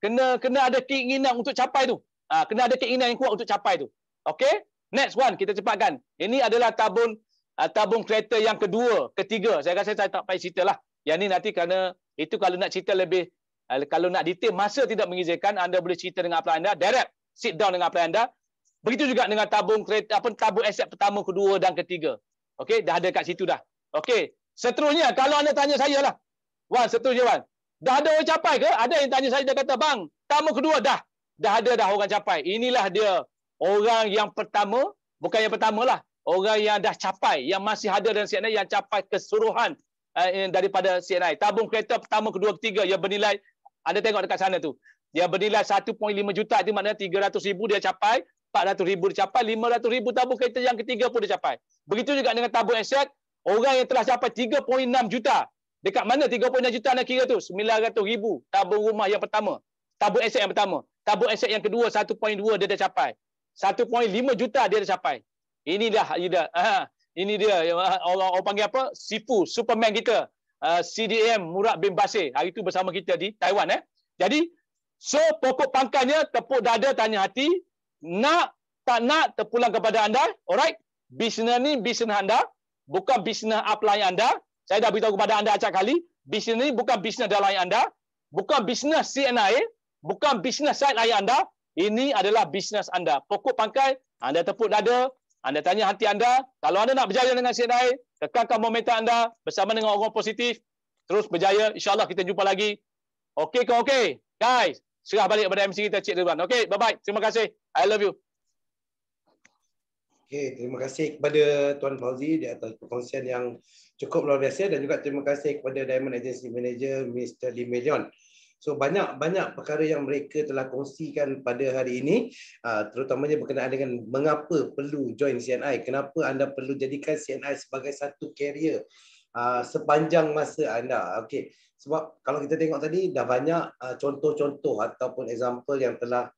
kena kena ada keinginan untuk capai tu. Ha, kena ada keinginan yang kuat untuk capai tu. Okey? Next one kita cepatkan. Ini adalah tabun uh, ah, tabun kereta yang kedua, ketiga. Saya rasa saya tak payah ceritalah. Yang ni nanti kerana itu kalau nak cerita lebih uh, kalau nak detail masa tidak mengizinkan anda boleh cerita dengan apa anda, direct sit down dengan apa anda. Begitu juga dengan tabung kereta apa tabung aset pertama, kedua dan ketiga. Okey, dah ada kat situ dah. Okey. Seterusnya kalau anda tanya saya lah. Wan, seterusnya Wan. Dah ada orang capai ke? Ada yang tanya saya, dia kata, bang, tamu kedua dah. Dah ada dah orang capai. Inilah dia orang yang pertama, bukan yang pertama lah. Orang yang dah capai, yang masih ada dalam CNI, yang capai keseluruhan eh, eh daripada CNI. Tabung kereta pertama, kedua, ketiga yang bernilai, anda tengok dekat sana tu. Dia bernilai 1.5 juta, itu maknanya 300 ribu dia capai, 400 ribu dia capai, 500 ribu tabung kereta yang ketiga pun dia capai. Begitu juga dengan tabung aset, orang yang telah capai 3.6 juta, Dekat mana 36 juta nak kira tu? 900 ribu tabung rumah yang pertama. Tabung aset yang pertama. Tabung aset yang kedua 1.2 dia dah capai. 1.5 juta dia dah capai. Inilah Yuda. Ini dia yang ah, orang, orang panggil apa? Sifu, Superman kita. Uh, ah, CDM Murad bin Basir. Hari itu bersama kita di Taiwan. Eh? Jadi, so pokok pangkalnya tepuk dada, tanya hati. Nak, tak nak, terpulang kepada anda. Alright? Bisnes ni bisnes anda. Bukan bisnes apply anda saya dah beritahu kepada anda acak kali, bisnes ini bukan bisnes dalam anda, bukan bisnes CNA, bukan bisnes side ayah anda, ini adalah bisnes anda. Pokok pangkai, anda tepuk dada, anda tanya hati anda, kalau anda nak berjaya dengan CNA, kekalkan momentum anda bersama dengan orang positif, terus berjaya, insyaAllah kita jumpa lagi. Okey ke okey? Guys, serah balik kepada MC kita, Cik Ridwan. Okey, bye-bye. Terima kasih. I love you. Okay, terima kasih kepada Tuan Fauzi di atas perkongsian yang cukup luar biasa dan juga terima kasih kepada Diamond Agency Manager Mr. Lim Million. So banyak-banyak perkara yang mereka telah kongsikan pada hari ini ah, terutamanya berkenaan dengan mengapa perlu join CNI, kenapa anda perlu jadikan CNI sebagai satu carrier ah, sepanjang masa anda. Okey. Sebab kalau kita tengok tadi dah banyak ah, contoh-contoh ataupun example yang telah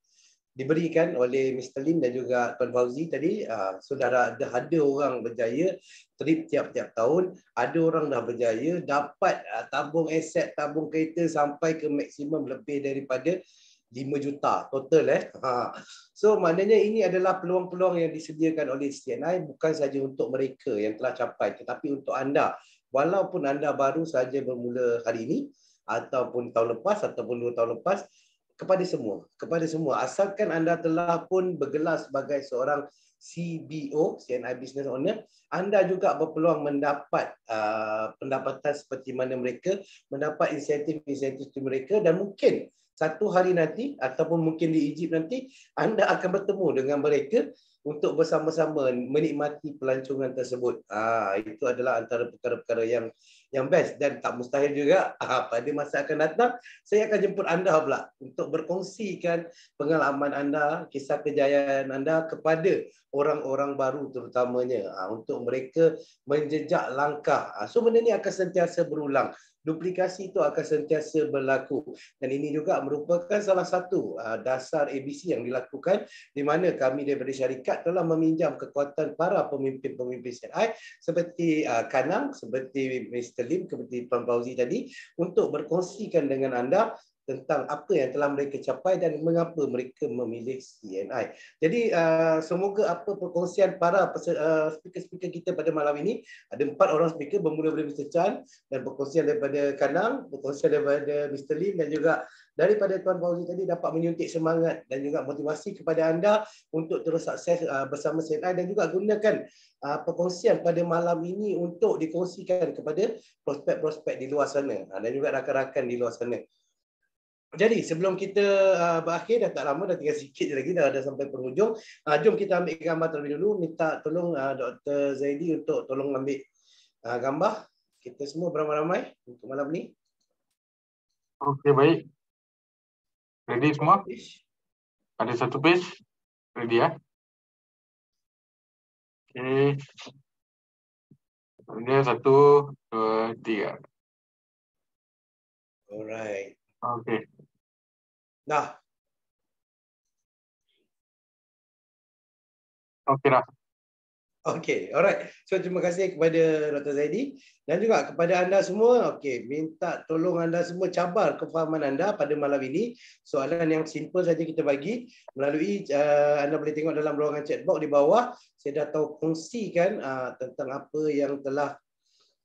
diberikan oleh Mr. Lim dan juga Tuan Fauzi tadi uh, saudara ada ada orang berjaya trip tiap-tiap tahun ada orang dah berjaya dapat uh, tabung aset tabung kereta sampai ke maksimum lebih daripada 5 juta total eh. Ha. So maknanya ini adalah peluang-peluang yang disediakan oleh CNI bukan saja untuk mereka yang telah capai tetapi untuk anda. Walaupun anda baru saja bermula hari ini ataupun tahun lepas ataupun dua tahun lepas kepada semua kepada semua asalkan anda telah pun bergelar sebagai seorang CBO CNI business owner anda juga berpeluang mendapat uh, pendapatan seperti mana mereka mendapat insentif-insentif mereka dan mungkin satu hari nanti ataupun mungkin di Egypt nanti anda akan bertemu dengan mereka untuk bersama-sama menikmati pelancongan tersebut. Ah itu adalah antara perkara-perkara yang yang best dan tak mustahil juga ah, pada masa akan datang saya akan jemput anda pula untuk berkongsikan pengalaman anda, kisah kejayaan anda kepada orang-orang baru terutamanya ah, untuk mereka menjejak langkah. Ah, so benda ni akan sentiasa berulang duplikasi itu akan sentiasa berlaku dan ini juga merupakan salah satu ah, dasar ABC yang dilakukan di mana kami daripada syarikat telah meminjam kekuatan para pemimpin-pemimpin CNI seperti ah, Kanang, seperti Mr. Lim, seperti Puan Fauzi tadi untuk berkongsikan dengan anda tentang apa yang telah mereka capai dan mengapa mereka memilih CNI. Jadi uh, semoga apa perkongsian para uh, speaker-speaker kita pada malam ini ada empat orang speaker bermula dari Mr Chan dan perkongsian daripada Kanang, perkongsian daripada Mr Lim dan juga daripada Tuan Fauzi tadi dapat menyuntik semangat dan juga motivasi kepada anda untuk terus sukses uh, bersama CNI dan juga gunakan perkongsian pada malam ini untuk dikongsikan kepada prospek-prospek di luar sana dan juga rakan-rakan di luar sana. Jadi sebelum kita uh, berakhir dah tak lama dah tinggal sikit lagi dah ada sampai penghujung. Uh, jom kita ambil gambar terlebih dulu minta tolong uh, Dr Zaidi untuk tolong ambil uh, gambar kita semua beramai-ramai untuk malam ni. Okey baik. Ready semua? Ada satu page. Ready ya? Eh? Okey. Ada satu, dua, tiga. Alright. Okey. Dah. Okey lah. Okey, alright. So terima kasih kepada Dr. Zaidi dan juga kepada anda semua. Okey, minta tolong anda semua cabar kefahaman anda pada malam ini. Soalan yang simple saja kita bagi melalui uh, anda boleh tengok dalam ruangan chat box di bawah. Saya dah tahu kongsikan uh, tentang apa yang telah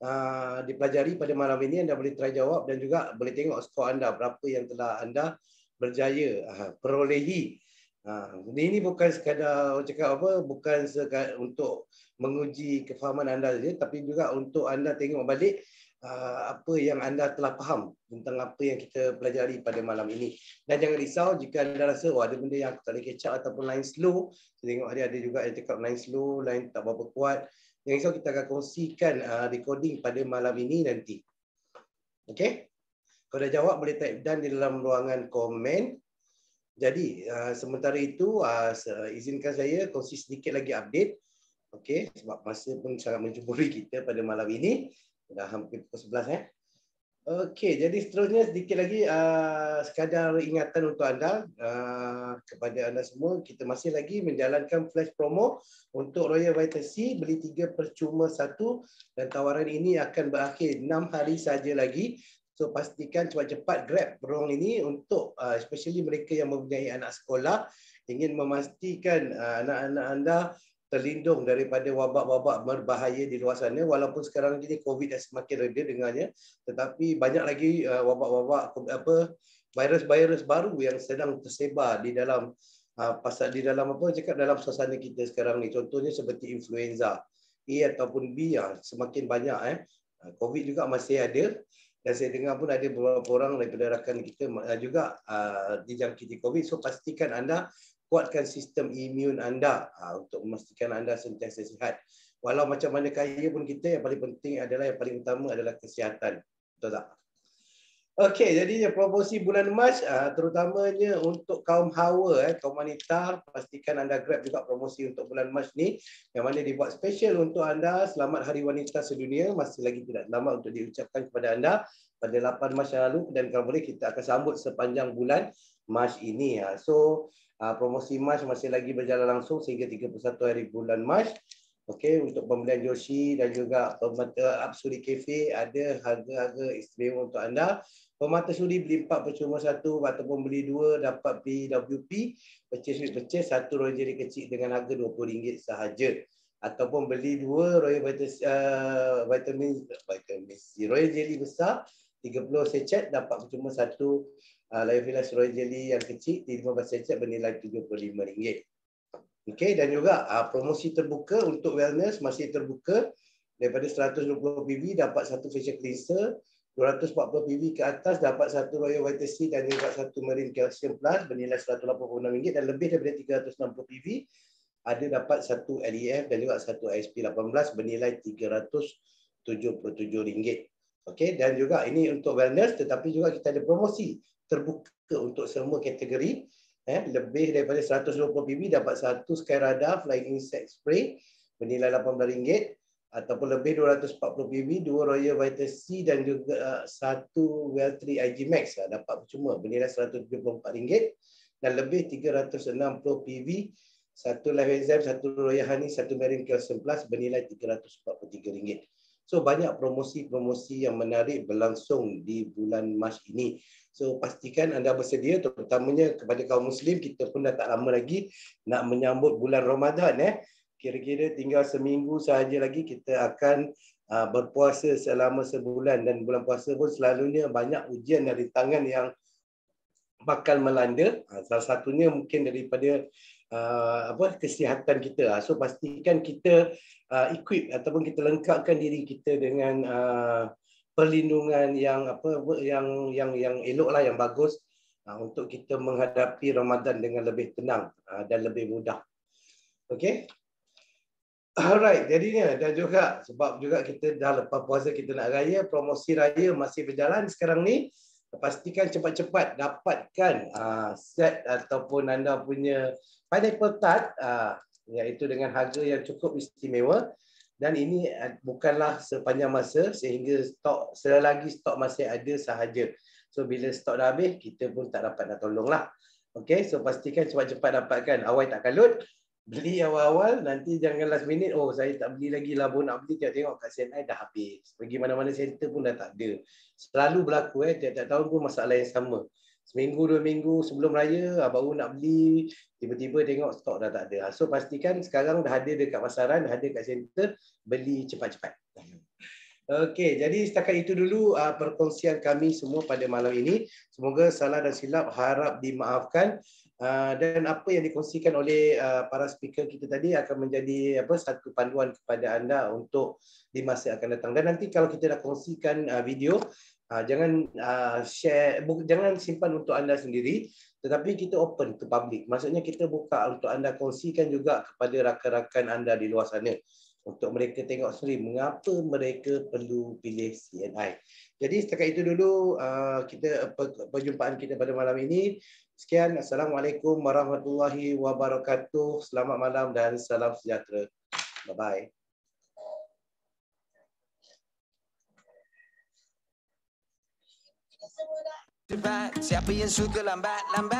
uh, dipelajari pada malam ini. Anda boleh try jawab dan juga boleh tengok skor anda berapa yang telah anda berjaya uh, perolehi uh, ini bukan sekadar cakap apa bukan sekadar untuk menguji kefahaman anda saja tapi juga untuk anda tengok balik uh, apa yang anda telah faham tentang apa yang kita pelajari pada malam ini dan jangan risau jika anda rasa oh, ada benda yang aku tak boleh catch ataupun lain slow saya tengok hari ada juga yang cakap lain slow lain tak berapa kuat jangan risau kita akan kongsikan uh, recording pada malam ini nanti Okay. Kalau dah jawab boleh type done di dalam ruangan komen. Jadi uh, sementara itu uh, izinkan saya kongsi sedikit lagi update. Okey sebab masa pun sangat mencuburi kita pada malam ini. Dah hampir pukul 11 eh. Okey jadi seterusnya sedikit lagi uh, sekadar ingatan untuk anda uh, kepada anda semua kita masih lagi menjalankan flash promo untuk Royal Vital C beli tiga percuma satu dan tawaran ini akan berakhir enam hari saja lagi So pastikan cepat-cepat grab ruang ini untuk uh, especially mereka yang mempunyai anak sekolah ingin memastikan uh, anak-anak uh, anda terlindung daripada wabak-wabak berbahaya di luar sana walaupun sekarang ini COVID dah semakin reda dengannya tetapi banyak lagi uh, wabak-wabak apa virus-virus baru yang sedang tersebar di dalam uh, pasal di dalam apa cakap dalam suasana kita sekarang ni contohnya seperti influenza A ataupun B ya, semakin banyak eh uh, COVID juga masih ada dan saya dengar pun ada beberapa orang daripada rakan kita eh, juga uh, ah, dijangkiti COVID. So pastikan anda kuatkan sistem imun anda uh, untuk memastikan anda sentiasa sihat. Walau macam mana kaya pun kita, yang paling penting adalah, yang paling utama adalah kesihatan. Betul tak? Okey, jadinya promosi bulan Mac ah, terutamanya untuk kaum hawa, eh, kaum wanita, pastikan anda grab juga promosi untuk bulan Mac ni yang mana dibuat special untuk anda. Selamat Hari Wanita Sedunia, masih lagi tidak lama untuk diucapkan kepada anda pada 8 Mac yang lalu dan kalau boleh kita akan sambut sepanjang bulan Mac ini. ya. So, ah, promosi Mac masih lagi berjalan langsung sehingga 31 hari bulan Mac. Okey, untuk pembelian Yoshi dan juga pemata Absuri Cafe ada harga-harga istimewa untuk anda. Pemata suri beli 4 percuma satu, ataupun beli 2 dapat PWP. Purchase-purchase satu royal jelly kecil dengan harga RM20 sahaja. Ataupun beli 2 royal uh, vitamin, vitamin C. Royal jelly besar 30 sachet dapat percuma satu uh, Royal Jelly yang kecil 15 sachet bernilai RM75. Okey dan juga uh, promosi terbuka untuk wellness masih terbuka daripada 120 PV dapat satu facial cleanser, 240 PV ke atas dapat satu Royal Vitasi dan juga satu Marine Calcium Plus bernilai 186 ringgit dan lebih daripada 360 PV ada dapat satu LEF dan juga satu ISP18 bernilai 377 ringgit. Okey dan juga ini untuk wellness tetapi juga kita ada promosi terbuka untuk semua kategori eh, lebih daripada 120 PB dapat satu Skyrada Flying Insect Spray bernilai RM18 ataupun lebih 240 PB dua Royal Vital C dan juga uh, satu Weltree IG Max lah, dapat percuma bernilai RM174 dan lebih 360 PB satu Life Exam, satu Royal Honey, satu Marine Kelsen Plus bernilai RM343. So banyak promosi-promosi yang menarik berlangsung di bulan Mac ini. So pastikan anda bersedia terutamanya kepada kaum muslim kita pun dah tak lama lagi nak menyambut bulan Ramadan eh. Kira-kira tinggal seminggu sahaja lagi kita akan uh, berpuasa selama sebulan dan bulan puasa pun selalunya banyak ujian dari tangan yang bakal melanda. Ah, salah satunya mungkin daripada Uh, apa kesihatan kita so pastikan kita uh, equip ataupun kita lengkapkan diri kita dengan uh, perlindungan yang apa yang yang yang eloklah yang bagus uh, untuk kita menghadapi Ramadan dengan lebih tenang uh, dan lebih mudah. Okey. Alright, jadinya dan juga sebab juga kita dah lepas puasa kita nak raya, promosi raya masih berjalan sekarang ni. Pastikan cepat-cepat dapatkan uh, set ataupun anda punya pineapple tart uh, iaitu dengan harga yang cukup istimewa dan ini eh, bukanlah sepanjang masa sehingga stok selagi stok masih ada sahaja. So bila stok dah habis kita pun tak dapat nak tolonglah. Okay, so pastikan cepat-cepat dapatkan. Awal tak kalut. Beli awal-awal nanti jangan last minute oh saya tak beli lagi lah nak beli tiap tengok kat CNI dah habis. Pergi mana-mana center pun dah tak ada. Selalu berlaku eh tiap-tiap tahun pun masalah yang sama seminggu dua minggu sebelum raya baru nak beli tiba-tiba tengok stok dah tak ada ah, so pastikan sekarang dah ada dekat pasaran dah ada dekat center beli cepat-cepat Okey, jadi setakat itu dulu ah, perkongsian kami semua pada malam ini. Semoga salah dan silap harap dimaafkan uh, dan apa yang dikongsikan oleh uh, para speaker kita tadi akan menjadi apa satu panduan kepada anda untuk di masa akan datang. Dan nanti kalau kita dah kongsikan uh, video, Ah, jangan uh, share bu, jangan simpan untuk anda sendiri tetapi kita open to publik. maksudnya kita buka untuk anda kongsikan juga kepada rakan-rakan anda di luar sana untuk mereka tengok sendiri mengapa mereka perlu pilih CNI. Jadi setakat itu dulu uh, kita perjumpaan kita pada malam ini. Sekian assalamualaikum warahmatullahi wabarakatuh. Selamat malam dan salam sejahtera. Bye bye. Siapa yang suka lambat-lambat